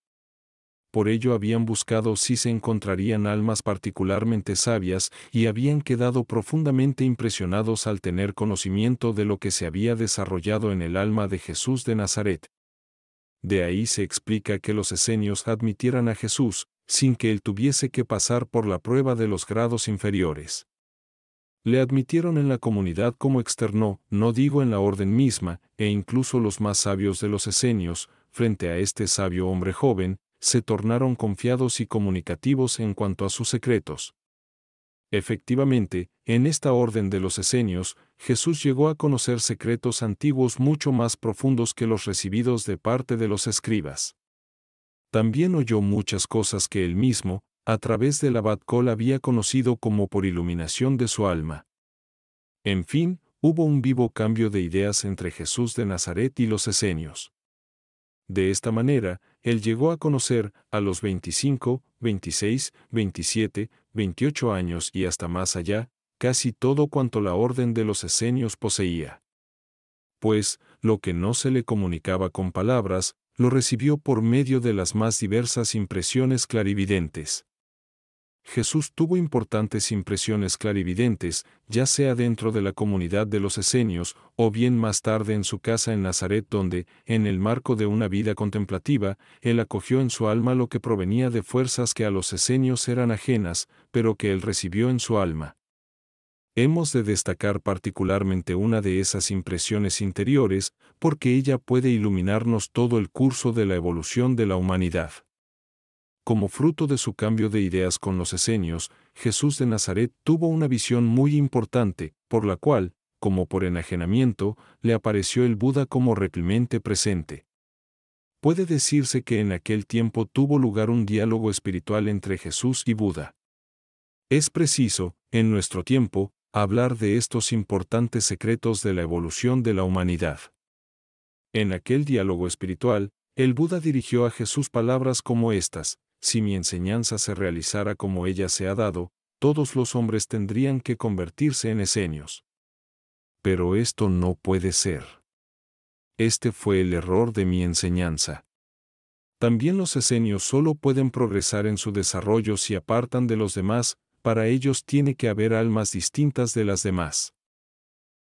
Por ello habían buscado si se encontrarían almas particularmente sabias y habían quedado profundamente impresionados al tener conocimiento de lo que se había desarrollado en el alma de Jesús de Nazaret. De ahí se explica que los esenios admitieran a Jesús, sin que él tuviese que pasar por la prueba de los grados inferiores le admitieron en la comunidad como externo, no digo en la orden misma, e incluso los más sabios de los esenios, frente a este sabio hombre joven, se tornaron confiados y comunicativos en cuanto a sus secretos. Efectivamente, en esta orden de los esenios, Jesús llegó a conocer secretos antiguos mucho más profundos que los recibidos de parte de los escribas. También oyó muchas cosas que él mismo, a través del abad Cole había conocido como por iluminación de su alma. En fin, hubo un vivo cambio de ideas entre Jesús de Nazaret y los esenios. De esta manera, él llegó a conocer, a los 25, 26, 27, 28 años y hasta más allá, casi todo cuanto la orden de los esenios poseía. Pues, lo que no se le comunicaba con palabras, lo recibió por medio de las más diversas impresiones clarividentes. Jesús tuvo importantes impresiones clarividentes, ya sea dentro de la comunidad de los esenios o bien más tarde en su casa en Nazaret donde, en el marco de una vida contemplativa, él acogió en su alma lo que provenía de fuerzas que a los esenios eran ajenas, pero que él recibió en su alma. Hemos de destacar particularmente una de esas impresiones interiores, porque ella puede iluminarnos todo el curso de la evolución de la humanidad. Como fruto de su cambio de ideas con los esenios, Jesús de Nazaret tuvo una visión muy importante, por la cual, como por enajenamiento, le apareció el Buda como replimente presente. Puede decirse que en aquel tiempo tuvo lugar un diálogo espiritual entre Jesús y Buda. Es preciso, en nuestro tiempo, hablar de estos importantes secretos de la evolución de la humanidad. En aquel diálogo espiritual, el Buda dirigió a Jesús palabras como estas, si mi enseñanza se realizara como ella se ha dado, todos los hombres tendrían que convertirse en esenios. Pero esto no puede ser. Este fue el error de mi enseñanza. También los esenios solo pueden progresar en su desarrollo si apartan de los demás, para ellos tiene que haber almas distintas de las demás.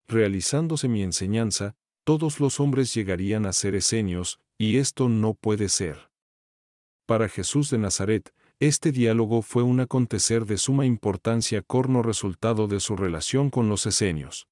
Realizándose mi enseñanza, todos los hombres llegarían a ser esenios, y esto no puede ser. Para Jesús de Nazaret, este diálogo fue un acontecer de suma importancia corno resultado de su relación con los esenios.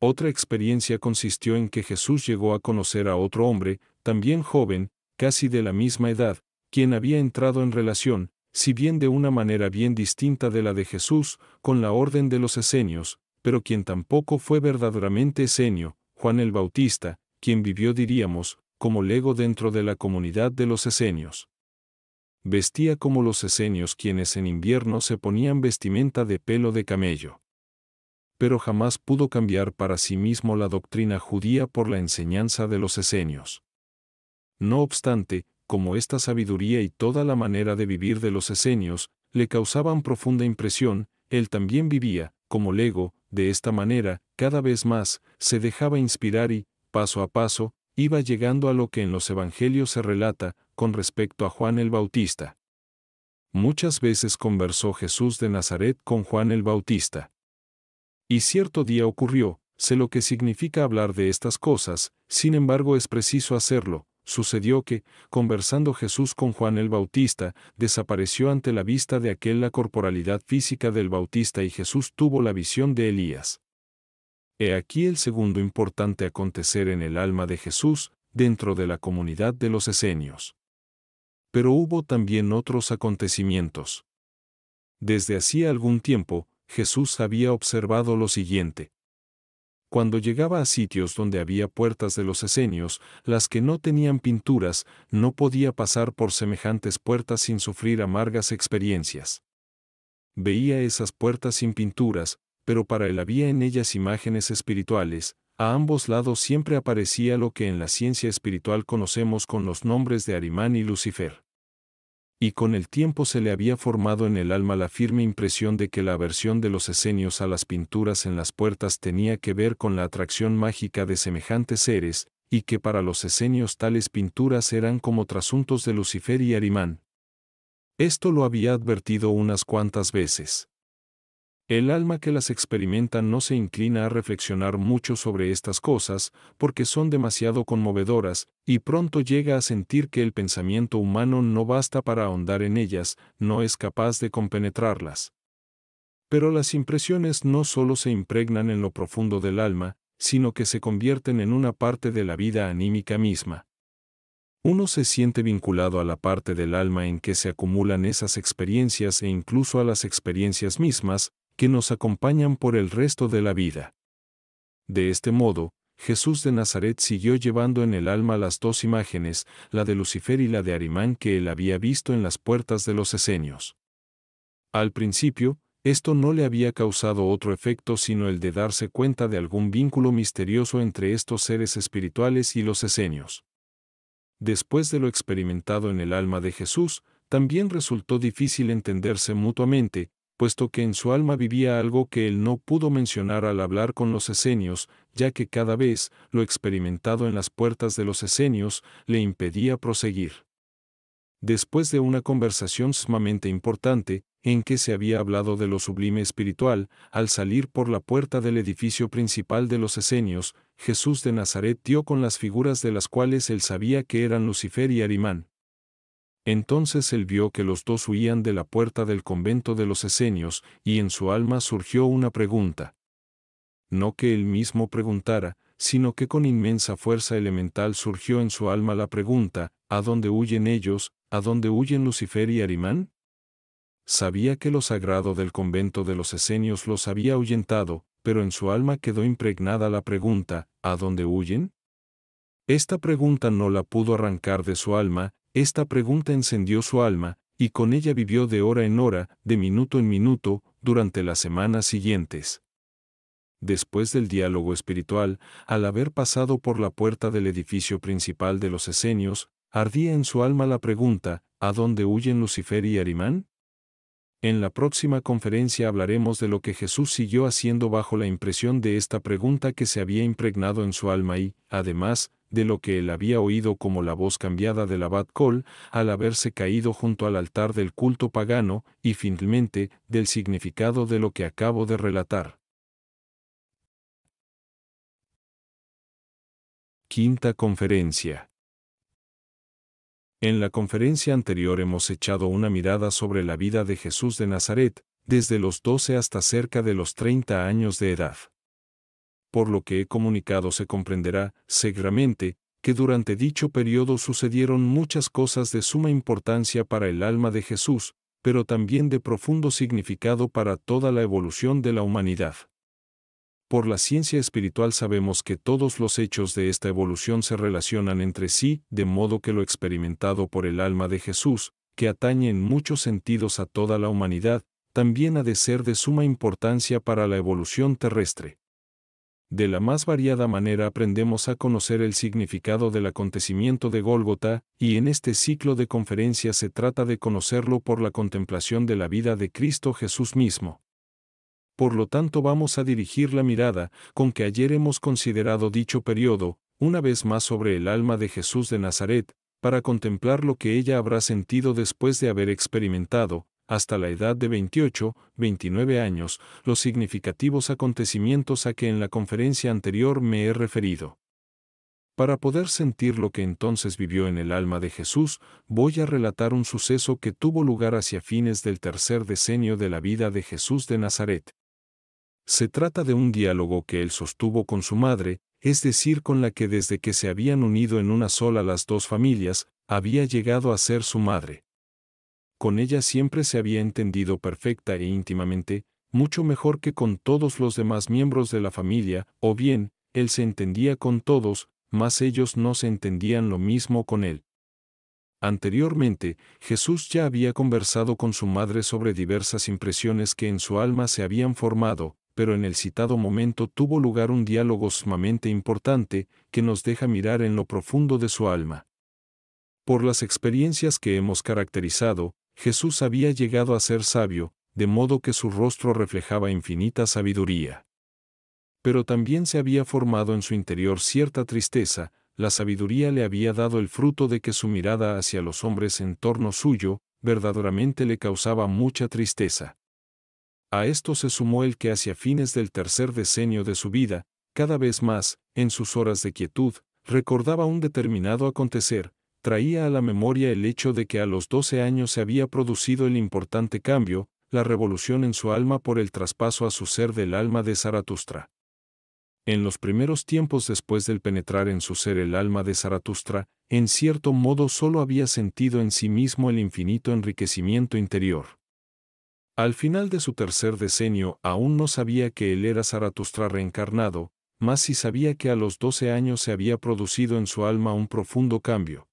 Otra experiencia consistió en que Jesús llegó a conocer a otro hombre, también joven, casi de la misma edad, quien había entrado en relación, si bien de una manera bien distinta de la de Jesús, con la orden de los esenios, pero quien tampoco fue verdaderamente esenio, Juan el Bautista, quien vivió diríamos, como lego dentro de la comunidad de los esenios. Vestía como los esenios quienes en invierno se ponían vestimenta de pelo de camello. Pero jamás pudo cambiar para sí mismo la doctrina judía por la enseñanza de los esenios. No obstante, como esta sabiduría y toda la manera de vivir de los esenios le causaban profunda impresión, él también vivía, como Lego, de esta manera, cada vez más, se dejaba inspirar y, paso a paso, iba llegando a lo que en los evangelios se relata, con respecto a Juan el Bautista. Muchas veces conversó Jesús de Nazaret con Juan el Bautista. Y cierto día ocurrió, sé lo que significa hablar de estas cosas, sin embargo es preciso hacerlo, sucedió que, conversando Jesús con Juan el Bautista, desapareció ante la vista de aquel la corporalidad física del Bautista y Jesús tuvo la visión de Elías. He aquí el segundo importante acontecer en el alma de Jesús, dentro de la comunidad de los esenios pero hubo también otros acontecimientos. Desde hacía algún tiempo, Jesús había observado lo siguiente. Cuando llegaba a sitios donde había puertas de los esenios, las que no tenían pinturas, no podía pasar por semejantes puertas sin sufrir amargas experiencias. Veía esas puertas sin pinturas, pero para él había en ellas imágenes espirituales, a ambos lados siempre aparecía lo que en la ciencia espiritual conocemos con los nombres de Arimán y Lucifer. Y con el tiempo se le había formado en el alma la firme impresión de que la aversión de los esenios a las pinturas en las puertas tenía que ver con la atracción mágica de semejantes seres, y que para los esenios tales pinturas eran como trasuntos de Lucifer y Arimán. Esto lo había advertido unas cuantas veces. El alma que las experimenta no se inclina a reflexionar mucho sobre estas cosas, porque son demasiado conmovedoras, y pronto llega a sentir que el pensamiento humano no basta para ahondar en ellas, no es capaz de compenetrarlas. Pero las impresiones no solo se impregnan en lo profundo del alma, sino que se convierten en una parte de la vida anímica misma. Uno se siente vinculado a la parte del alma en que se acumulan esas experiencias e incluso a las experiencias mismas, que nos acompañan por el resto de la vida. De este modo, Jesús de Nazaret siguió llevando en el alma las dos imágenes, la de Lucifer y la de Arimán que él había visto en las puertas de los esenios. Al principio, esto no le había causado otro efecto sino el de darse cuenta de algún vínculo misterioso entre estos seres espirituales y los esenios. Después de lo experimentado en el alma de Jesús, también resultó difícil entenderse mutuamente, puesto que en su alma vivía algo que él no pudo mencionar al hablar con los esenios, ya que cada vez lo experimentado en las puertas de los esenios le impedía proseguir. Después de una conversación sumamente importante, en que se había hablado de lo sublime espiritual, al salir por la puerta del edificio principal de los esenios, Jesús de Nazaret dio con las figuras de las cuales él sabía que eran Lucifer y Arimán, entonces él vio que los dos huían de la puerta del convento de los Esenios, y en su alma surgió una pregunta. No que él mismo preguntara, sino que con inmensa fuerza elemental surgió en su alma la pregunta, ¿a dónde huyen ellos, a dónde huyen Lucifer y Arimán? Sabía que lo sagrado del convento de los Esenios los había ahuyentado, pero en su alma quedó impregnada la pregunta, ¿a dónde huyen? Esta pregunta no la pudo arrancar de su alma, esta pregunta encendió su alma, y con ella vivió de hora en hora, de minuto en minuto, durante las semanas siguientes. Después del diálogo espiritual, al haber pasado por la puerta del edificio principal de los esenios, ardía en su alma la pregunta, ¿a dónde huyen Lucifer y Arimán? En la próxima conferencia hablaremos de lo que Jesús siguió haciendo bajo la impresión de esta pregunta que se había impregnado en su alma y, además, de lo que él había oído como la voz cambiada del abad Cole, al haberse caído junto al altar del culto pagano, y finalmente, del significado
de lo que acabo de relatar. Quinta conferencia. En la
conferencia anterior hemos echado una mirada sobre la vida de Jesús de Nazaret, desde los 12 hasta cerca de los 30 años de edad por lo que he comunicado se comprenderá, seguramente, que durante dicho periodo sucedieron muchas cosas de suma importancia para el alma de Jesús, pero también de profundo significado para toda la evolución de la humanidad. Por la ciencia espiritual sabemos que todos los hechos de esta evolución se relacionan entre sí, de modo que lo experimentado por el alma de Jesús, que atañe en muchos sentidos a toda la humanidad, también ha de ser de suma importancia para la evolución terrestre. De la más variada manera aprendemos a conocer el significado del acontecimiento de Gólgota, y en este ciclo de conferencias se trata de conocerlo por la contemplación de la vida de Cristo Jesús mismo. Por lo tanto vamos a dirigir la mirada, con que ayer hemos considerado dicho periodo, una vez más sobre el alma de Jesús de Nazaret, para contemplar lo que ella habrá sentido después de haber experimentado, hasta la edad de 28, 29 años, los significativos acontecimientos a que en la conferencia anterior me he referido. Para poder sentir lo que entonces vivió en el alma de Jesús, voy a relatar un suceso que tuvo lugar hacia fines del tercer decenio de la vida de Jesús de Nazaret. Se trata de un diálogo que él sostuvo con su madre, es decir, con la que desde que se habían unido en una sola las dos familias, había llegado a ser su madre con ella siempre se había entendido perfecta e íntimamente, mucho mejor que con todos los demás miembros de la familia, o bien, él se entendía con todos, mas ellos no se entendían lo mismo con él. Anteriormente, Jesús ya había conversado con su madre sobre diversas impresiones que en su alma se habían formado, pero en el citado momento tuvo lugar un diálogo sumamente importante que nos deja mirar en lo profundo de su alma. Por las experiencias que hemos caracterizado, Jesús había llegado a ser sabio, de modo que su rostro reflejaba infinita sabiduría. Pero también se había formado en su interior cierta tristeza, la sabiduría le había dado el fruto de que su mirada hacia los hombres en torno suyo, verdaderamente le causaba mucha tristeza. A esto se sumó el que hacia fines del tercer decenio de su vida, cada vez más, en sus horas de quietud, recordaba un determinado acontecer, traía a la memoria el hecho de que a los doce años se había producido el importante cambio, la revolución en su alma por el traspaso a su ser del alma de Zaratustra. En los primeros tiempos después del penetrar en su ser el alma de Zaratustra, en cierto modo solo había sentido en sí mismo el infinito enriquecimiento interior. Al final de su tercer decenio aún no sabía que él era Zaratustra reencarnado, más si sabía que a los doce años se había producido en su alma un profundo cambio.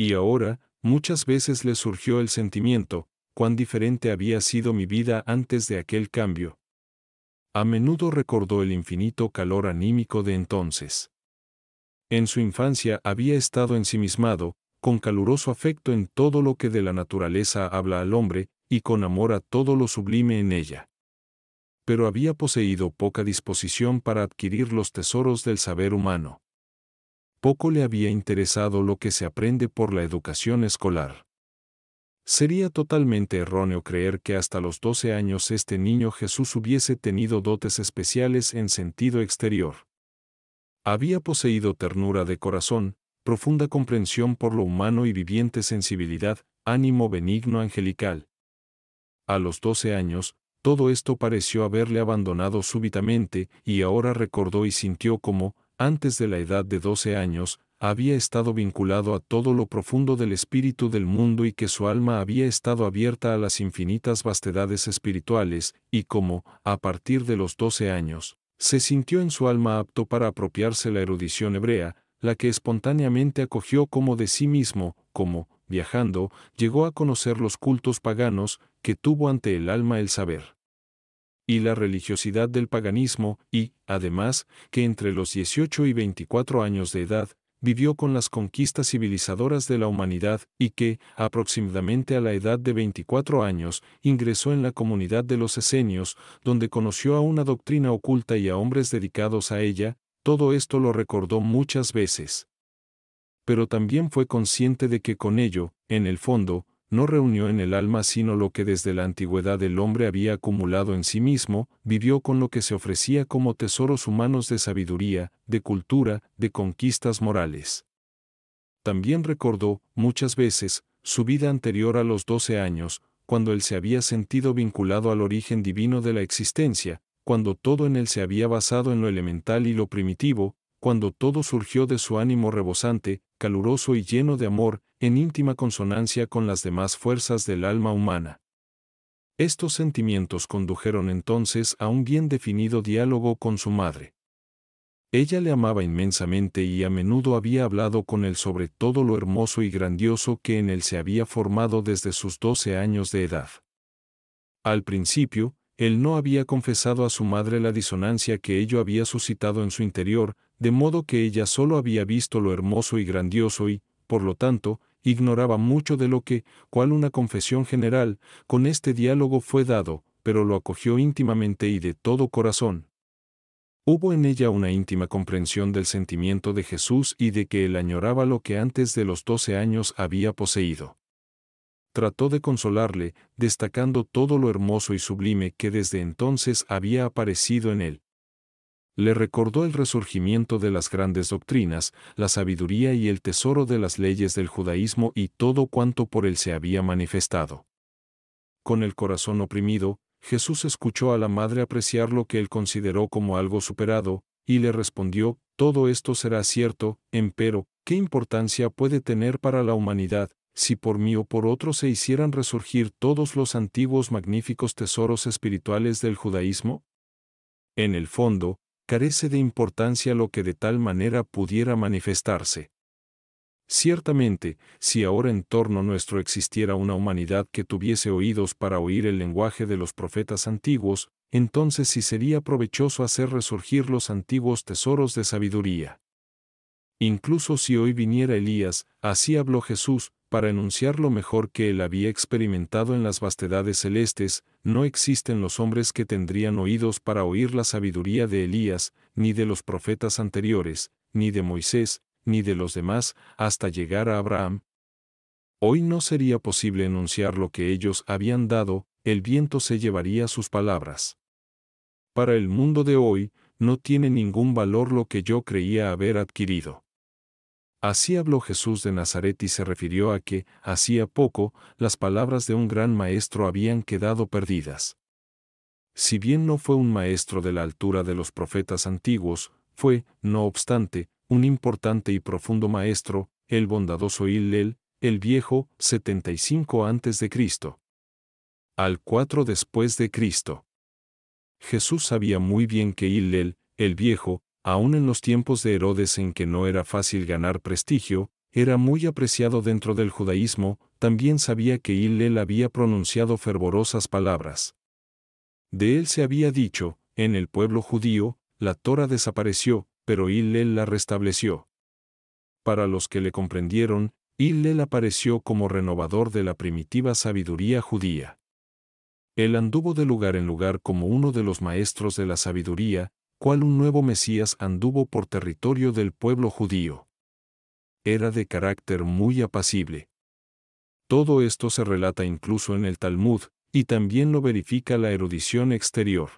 Y ahora, muchas veces le surgió el sentimiento, cuán diferente había sido mi vida antes de aquel cambio. A menudo recordó el infinito calor anímico de entonces. En su infancia había estado ensimismado, con caluroso afecto en todo lo que de la naturaleza habla al hombre, y con amor a todo lo sublime en ella. Pero había poseído poca disposición para adquirir los tesoros del saber humano poco le había interesado lo que se aprende por la educación escolar. Sería totalmente erróneo creer que hasta los doce años este niño Jesús hubiese tenido dotes especiales en sentido exterior. Había poseído ternura de corazón, profunda comprensión por lo humano y viviente sensibilidad, ánimo benigno angelical. A los doce años, todo esto pareció haberle abandonado súbitamente, y ahora recordó y sintió como, antes de la edad de 12 años, había estado vinculado a todo lo profundo del espíritu del mundo y que su alma había estado abierta a las infinitas vastedades espirituales, y como, a partir de los 12 años, se sintió en su alma apto para apropiarse la erudición hebrea, la que espontáneamente acogió como de sí mismo, como, viajando, llegó a conocer los cultos paganos, que tuvo ante el alma el saber y la religiosidad del paganismo, y, además, que entre los 18 y 24 años de edad, vivió con las conquistas civilizadoras de la humanidad y que, aproximadamente a la edad de 24 años, ingresó en la comunidad de los esenios, donde conoció a una doctrina oculta y a hombres dedicados a ella, todo esto lo recordó muchas veces. Pero también fue consciente de que con ello, en el fondo, no reunió en el alma sino lo que desde la antigüedad el hombre había acumulado en sí mismo, vivió con lo que se ofrecía como tesoros humanos de sabiduría, de cultura, de conquistas morales. También recordó, muchas veces, su vida anterior a los doce años, cuando él se había sentido vinculado al origen divino de la existencia, cuando todo en él se había basado en lo elemental y lo primitivo, cuando todo surgió de su ánimo rebosante, caluroso y lleno de amor, en íntima consonancia con las demás fuerzas del alma humana. Estos sentimientos condujeron entonces a un bien definido diálogo con su madre. Ella le amaba inmensamente y a menudo había hablado con él sobre todo lo hermoso y grandioso que en él se había formado desde sus doce años de edad. Al principio, él no había confesado a su madre la disonancia que ello había suscitado en su interior, de modo que ella solo había visto lo hermoso y grandioso y, por lo tanto, ignoraba mucho de lo que, cual una confesión general, con este diálogo fue dado, pero lo acogió íntimamente y de todo corazón. Hubo en ella una íntima comprensión del sentimiento de Jesús y de que él añoraba lo que antes de los doce años había poseído. Trató de consolarle, destacando todo lo hermoso y sublime que desde entonces había aparecido en él le recordó el resurgimiento de las grandes doctrinas, la sabiduría y el tesoro de las leyes del judaísmo y todo cuanto por él se había manifestado. Con el corazón oprimido, Jesús escuchó a la madre apreciar lo que él consideró como algo superado, y le respondió, Todo esto será cierto, empero, ¿qué importancia puede tener para la humanidad, si por mí o por otro se hicieran resurgir todos los antiguos magníficos tesoros espirituales del judaísmo? En el fondo, carece de importancia lo que de tal manera pudiera manifestarse. Ciertamente, si ahora en torno nuestro existiera una humanidad que tuviese oídos para oír el lenguaje de los profetas antiguos, entonces sí sería provechoso hacer resurgir los antiguos tesoros de sabiduría. Incluso si hoy viniera Elías, así habló Jesús, para enunciar lo mejor que él había experimentado en las vastedades celestes, no existen los hombres que tendrían oídos para oír la sabiduría de Elías, ni de los profetas anteriores, ni de Moisés, ni de los demás, hasta llegar a Abraham. Hoy no sería posible enunciar lo que ellos habían dado, el viento se llevaría sus palabras. Para el mundo de hoy, no tiene ningún valor lo que yo creía haber adquirido. Así habló Jesús de Nazaret y se refirió a que, hacía poco, las palabras de un gran maestro habían quedado perdidas. Si bien no fue un maestro de la altura de los profetas antiguos, fue, no obstante, un importante y profundo maestro, el bondadoso Hillel, el viejo, 75 antes de Cristo. Al 4 después de Cristo. Jesús sabía muy bien que Hillel, el viejo, Aún en los tiempos de Herodes en que no era fácil ganar prestigio, era muy apreciado dentro del judaísmo, también sabía que Hillel había pronunciado fervorosas palabras. De él se había dicho, en el pueblo judío, la tora desapareció, pero Hillel la restableció. Para los que le comprendieron, Hillel apareció como renovador de la primitiva sabiduría judía. Él anduvo de lugar en lugar como uno de los maestros de la sabiduría, cual un nuevo Mesías anduvo por territorio del pueblo judío. Era de carácter muy apacible. Todo esto se relata incluso en el Talmud, y también lo verifica la erudición exterior.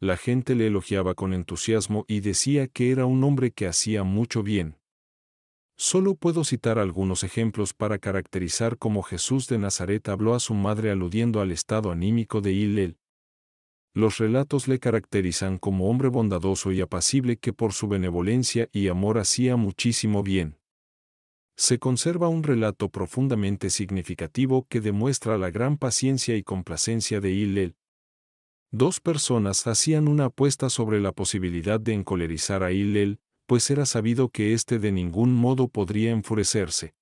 La gente le elogiaba con entusiasmo y decía que era un hombre que hacía mucho bien. Solo puedo citar algunos ejemplos para caracterizar cómo Jesús de Nazaret habló a su madre aludiendo al estado anímico de Hillel, los relatos le caracterizan como hombre bondadoso y apacible que por su benevolencia y amor hacía muchísimo bien. Se conserva un relato profundamente significativo que demuestra la gran paciencia y complacencia de Hillel. Dos personas hacían una apuesta sobre la posibilidad de encolerizar a Hillel, pues era sabido que éste de ningún modo podría enfurecerse.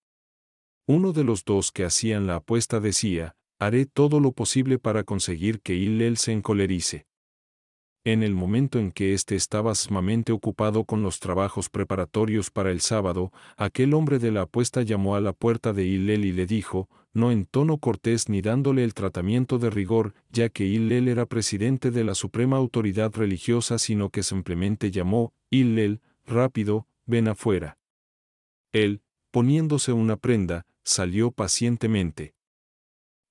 Uno de los dos que hacían la apuesta decía, Haré todo lo posible para conseguir que Hillel se encolerice. En el momento en que éste estaba sumamente ocupado con los trabajos preparatorios para el sábado, aquel hombre de la apuesta llamó a la puerta de Hillel y le dijo, no en tono cortés ni dándole el tratamiento de rigor, ya que Hillel era presidente de la suprema autoridad religiosa, sino que simplemente llamó, Hillel, rápido, ven afuera. Él, poniéndose una prenda, salió pacientemente.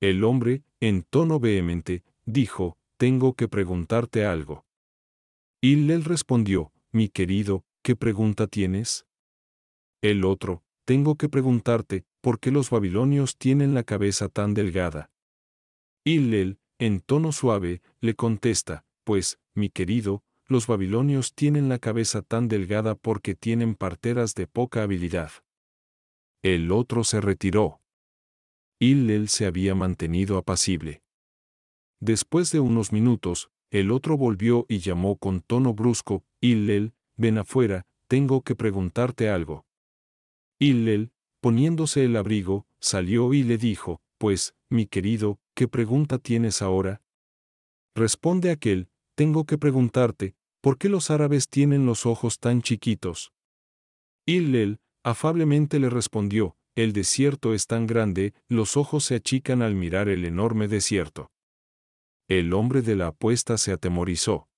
El hombre, en tono vehemente, dijo, Tengo que preguntarte algo. Y respondió, Mi querido, ¿qué pregunta tienes? El otro, Tengo que preguntarte, ¿por qué los babilonios tienen la cabeza tan delgada? Y en tono suave, le contesta, Pues, mi querido, los babilonios tienen la cabeza tan delgada porque tienen parteras de poca habilidad. El otro se retiró. Illel se había mantenido apacible. Después de unos minutos, el otro volvió y llamó con tono brusco, "Illel, ven afuera, tengo que preguntarte algo. Illel, poniéndose el abrigo, salió y le dijo, pues, mi querido, ¿qué pregunta tienes ahora? Responde aquel, tengo que preguntarte, ¿por qué los árabes tienen los ojos tan chiquitos? Illel, afablemente le respondió, el desierto es tan grande, los ojos se achican al mirar el enorme desierto. El hombre de la apuesta se atemorizó.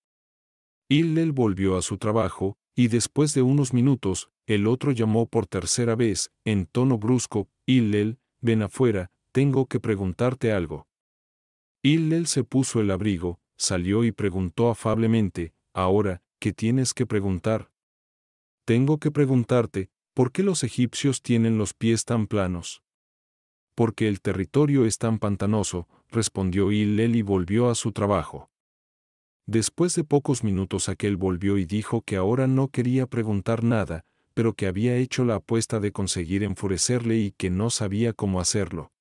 Illel volvió a su trabajo, y después de unos minutos, el otro llamó por tercera vez, en tono brusco, Hillel, ven afuera, tengo que preguntarte algo. Illel se puso el abrigo, salió y preguntó afablemente, ahora, ¿qué tienes que preguntar? Tengo que preguntarte, ¿Por qué los egipcios tienen los pies tan planos? Porque el territorio es tan pantanoso, respondió Hillel y volvió a su trabajo. Después de pocos minutos aquel volvió y dijo que ahora no quería preguntar nada, pero que había hecho la apuesta de conseguir enfurecerle y que no sabía cómo hacerlo.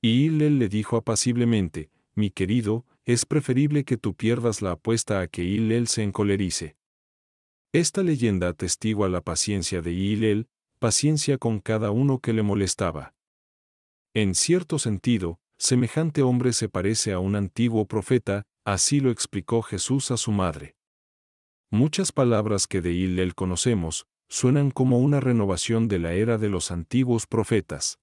Y Hillel le dijo apaciblemente, mi querido, es preferible que tú pierdas la apuesta a que Hillel se encolerice. Esta leyenda atestigua la paciencia de Ilel, paciencia con cada uno que le molestaba. En cierto sentido, semejante hombre se parece a un antiguo profeta, así lo explicó Jesús a su madre. Muchas palabras que de Ilel conocemos, suenan como una renovación de la era de los antiguos profetas.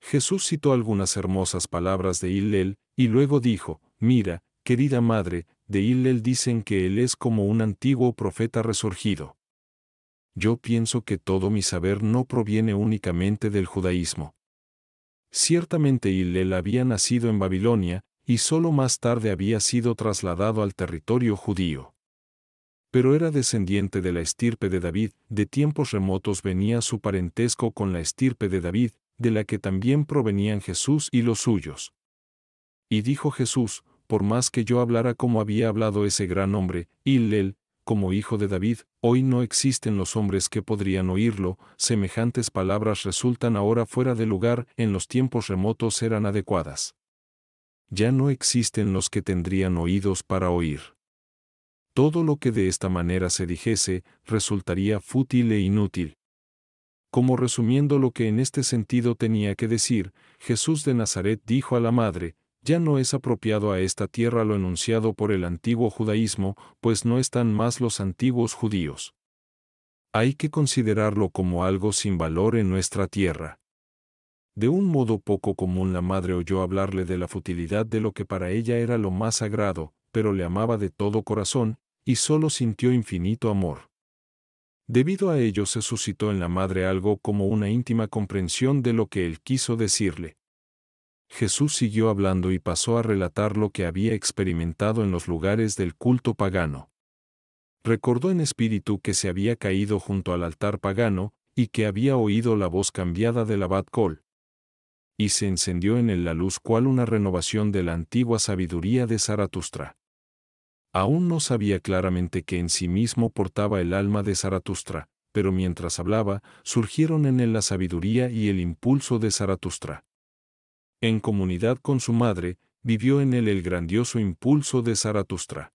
Jesús citó algunas hermosas palabras de Ilel, y luego dijo, Mira, querida madre, de Hillel dicen que él es como un antiguo profeta resurgido. Yo pienso que todo mi saber no proviene únicamente del judaísmo. Ciertamente Hillel había nacido en Babilonia, y solo más tarde había sido trasladado al territorio judío. Pero era descendiente de la estirpe de David, de tiempos remotos venía su parentesco con la estirpe de David, de la que también provenían Jesús y los suyos. Y dijo Jesús, por más que yo hablara como había hablado ese gran hombre, Ilel, como hijo de David, hoy no existen los hombres que podrían oírlo, semejantes palabras resultan ahora fuera de lugar, en los tiempos remotos eran adecuadas. Ya no existen los que tendrían oídos para oír. Todo lo que de esta manera se dijese resultaría fútil e inútil. Como resumiendo lo que en este sentido tenía que decir, Jesús de Nazaret dijo a la madre, ya no es apropiado a esta tierra lo enunciado por el antiguo judaísmo, pues no están más los antiguos judíos. Hay que considerarlo como algo sin valor en nuestra tierra. De un modo poco común la madre oyó hablarle de la futilidad de lo que para ella era lo más sagrado, pero le amaba de todo corazón, y solo sintió infinito amor. Debido a ello se suscitó en la madre algo como una íntima comprensión de lo que él quiso decirle. Jesús siguió hablando y pasó a relatar lo que había experimentado en los lugares del culto pagano. Recordó en espíritu que se había caído junto al altar pagano, y que había oído la voz cambiada del abad Col. Y se encendió en él la luz cual una renovación de la antigua sabiduría de Zaratustra. Aún no sabía claramente que en sí mismo portaba el alma de Zaratustra, pero mientras hablaba, surgieron en él la sabiduría y el impulso de Zaratustra. En comunidad con su madre, vivió en él el grandioso impulso de Zaratustra.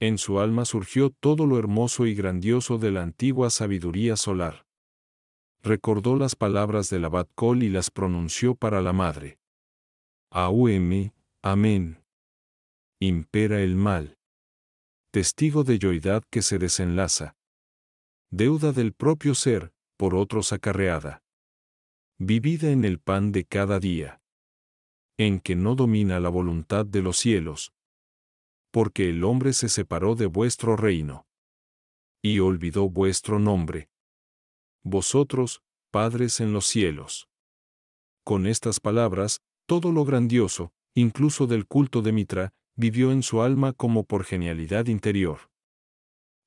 En su alma surgió todo lo hermoso y grandioso de la antigua sabiduría solar. Recordó las palabras del abad Col y las pronunció para la madre. Aum, amén. Impera el mal. Testigo de yoidad que se desenlaza. Deuda del propio ser, por otros acarreada vivida en el pan de cada día, en que no domina la voluntad de los cielos, porque el hombre se separó de vuestro reino, y olvidó vuestro nombre. Vosotros, padres en los cielos. Con estas palabras, todo lo grandioso, incluso del culto de Mitra, vivió en su alma como por genialidad interior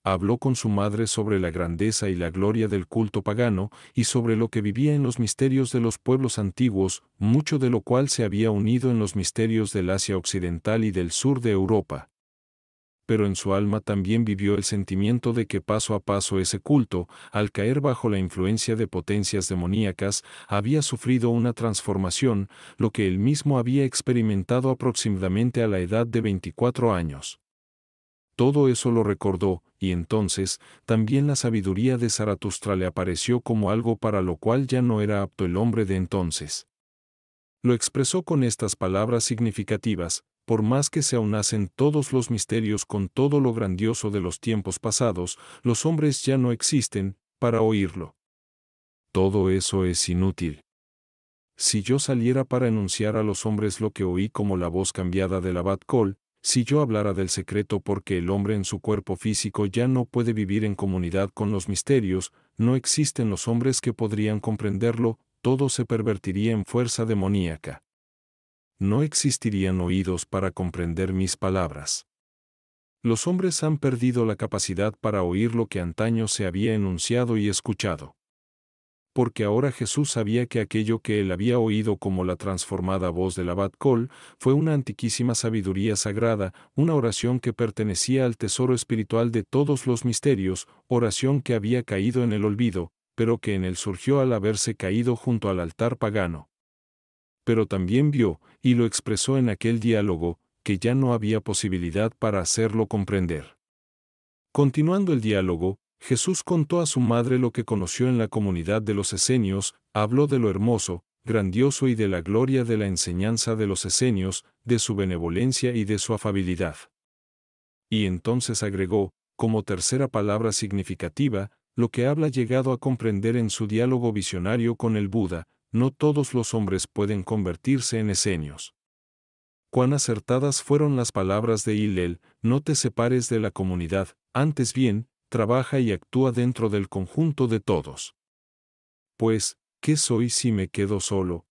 habló con su madre sobre la grandeza y la gloria del culto pagano y sobre lo que vivía en los misterios de los pueblos antiguos, mucho de lo cual se había unido en los misterios del Asia Occidental y del sur de Europa. Pero en su alma también vivió el sentimiento de que paso a paso ese culto, al caer bajo la influencia de potencias demoníacas, había sufrido una transformación, lo que él mismo había experimentado aproximadamente a la edad de 24 años. Todo eso lo recordó, y entonces, también la sabiduría de Zaratustra le apareció como algo para lo cual ya no era apto el hombre de entonces. Lo expresó con estas palabras significativas, por más que se aunasen todos los misterios con todo lo grandioso de los tiempos pasados, los hombres ya no existen, para oírlo. Todo eso es inútil. Si yo saliera para enunciar a los hombres lo que oí como la voz cambiada del abad Cole. Si yo hablara del secreto porque el hombre en su cuerpo físico ya no puede vivir en comunidad con los misterios, no existen los hombres que podrían comprenderlo, todo se pervertiría en fuerza demoníaca. No existirían oídos para comprender mis palabras. Los hombres han perdido la capacidad para oír lo que antaño se había enunciado y escuchado porque ahora Jesús sabía que aquello que él había oído como la transformada voz del abad Col fue una antiquísima sabiduría sagrada, una oración que pertenecía al tesoro espiritual de todos los misterios, oración que había caído en el olvido, pero que en él surgió al haberse caído junto al altar pagano. Pero también vio, y lo expresó en aquel diálogo, que ya no había posibilidad para hacerlo comprender. Continuando el diálogo, Jesús contó a su madre lo que conoció en la comunidad de los esenios, habló de lo hermoso, grandioso y de la gloria de la enseñanza de los esenios, de su benevolencia y de su afabilidad. Y entonces agregó, como tercera palabra significativa, lo que habla llegado a comprender en su diálogo visionario con el Buda, no todos los hombres pueden convertirse en esenios. Cuán acertadas fueron las palabras de Hillel, no te separes de la comunidad, antes bien, trabaja y actúa dentro del conjunto de todos. Pues, ¿qué soy si me quedo solo?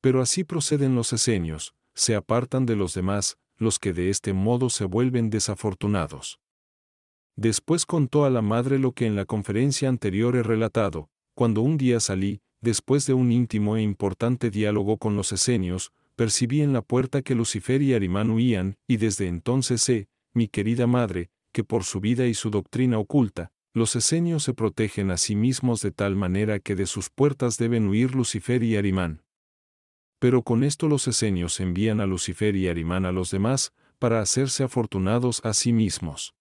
Pero así proceden los esenios, se apartan de los demás, los que de este modo se vuelven desafortunados. Después contó a la madre lo que en la conferencia anterior he relatado, cuando un día salí, después de un íntimo e importante diálogo con los esenios, percibí en la puerta que Lucifer y Arimán huían, y desde entonces sé, mi querida madre, que por su vida y su doctrina oculta, los esenios se protegen a sí mismos de tal manera que de sus puertas deben huir Lucifer y Arimán. Pero con esto los esenios envían a Lucifer y Arimán a los demás, para hacerse afortunados a sí mismos.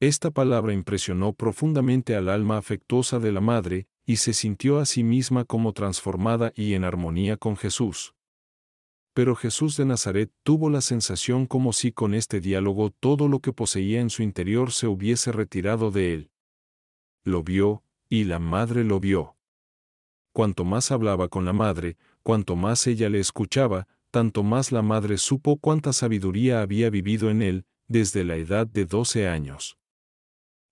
Esta palabra impresionó profundamente al alma afectuosa de la madre, y se sintió a sí misma como transformada y en armonía con Jesús pero Jesús de Nazaret tuvo la sensación como si con este diálogo todo lo que poseía en su interior se hubiese retirado de él. Lo vio, y la madre lo vio. Cuanto más hablaba con la madre, cuanto más ella le escuchaba, tanto más la madre supo cuánta sabiduría había vivido en él desde la edad de doce años.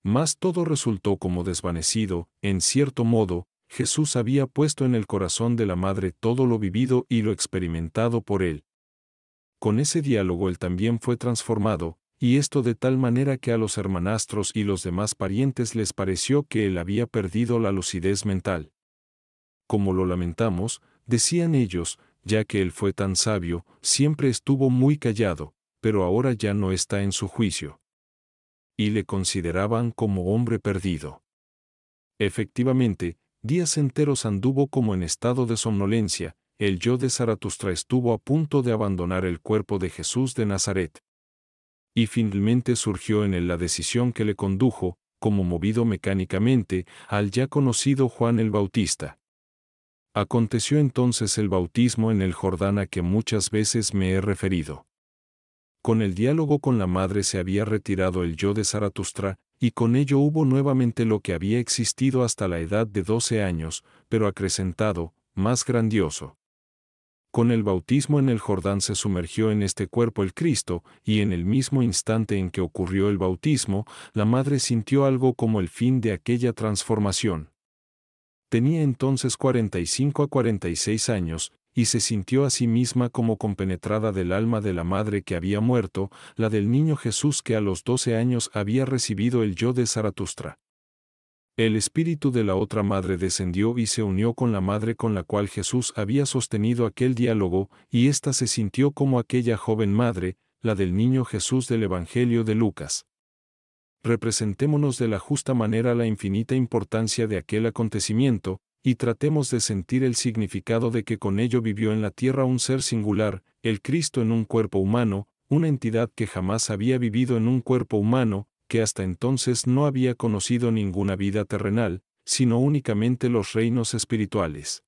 Más todo resultó como desvanecido, en cierto modo, Jesús había puesto en el corazón de la madre todo lo vivido y lo experimentado por él. Con ese diálogo él también fue transformado, y esto de tal manera que a los hermanastros y los demás parientes les pareció que él había perdido la lucidez mental. Como lo lamentamos, decían ellos, ya que él fue tan sabio, siempre estuvo muy callado, pero ahora ya no está en su juicio. Y le consideraban como hombre perdido. Efectivamente, días enteros anduvo como en estado de somnolencia, el yo de Zaratustra estuvo a punto de abandonar el cuerpo de Jesús de Nazaret. Y finalmente surgió en él la decisión que le condujo, como movido mecánicamente, al ya conocido Juan el Bautista. Aconteció entonces el bautismo en el Jordán a que muchas veces me he referido. Con el diálogo con la madre se había retirado el yo de Zaratustra, y con ello hubo nuevamente lo que había existido hasta la edad de doce años, pero acrecentado, más grandioso. Con el bautismo en el Jordán se sumergió en este cuerpo el Cristo, y en el mismo instante en que ocurrió el bautismo, la madre sintió algo como el fin de aquella transformación. Tenía entonces 45 a 46 años, y se sintió a sí misma como compenetrada del alma de la madre que había muerto, la del niño Jesús que a los doce años había recibido el yo de Zaratustra. El espíritu de la otra madre descendió y se unió con la madre con la cual Jesús había sostenido aquel diálogo, y ésta se sintió como aquella joven madre, la del niño Jesús del Evangelio de Lucas. Representémonos de la justa manera la infinita importancia de aquel acontecimiento, y tratemos de sentir el significado de que con ello vivió en la tierra un ser singular, el Cristo en un cuerpo humano, una entidad que jamás había vivido en un cuerpo humano, que hasta entonces no había conocido ninguna vida terrenal, sino únicamente los reinos espirituales.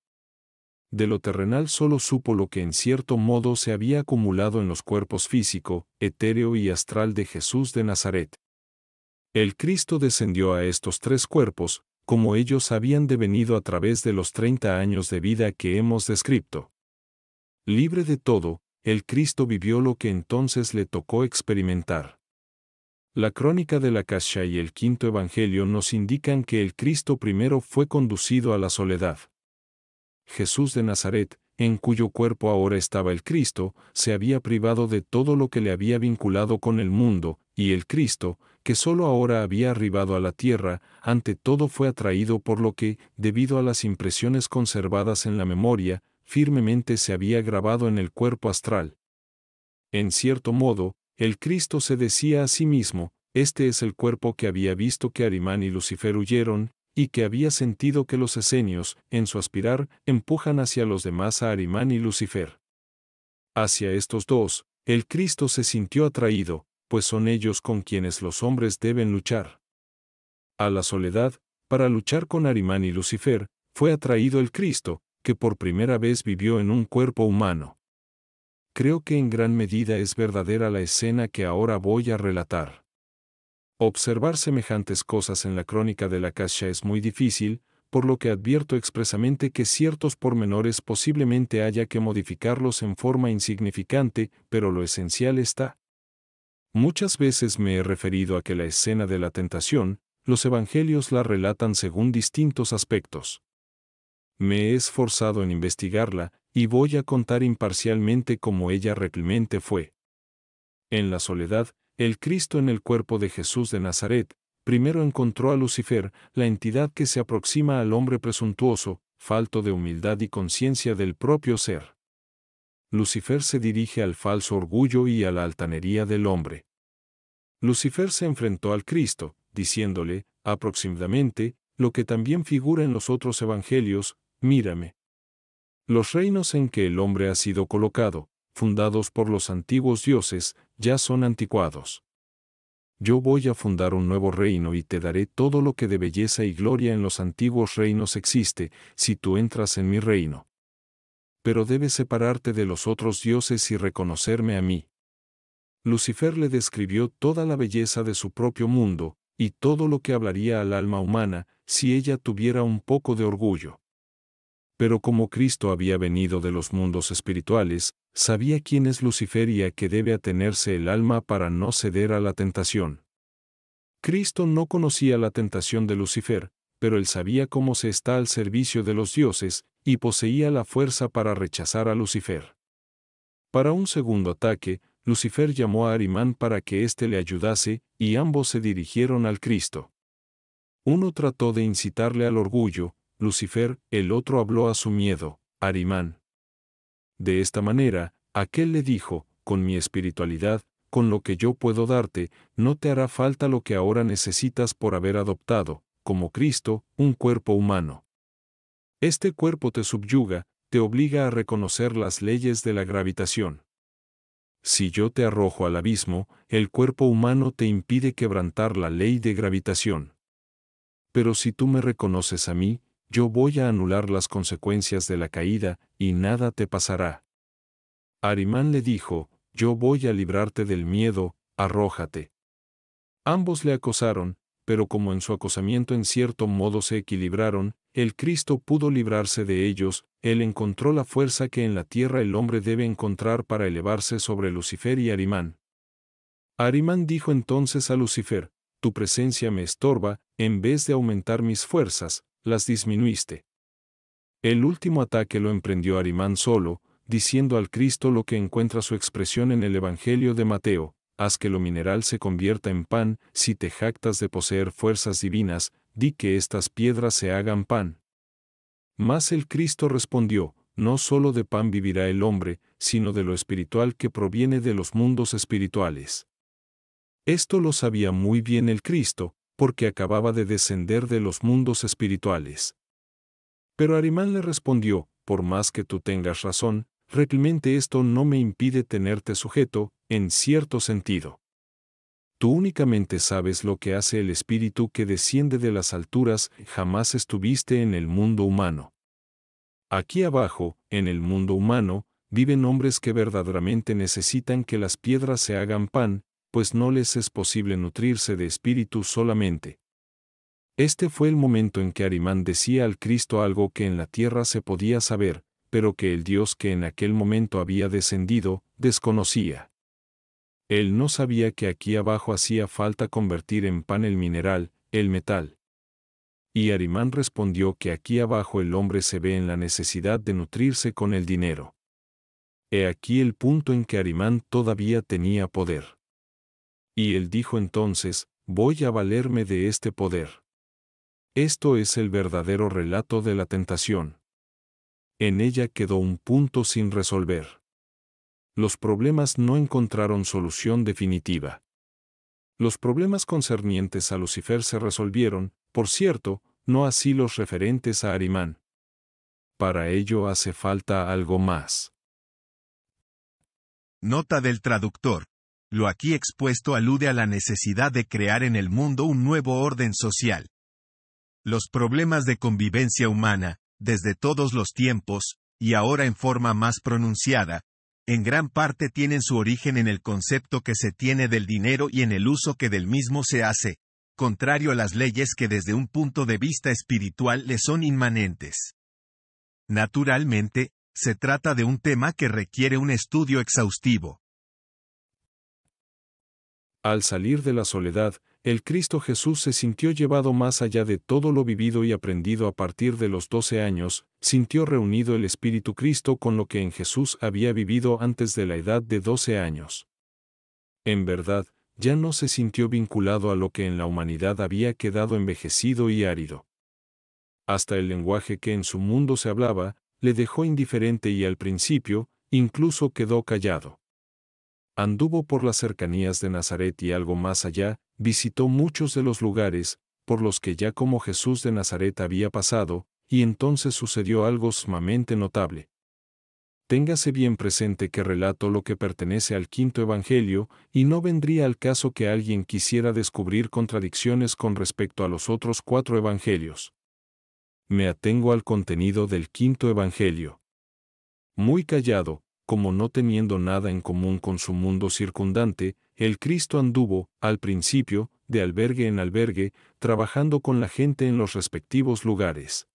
De lo terrenal solo supo lo que en cierto modo se había acumulado en los cuerpos físico, etéreo y astral de Jesús de Nazaret. El Cristo descendió a estos tres cuerpos, como ellos habían devenido a través de los 30 años de vida que hemos descrito. Libre de todo, el Cristo vivió lo que entonces le tocó experimentar. La crónica de la Casha y el quinto Evangelio nos indican que el Cristo primero fue conducido a la soledad. Jesús de Nazaret, en cuyo cuerpo ahora estaba el Cristo, se había privado de todo lo que le había vinculado con el mundo, y el Cristo, que solo ahora había arribado a la Tierra, ante todo fue atraído por lo que, debido a las impresiones conservadas en la memoria, firmemente se había grabado en el cuerpo astral. En cierto modo, el Cristo se decía a sí mismo, este es el cuerpo que había visto que Arimán y Lucifer huyeron, y que había sentido que los esenios, en su aspirar, empujan hacia los demás a Arimán y Lucifer. Hacia estos dos, el Cristo se sintió atraído, pues son ellos con quienes los hombres deben luchar. A la soledad, para luchar con Arimán y Lucifer, fue atraído el Cristo, que por primera vez vivió en un cuerpo humano. Creo que en gran medida es verdadera la escena que ahora voy a relatar. Observar semejantes cosas en la crónica de la Casha es muy difícil, por lo que advierto expresamente que ciertos pormenores posiblemente haya que modificarlos en forma insignificante, pero lo esencial está. Muchas veces me he referido a que la escena de la tentación, los evangelios la relatan según distintos aspectos. Me he esforzado en investigarla y voy a contar imparcialmente cómo ella realmente fue. En la soledad, el Cristo en el cuerpo de Jesús de Nazaret, primero encontró a Lucifer, la entidad que se aproxima al hombre presuntuoso, falto de humildad y conciencia del propio ser. Lucifer se dirige al falso orgullo y a la altanería del hombre. Lucifer se enfrentó al Cristo, diciéndole, aproximadamente, lo que también figura en los otros evangelios, mírame. Los reinos en que el hombre ha sido colocado, fundados por los antiguos dioses, ya son anticuados. Yo voy a fundar un nuevo reino y te daré todo lo que de belleza y gloria en los antiguos reinos existe, si tú entras en mi reino. Pero debes separarte de los otros dioses y reconocerme a mí. Lucifer le describió toda la belleza de su propio mundo, y todo lo que hablaría al alma humana, si ella tuviera un poco de orgullo. Pero como Cristo había venido de los mundos espirituales, sabía quién es Lucifer y a qué debe atenerse el alma para no ceder a la tentación. Cristo no conocía la tentación de Lucifer, pero él sabía cómo se está al servicio de los dioses, y poseía la fuerza para rechazar a Lucifer. Para un segundo ataque, Lucifer llamó a Arimán para que éste le ayudase, y ambos se dirigieron al Cristo. Uno trató de incitarle al orgullo, Lucifer, el otro habló a su miedo, Arimán. De esta manera, aquel le dijo, con mi espiritualidad, con lo que yo puedo darte, no te hará falta lo que ahora necesitas por haber adoptado, como Cristo, un cuerpo humano. Este cuerpo te subyuga, te obliga a reconocer las leyes de la gravitación si yo te arrojo al abismo, el cuerpo humano te impide quebrantar la ley de gravitación. Pero si tú me reconoces a mí, yo voy a anular las consecuencias de la caída, y nada te pasará. Arimán le dijo, yo voy a librarte del miedo, arrójate. Ambos le acosaron, pero como en su acosamiento en cierto modo se equilibraron, el Cristo pudo librarse de ellos, él encontró la fuerza que en la tierra el hombre debe encontrar para elevarse sobre Lucifer y Arimán. Arimán dijo entonces a Lucifer, Tu presencia me estorba, en vez de aumentar mis fuerzas, las disminuiste. El último ataque lo emprendió Arimán solo, diciendo al Cristo lo que encuentra su expresión en el Evangelio de Mateo, haz que lo mineral se convierta en pan, si te jactas de poseer fuerzas divinas, di que estas piedras se hagan pan. Mas el Cristo respondió, no solo de pan vivirá el hombre, sino de lo espiritual que proviene de los mundos espirituales. Esto lo sabía muy bien el Cristo, porque acababa de descender de los mundos espirituales. Pero Arimán le respondió, por más que tú tengas razón, realmente esto no me impide tenerte sujeto, en cierto sentido. Tú únicamente sabes lo que hace el espíritu que desciende de las alturas, jamás estuviste en el mundo humano. Aquí abajo, en el mundo humano, viven hombres que verdaderamente necesitan que las piedras se hagan pan, pues no les es posible nutrirse de espíritu solamente. Este fue el momento en que Arimán decía al Cristo algo que en la tierra se podía saber, pero que el Dios que en aquel momento había descendido, desconocía. Él no sabía que aquí abajo hacía falta convertir en pan el mineral, el metal. Y Arimán respondió que aquí abajo el hombre se ve en la necesidad de nutrirse con el dinero. He aquí el punto en que Arimán todavía tenía poder. Y él dijo entonces, voy a valerme de este poder. Esto es el verdadero relato de la tentación. En ella quedó un punto sin resolver los problemas no encontraron solución definitiva. Los problemas concernientes a Lucifer se resolvieron, por cierto, no así los referentes a Arimán. Para ello hace falta
algo más. Nota del traductor. Lo aquí expuesto alude a la necesidad de crear en el mundo un nuevo orden social. Los problemas de convivencia humana, desde todos los tiempos, y ahora en forma más pronunciada, en gran parte tienen su origen en el concepto que se tiene del dinero y en el uso que del mismo se hace, contrario a las leyes que desde un punto de vista espiritual le son inmanentes. Naturalmente, se trata de un tema que requiere un estudio exhaustivo.
Al salir de la soledad, el Cristo Jesús se sintió llevado más allá de todo lo vivido y aprendido a partir de los doce años, sintió reunido el Espíritu Cristo con lo que en Jesús había vivido antes de la edad de doce años. En verdad, ya no se sintió vinculado a lo que en la humanidad había quedado envejecido y árido. Hasta el lenguaje que en su mundo se hablaba, le dejó indiferente y al principio, incluso quedó callado. Anduvo por las cercanías de Nazaret y algo más allá, visitó muchos de los lugares, por los que ya como Jesús de Nazaret había pasado, y entonces sucedió algo sumamente notable. Téngase bien presente que relato lo que pertenece al quinto Evangelio, y no vendría al caso que alguien quisiera descubrir contradicciones con respecto a los otros cuatro Evangelios. Me atengo al contenido del quinto Evangelio. Muy callado, como no teniendo nada en común con su mundo circundante, el Cristo anduvo, al principio, de albergue en albergue, trabajando con la gente en los respectivos lugares.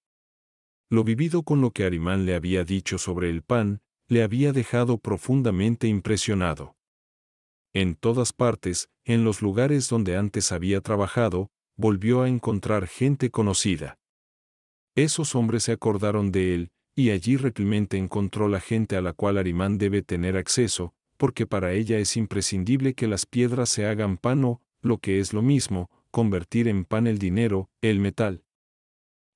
Lo vivido con lo que Arimán le había dicho sobre el pan, le había dejado profundamente impresionado. En todas partes, en los lugares donde antes había trabajado, volvió a encontrar gente conocida. Esos hombres se acordaron de él, y allí replemente encontró la gente a la cual Arimán debe tener acceso, porque para ella es imprescindible que las piedras se hagan pan o, lo que es lo mismo, convertir en pan el dinero, el metal.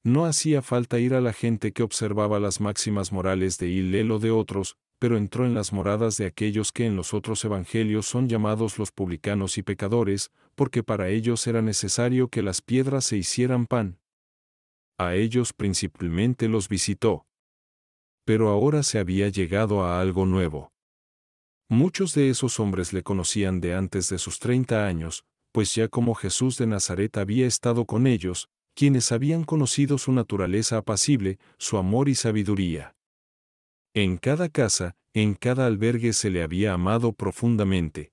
No hacía falta ir a la gente que observaba las máximas morales de Hillel o de otros, pero entró en las moradas de aquellos que en los otros evangelios son llamados los publicanos y pecadores, porque para ellos era necesario que las piedras se hicieran pan. A ellos principalmente los visitó pero ahora se había llegado a algo nuevo. Muchos de esos hombres le conocían de antes de sus treinta años, pues ya como Jesús de Nazaret había estado con ellos, quienes habían conocido su naturaleza apacible, su amor y sabiduría. En cada casa, en cada albergue se le había amado profundamente.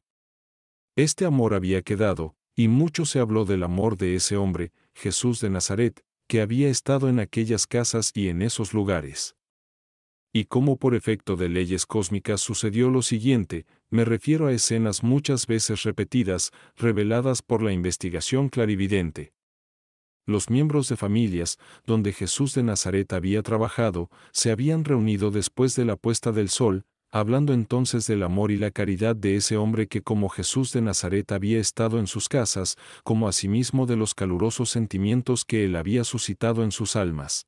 Este amor había quedado, y mucho se habló del amor de ese hombre, Jesús de Nazaret, que había estado en aquellas casas y en esos lugares y cómo por efecto de leyes cósmicas sucedió lo siguiente, me refiero a escenas muchas veces repetidas, reveladas por la investigación clarividente. Los miembros de familias, donde Jesús de Nazaret había trabajado, se habían reunido después de la puesta del sol, hablando entonces del amor y la caridad de ese hombre que como Jesús de Nazaret había estado en sus casas, como asimismo de los calurosos sentimientos que él había suscitado en sus almas.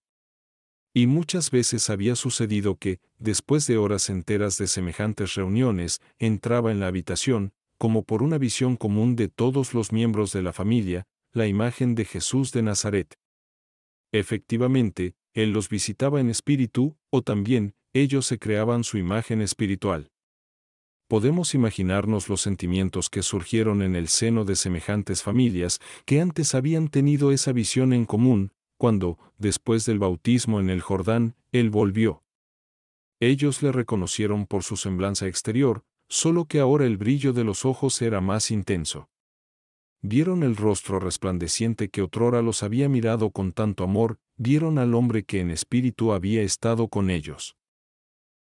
Y muchas veces había sucedido que, después de horas enteras de semejantes reuniones, entraba en la habitación, como por una visión común de todos los miembros de la familia, la imagen de Jesús de Nazaret. Efectivamente, Él los visitaba en espíritu, o también, ellos se creaban su imagen espiritual. Podemos imaginarnos los sentimientos que surgieron en el seno de semejantes familias que antes habían tenido esa visión en común, cuando, después del bautismo en el Jordán, él volvió. Ellos le reconocieron por su semblanza exterior, solo que ahora el brillo de los ojos era más intenso. Vieron el rostro resplandeciente que otrora los había mirado con tanto amor, vieron al hombre que en espíritu había estado con ellos.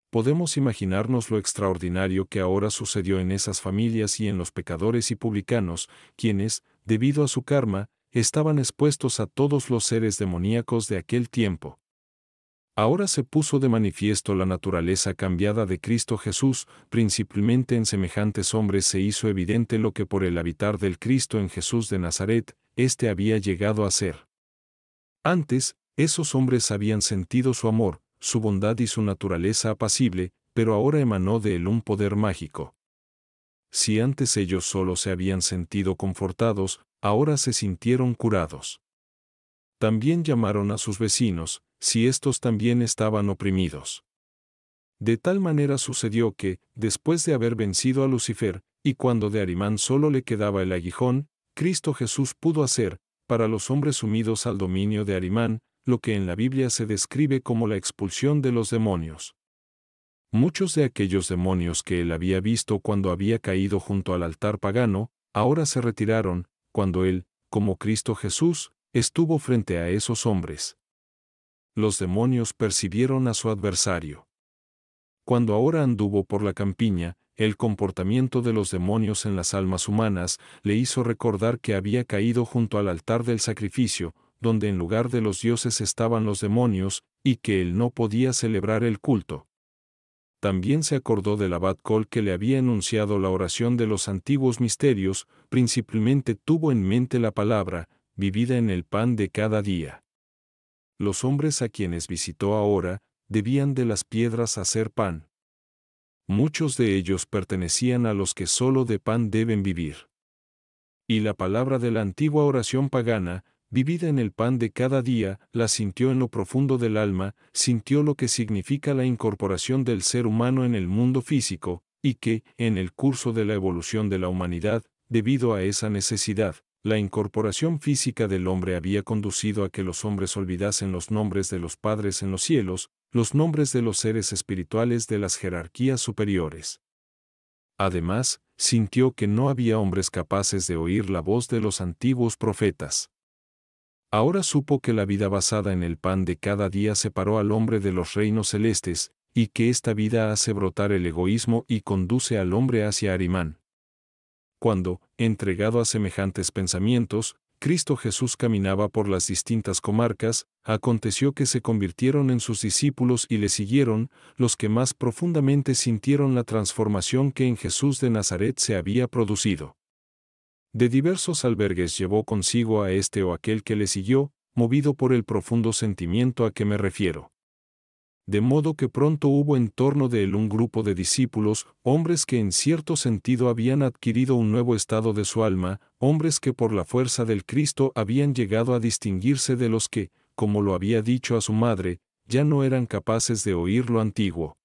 Podemos imaginarnos lo extraordinario que ahora sucedió en esas familias y en los pecadores y publicanos, quienes, debido a su karma, estaban expuestos a todos los seres demoníacos de aquel tiempo. Ahora se puso de manifiesto la naturaleza cambiada de Cristo Jesús, principalmente en semejantes hombres se hizo evidente lo que por el habitar del Cristo en Jesús de Nazaret, éste había llegado a ser. Antes, esos hombres habían sentido su amor, su bondad y su naturaleza apacible, pero ahora emanó de él un poder mágico. Si antes ellos solo se habían sentido confortados, ahora se sintieron curados. También llamaron a sus vecinos, si estos también estaban oprimidos. De tal manera sucedió que, después de haber vencido a Lucifer, y cuando de Arimán solo le quedaba el aguijón, Cristo Jesús pudo hacer, para los hombres sumidos al dominio de Arimán, lo que en la Biblia se describe como la expulsión de los demonios. Muchos de aquellos demonios que él había visto cuando había caído junto al altar pagano, ahora se retiraron, cuando Él, como Cristo Jesús, estuvo frente a esos hombres. Los demonios percibieron a su adversario. Cuando ahora anduvo por la campiña, el comportamiento de los demonios en las almas humanas le hizo recordar que había caído junto al altar del sacrificio, donde en lugar de los dioses estaban los demonios, y que él no podía celebrar el culto también se acordó del abad Col que le había enunciado la oración de los antiguos misterios, principalmente tuvo en mente la palabra, vivida en el pan de cada día. Los hombres a quienes visitó ahora, debían de las piedras hacer pan. Muchos de ellos pertenecían a los que solo de pan deben vivir. Y la palabra de la antigua oración pagana, vivida en el pan de cada día, la sintió en lo profundo del alma, sintió lo que significa la incorporación del ser humano en el mundo físico, y que, en el curso de la evolución de la humanidad, debido a esa necesidad, la incorporación física del hombre había conducido a que los hombres olvidasen los nombres de los padres en los cielos, los nombres de los seres espirituales de las jerarquías superiores. Además, sintió que no había hombres capaces de oír la voz de los antiguos profetas. Ahora supo que la vida basada en el pan de cada día separó al hombre de los reinos celestes, y que esta vida hace brotar el egoísmo y conduce al hombre hacia Arimán. Cuando, entregado a semejantes pensamientos, Cristo Jesús caminaba por las distintas comarcas, aconteció que se convirtieron en sus discípulos y le siguieron, los que más profundamente sintieron la transformación que en Jesús de Nazaret se había producido de diversos albergues llevó consigo a este o aquel que le siguió, movido por el profundo sentimiento a que me refiero. De modo que pronto hubo en torno de él un grupo de discípulos, hombres que en cierto sentido habían adquirido un nuevo estado de su alma, hombres que por la fuerza del Cristo habían llegado a distinguirse de los que, como lo había dicho a su madre, ya no eran capaces de oír lo antiguo.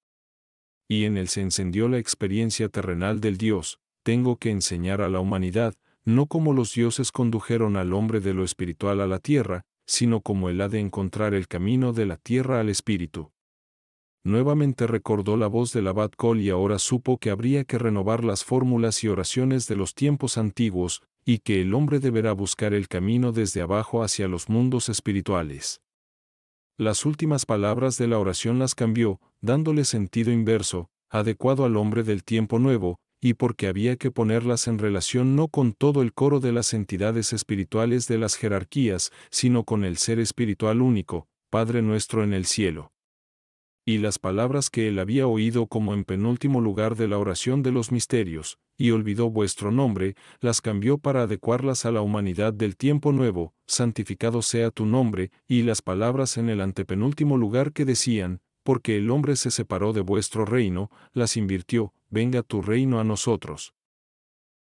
Y en él se encendió la experiencia terrenal del Dios, tengo que enseñar a la humanidad, no como los dioses condujeron al hombre de lo espiritual a la tierra, sino como él ha de encontrar el camino de la tierra al espíritu. Nuevamente recordó la voz del abad Col y ahora supo que habría que renovar las fórmulas y oraciones de los tiempos antiguos, y que el hombre deberá buscar el camino desde abajo hacia los mundos espirituales. Las últimas palabras de la oración las cambió, dándole sentido inverso, adecuado al hombre del tiempo nuevo, y porque había que ponerlas en relación no con todo el coro de las entidades espirituales de las jerarquías, sino con el ser espiritual único, Padre nuestro en el cielo. Y las palabras que él había oído como en penúltimo lugar de la oración de los misterios, y olvidó vuestro nombre, las cambió para adecuarlas a la humanidad del tiempo nuevo, santificado sea tu nombre, y las palabras en el antepenúltimo lugar que decían, porque el hombre se separó de vuestro reino, las invirtió, venga tu reino a nosotros.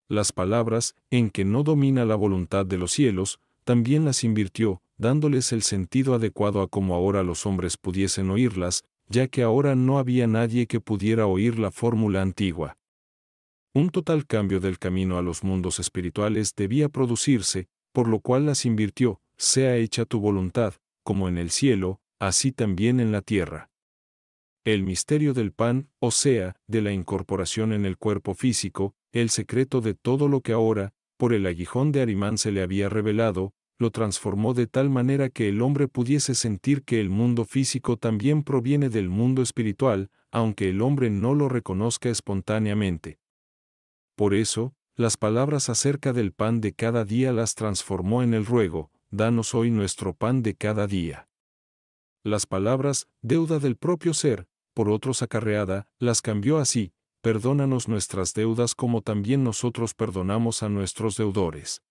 Las palabras, en que no domina la voluntad de los cielos, también las invirtió, dándoles el sentido adecuado a como ahora los hombres pudiesen oírlas, ya que ahora no había nadie que pudiera oír la fórmula antigua. Un total cambio del camino a los mundos espirituales debía producirse, por lo cual las invirtió, sea hecha tu voluntad, como en el cielo, así también en la tierra el misterio del pan, o sea, de la incorporación en el cuerpo físico, el secreto de todo lo que ahora, por el aguijón de Arimán se le había revelado, lo transformó de tal manera que el hombre pudiese sentir que el mundo físico también proviene del mundo espiritual, aunque el hombre no lo reconozca espontáneamente. Por eso, las palabras acerca del pan de cada día las transformó en el ruego, Danos hoy nuestro pan de cada día. Las palabras, deuda del propio ser, por otros acarreada, las cambió así, perdónanos nuestras deudas como también nosotros perdonamos a nuestros deudores.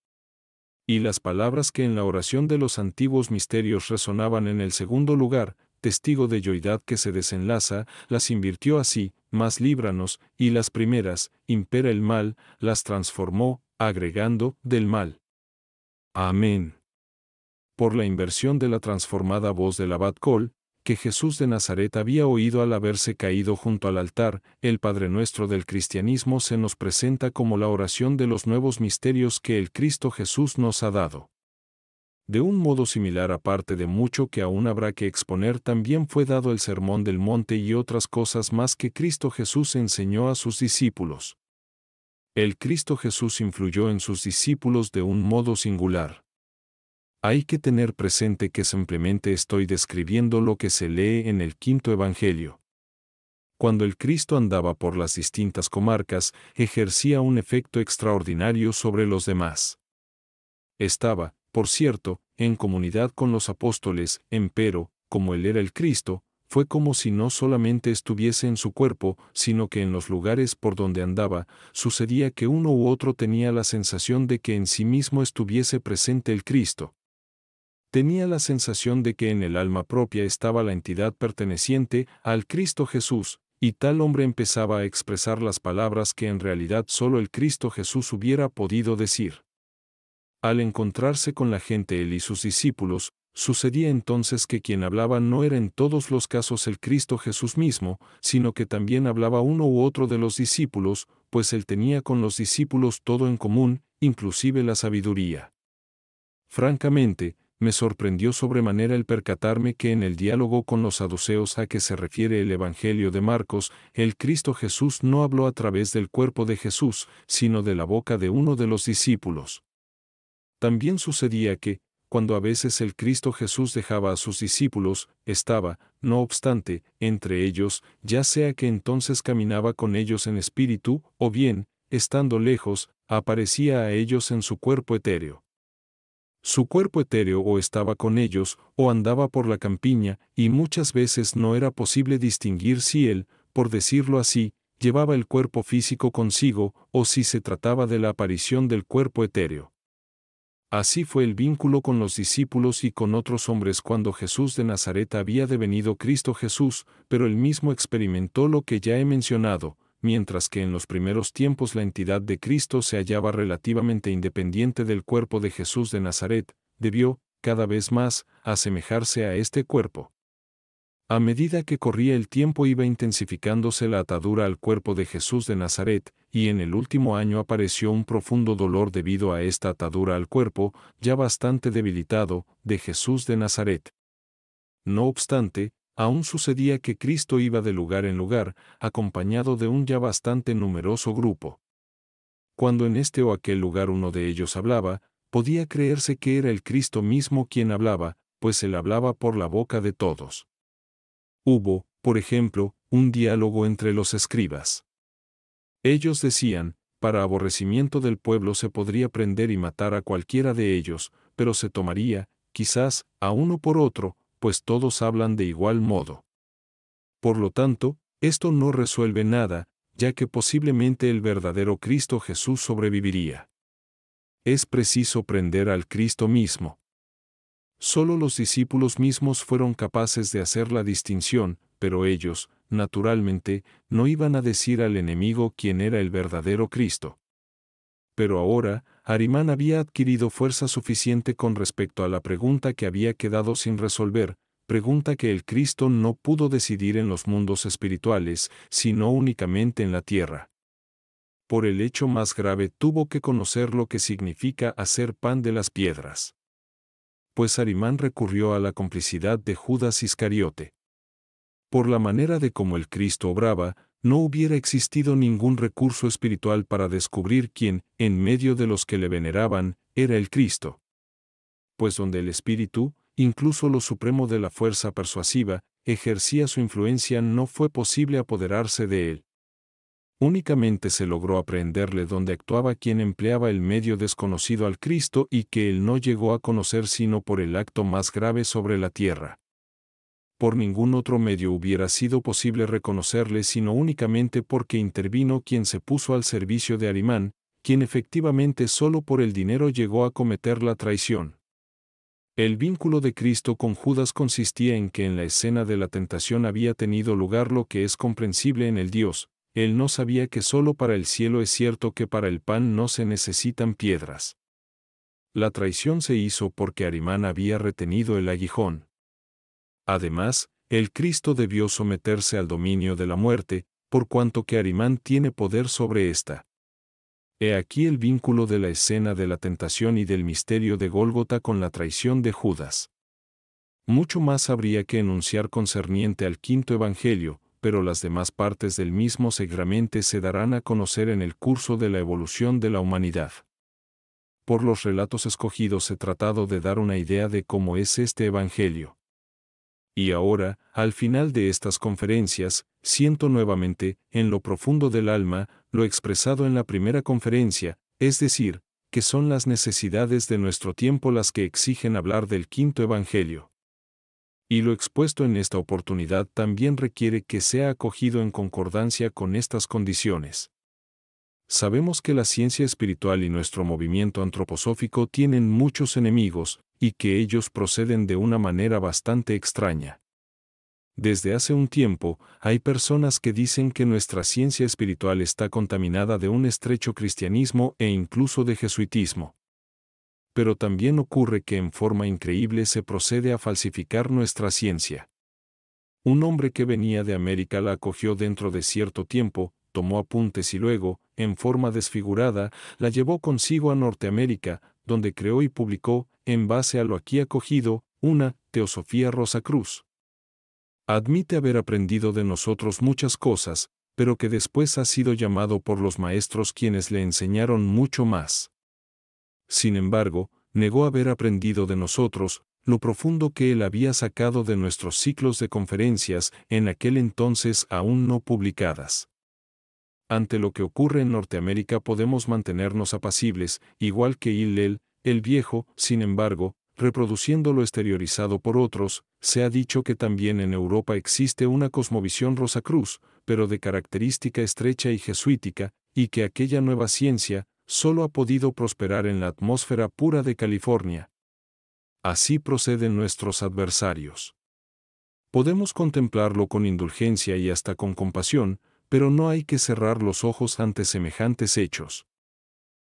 Y las palabras que en la oración de los antiguos misterios resonaban en el segundo lugar, testigo de yoidad que se desenlaza, las invirtió así, más líbranos, y las primeras, impera el mal, las transformó, agregando, del mal. Amén. Por la inversión de la transformada voz del abad Col, que Jesús de Nazaret había oído al haberse caído junto al altar, el Padre Nuestro del cristianismo se nos presenta como la oración de los nuevos misterios que el Cristo Jesús nos ha dado. De un modo similar, aparte de mucho que aún habrá que exponer, también fue dado el Sermón del Monte y otras cosas más que Cristo Jesús enseñó a sus discípulos. El Cristo Jesús influyó en sus discípulos de un modo singular. Hay que tener presente que simplemente estoy describiendo lo que se lee en el quinto Evangelio. Cuando el Cristo andaba por las distintas comarcas, ejercía un efecto extraordinario sobre los demás. Estaba, por cierto, en comunidad con los apóstoles, empero, como él era el Cristo, fue como si no solamente estuviese en su cuerpo, sino que en los lugares por donde andaba, sucedía que uno u otro tenía la sensación de que en sí mismo estuviese presente el Cristo tenía la sensación de que en el alma propia estaba la entidad perteneciente al Cristo Jesús, y tal hombre empezaba a expresar las palabras que en realidad solo el Cristo Jesús hubiera podido decir. Al encontrarse con la gente él y sus discípulos, sucedía entonces que quien hablaba no era en todos los casos el Cristo Jesús mismo, sino que también hablaba uno u otro de los discípulos, pues él tenía con los discípulos todo en común, inclusive la sabiduría. Francamente, me sorprendió sobremanera el percatarme que en el diálogo con los saduceos a que se refiere el Evangelio de Marcos, el Cristo Jesús no habló a través del cuerpo de Jesús, sino de la boca de uno de los discípulos. También sucedía que, cuando a veces el Cristo Jesús dejaba a sus discípulos, estaba, no obstante, entre ellos, ya sea que entonces caminaba con ellos en espíritu, o bien, estando lejos, aparecía a ellos en su cuerpo etéreo. Su cuerpo etéreo o estaba con ellos, o andaba por la campiña, y muchas veces no era posible distinguir si él, por decirlo así, llevaba el cuerpo físico consigo, o si se trataba de la aparición del cuerpo etéreo. Así fue el vínculo con los discípulos y con otros hombres cuando Jesús de Nazaret había devenido Cristo Jesús, pero él mismo experimentó lo que ya he mencionado, mientras que en los primeros tiempos la entidad de Cristo se hallaba relativamente independiente del cuerpo de Jesús de Nazaret, debió, cada vez más, asemejarse a este cuerpo. A medida que corría el tiempo iba intensificándose la atadura al cuerpo de Jesús de Nazaret, y en el último año apareció un profundo dolor debido a esta atadura al cuerpo, ya bastante debilitado, de Jesús de Nazaret. No obstante, Aún sucedía que Cristo iba de lugar en lugar, acompañado de un ya bastante numeroso grupo. Cuando en este o aquel lugar uno de ellos hablaba, podía creerse que era el Cristo mismo quien hablaba, pues él hablaba por la boca de todos. Hubo, por ejemplo, un diálogo entre los escribas. Ellos decían, para aborrecimiento del pueblo se podría prender y matar a cualquiera de ellos, pero se tomaría, quizás, a uno por otro, pues todos hablan de igual modo. Por lo tanto, esto no resuelve nada, ya que posiblemente el verdadero Cristo Jesús sobreviviría. Es preciso prender al Cristo mismo. Solo los discípulos mismos fueron capaces de hacer la distinción, pero ellos, naturalmente, no iban a decir al enemigo quién era el verdadero Cristo. Pero ahora, Arimán había adquirido fuerza suficiente con respecto a la pregunta que había quedado sin resolver, pregunta que el Cristo no pudo decidir en los mundos espirituales, sino únicamente en la tierra. Por el hecho más grave tuvo que conocer lo que significa hacer pan de las piedras. Pues Arimán recurrió a la complicidad de Judas Iscariote. Por la manera de cómo el Cristo obraba, no hubiera existido ningún recurso espiritual para descubrir quién, en medio de los que le veneraban, era el Cristo. Pues donde el Espíritu, incluso lo supremo de la fuerza persuasiva, ejercía su influencia no fue posible apoderarse de él. Únicamente se logró aprenderle donde actuaba quien empleaba el medio desconocido al Cristo y que él no llegó a conocer sino por el acto más grave sobre la tierra por ningún otro medio hubiera sido posible reconocerle sino únicamente porque intervino quien se puso al servicio de Arimán, quien efectivamente solo por el dinero llegó a cometer la traición. El vínculo de Cristo con Judas consistía en que en la escena de la tentación había tenido lugar lo que es comprensible en el Dios, él no sabía que solo para el cielo es cierto que para el pan no se necesitan piedras. La traición se hizo porque Arimán había retenido el aguijón, Además, el Cristo debió someterse al dominio de la muerte, por cuanto que Arimán tiene poder sobre ésta. He aquí el vínculo de la escena de la tentación y del misterio de Gólgota con la traición de Judas. Mucho más habría que enunciar concerniente al quinto Evangelio, pero las demás partes del mismo segramente se darán a conocer en el curso de la evolución de la humanidad. Por los relatos escogidos he tratado de dar una idea de cómo es este Evangelio. Y ahora, al final de estas conferencias, siento nuevamente, en lo profundo del alma, lo expresado en la primera conferencia, es decir, que son las necesidades de nuestro tiempo las que exigen hablar del quinto Evangelio. Y lo expuesto en esta oportunidad también requiere que sea acogido en concordancia con estas condiciones sabemos que la ciencia espiritual y nuestro movimiento antroposófico tienen muchos enemigos, y que ellos proceden de una manera bastante extraña. Desde hace un tiempo, hay personas que dicen que nuestra ciencia espiritual está contaminada de un estrecho cristianismo e incluso de jesuitismo. Pero también ocurre que en forma increíble se procede a falsificar nuestra ciencia. Un hombre que venía de América la acogió dentro de cierto tiempo, tomó apuntes y luego, en forma desfigurada, la llevó consigo a Norteamérica, donde creó y publicó, en base a lo aquí acogido, una Teosofía Rosa Cruz. Admite haber aprendido de nosotros muchas cosas, pero que después ha sido llamado por los maestros quienes le enseñaron mucho más. Sin embargo, negó haber aprendido de nosotros lo profundo que él había sacado de nuestros ciclos de conferencias en aquel entonces aún no publicadas. Ante lo que ocurre en Norteamérica podemos mantenernos apacibles, igual que Hillel, el viejo, sin embargo, reproduciendo lo exteriorizado por otros, se ha dicho que también en Europa existe una cosmovisión Rosacruz, pero de característica estrecha y jesuítica, y que aquella nueva ciencia solo ha podido prosperar en la atmósfera pura de California. Así proceden nuestros adversarios. Podemos contemplarlo con indulgencia y hasta con compasión, pero no hay que cerrar los ojos ante semejantes hechos.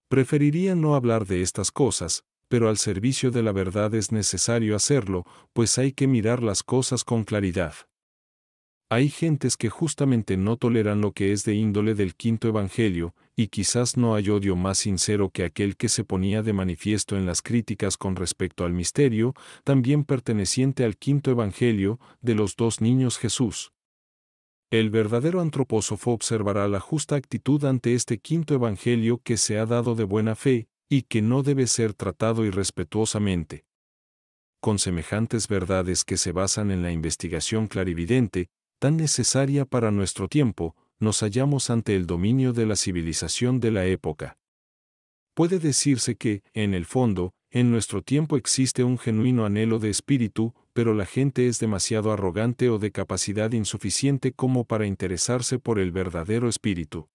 Preferiría no hablar de estas cosas, pero al servicio de la verdad es necesario hacerlo, pues hay que mirar las cosas con claridad. Hay gentes que justamente no toleran lo que es de índole del quinto Evangelio, y quizás no hay odio más sincero que aquel que se ponía de manifiesto en las críticas con respecto al misterio, también perteneciente al quinto Evangelio, de los dos niños Jesús. El verdadero antropósofo observará la justa actitud ante este quinto evangelio que se ha dado de buena fe, y que no debe ser tratado irrespetuosamente. Con semejantes verdades que se basan en la investigación clarividente, tan necesaria para nuestro tiempo, nos hallamos ante el dominio de la civilización de la época. Puede decirse que, en el fondo, en nuestro tiempo existe un genuino anhelo de espíritu, pero la gente es demasiado arrogante o de capacidad insuficiente como para interesarse por el verdadero espíritu.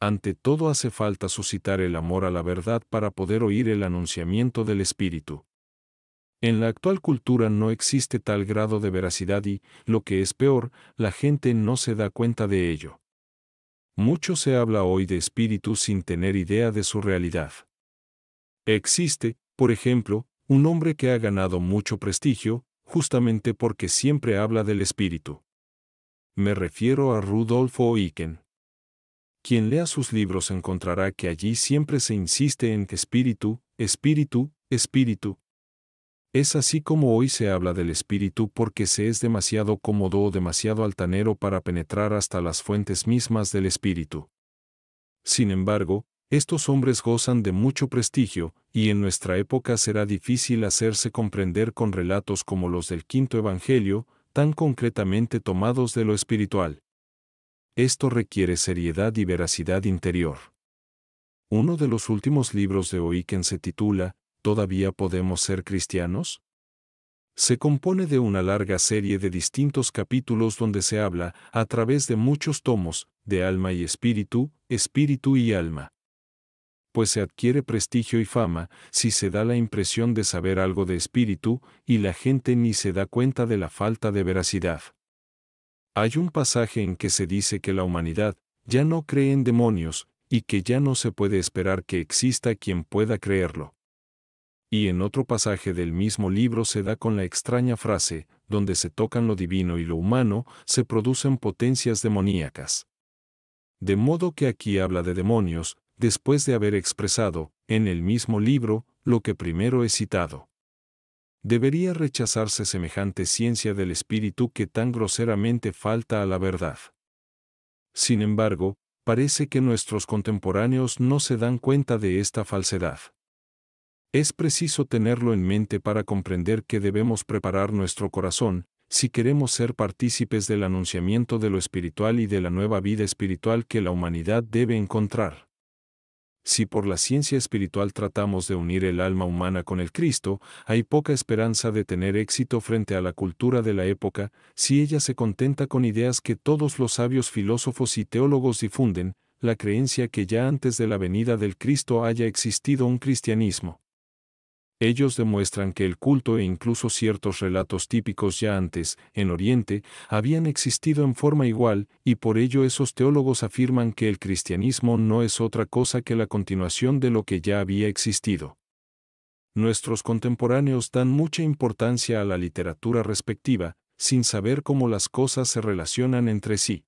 Ante todo hace falta suscitar el amor a la verdad para poder oír el anunciamiento del espíritu. En la actual cultura no existe tal grado de veracidad y, lo que es peor, la gente no se da cuenta de ello. Mucho se habla hoy de espíritu sin tener idea de su realidad. Existe, por ejemplo, un hombre que ha ganado mucho prestigio, justamente porque siempre habla del espíritu. Me refiero a Rudolfo Oiken. Quien lea sus libros encontrará que allí siempre se insiste en espíritu, espíritu, espíritu. Es así como hoy se habla del espíritu porque se es demasiado cómodo o demasiado altanero para penetrar hasta las fuentes mismas del espíritu. Sin embargo, estos hombres gozan de mucho prestigio, y en nuestra época será difícil hacerse comprender con relatos como los del quinto Evangelio, tan concretamente tomados de lo espiritual. Esto requiere seriedad y veracidad interior. Uno de los últimos libros de Oiken se titula, ¿Todavía podemos ser cristianos? Se compone de una larga serie de distintos capítulos donde se habla, a través de muchos tomos, de alma y espíritu, espíritu y alma pues se adquiere prestigio y fama si se da la impresión de saber algo de espíritu y la gente ni se da cuenta de la falta de veracidad. Hay un pasaje en que se dice que la humanidad ya no cree en demonios y que ya no se puede esperar que exista quien pueda creerlo. Y en otro pasaje del mismo libro se da con la extraña frase, donde se tocan lo divino y lo humano, se producen potencias demoníacas. De modo que aquí habla de demonios, después de haber expresado, en el mismo libro, lo que primero he citado. Debería rechazarse semejante ciencia del espíritu que tan groseramente falta a la verdad. Sin embargo, parece que nuestros contemporáneos no se dan cuenta de esta falsedad. Es preciso tenerlo en mente para comprender que debemos preparar nuestro corazón, si queremos ser partícipes del anunciamiento de lo espiritual y de la nueva vida espiritual que la humanidad debe encontrar. Si por la ciencia espiritual tratamos de unir el alma humana con el Cristo, hay poca esperanza de tener éxito frente a la cultura de la época, si ella se contenta con ideas que todos los sabios filósofos y teólogos difunden, la creencia que ya antes de la venida del Cristo haya existido un cristianismo. Ellos demuestran que el culto e incluso ciertos relatos típicos ya antes, en Oriente, habían existido en forma igual, y por ello esos teólogos afirman que el cristianismo no es otra cosa que la continuación de lo que ya había existido. Nuestros contemporáneos dan mucha importancia a la literatura respectiva, sin saber cómo las cosas se relacionan entre sí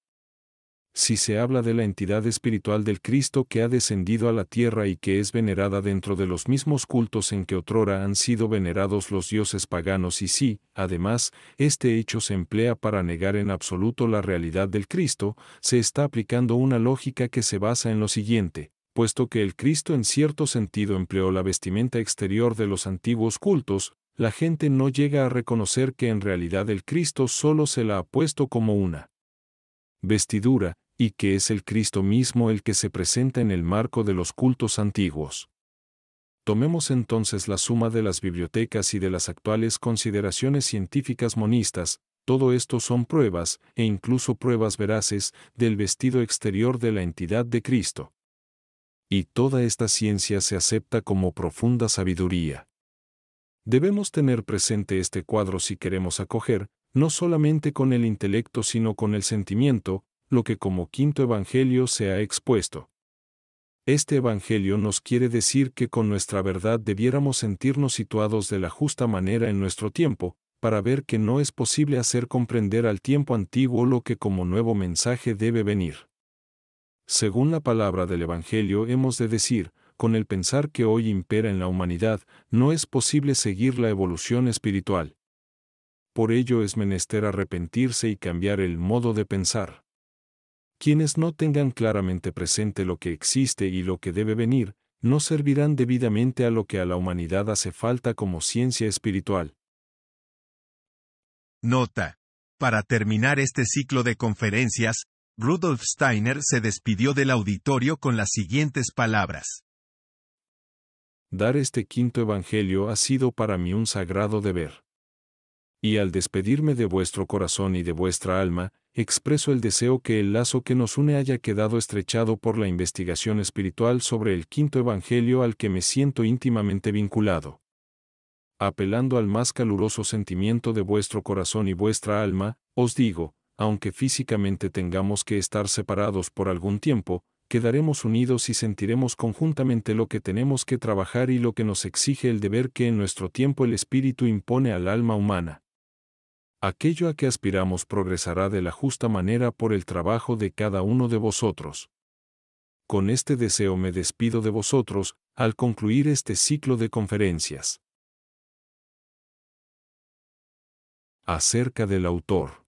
si se habla de la entidad espiritual del Cristo que ha descendido a la tierra y que es venerada dentro de los mismos cultos en que otrora han sido venerados los dioses paganos y si, además, este hecho se emplea para negar en absoluto la realidad del Cristo, se está aplicando una lógica que se basa en lo siguiente puesto que el Cristo en cierto sentido empleó la vestimenta exterior de los antiguos cultos, la gente no llega a reconocer que en realidad el Cristo solo se la ha puesto como una vestidura, y que es el Cristo mismo el que se presenta en el marco de los cultos antiguos. Tomemos entonces la suma de las bibliotecas y de las actuales consideraciones científicas monistas, todo esto son pruebas, e incluso pruebas veraces, del vestido exterior de la entidad de Cristo. Y toda esta ciencia se acepta como profunda sabiduría. Debemos tener presente este cuadro si queremos acoger, no solamente con el intelecto sino con el sentimiento, lo que como quinto evangelio se ha expuesto. Este evangelio nos quiere decir que con nuestra verdad debiéramos sentirnos situados de la justa manera en nuestro tiempo, para ver que no es posible hacer comprender al tiempo antiguo lo que como nuevo mensaje debe venir. Según la palabra del Evangelio hemos de decir, con el pensar que hoy impera en la humanidad, no es posible seguir la evolución espiritual. Por ello es menester arrepentirse y cambiar el modo de pensar. Quienes no tengan claramente presente lo que existe y lo que debe venir, no servirán debidamente a lo que a la humanidad hace falta como ciencia espiritual.
Nota. Para terminar este ciclo de conferencias, Rudolf Steiner se despidió del auditorio con las siguientes palabras.
Dar este quinto Evangelio ha sido para mí un sagrado deber. Y al despedirme de vuestro corazón y de vuestra alma, expreso el deseo que el lazo que nos une haya quedado estrechado por la investigación espiritual sobre el quinto Evangelio al que me siento íntimamente vinculado. Apelando al más caluroso sentimiento de vuestro corazón y vuestra alma, os digo, aunque físicamente tengamos que estar separados por algún tiempo, quedaremos unidos y sentiremos conjuntamente lo que tenemos que trabajar y lo que nos exige el deber que en nuestro tiempo el espíritu impone al alma humana aquello a que aspiramos progresará de la justa manera por el trabajo de cada uno de vosotros. Con este deseo me despido de vosotros al concluir este ciclo de conferencias. Acerca del autor.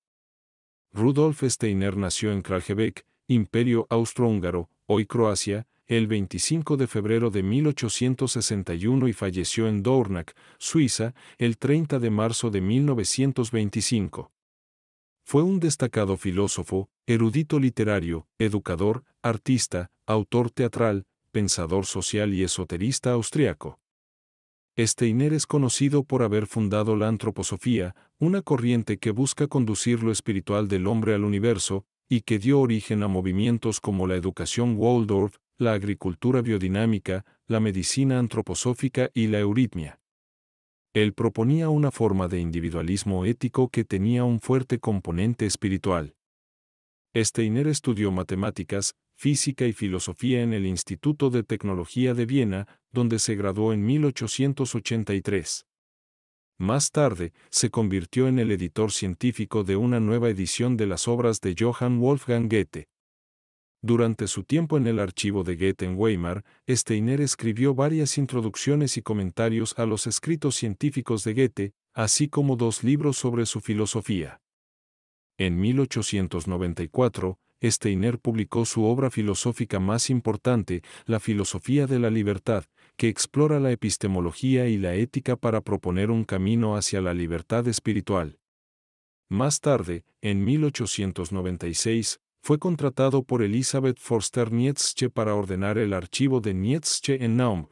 Rudolf Steiner nació en Kraljevec, Imperio Austrohúngaro, hoy Croacia, el 25 de febrero de 1861 y falleció en Dornach, Suiza, el 30 de marzo de 1925. Fue un destacado filósofo, erudito literario, educador, artista, autor teatral, pensador social y esoterista austriaco. Steiner es conocido por haber fundado la antroposofía, una corriente que busca conducir lo espiritual del hombre al universo, y que dio origen a movimientos como la educación Waldorf, la agricultura biodinámica, la medicina antroposófica y la euritmia. Él proponía una forma de individualismo ético que tenía un fuerte componente espiritual. Steiner estudió matemáticas, física y filosofía en el Instituto de Tecnología de Viena, donde se graduó en 1883. Más tarde, se convirtió en el editor científico de una nueva edición de las obras de Johann Wolfgang Goethe. Durante su tiempo en el archivo de Goethe en Weimar, Steiner escribió varias introducciones y comentarios a los escritos científicos de Goethe, así como dos libros sobre su filosofía. En 1894, Steiner publicó su obra filosófica más importante, La filosofía de la libertad, que explora la epistemología y la ética para proponer un camino hacia la libertad espiritual. Más tarde, en 1896, fue contratado por Elizabeth Forster Nietzsche para ordenar el archivo de Nietzsche en Naum.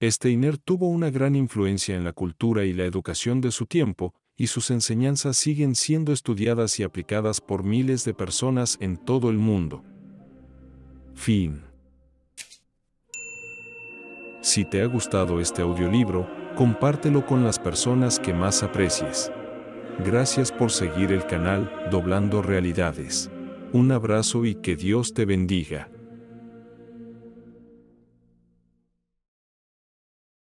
Este Steiner tuvo una gran influencia en la cultura y la educación de su tiempo, y sus enseñanzas siguen siendo estudiadas y aplicadas por miles de personas en todo el mundo. Fin. Si te ha gustado este audiolibro, compártelo con las personas que más aprecies. Gracias por seguir el canal Doblando Realidades. Un abrazo y
que Dios te bendiga.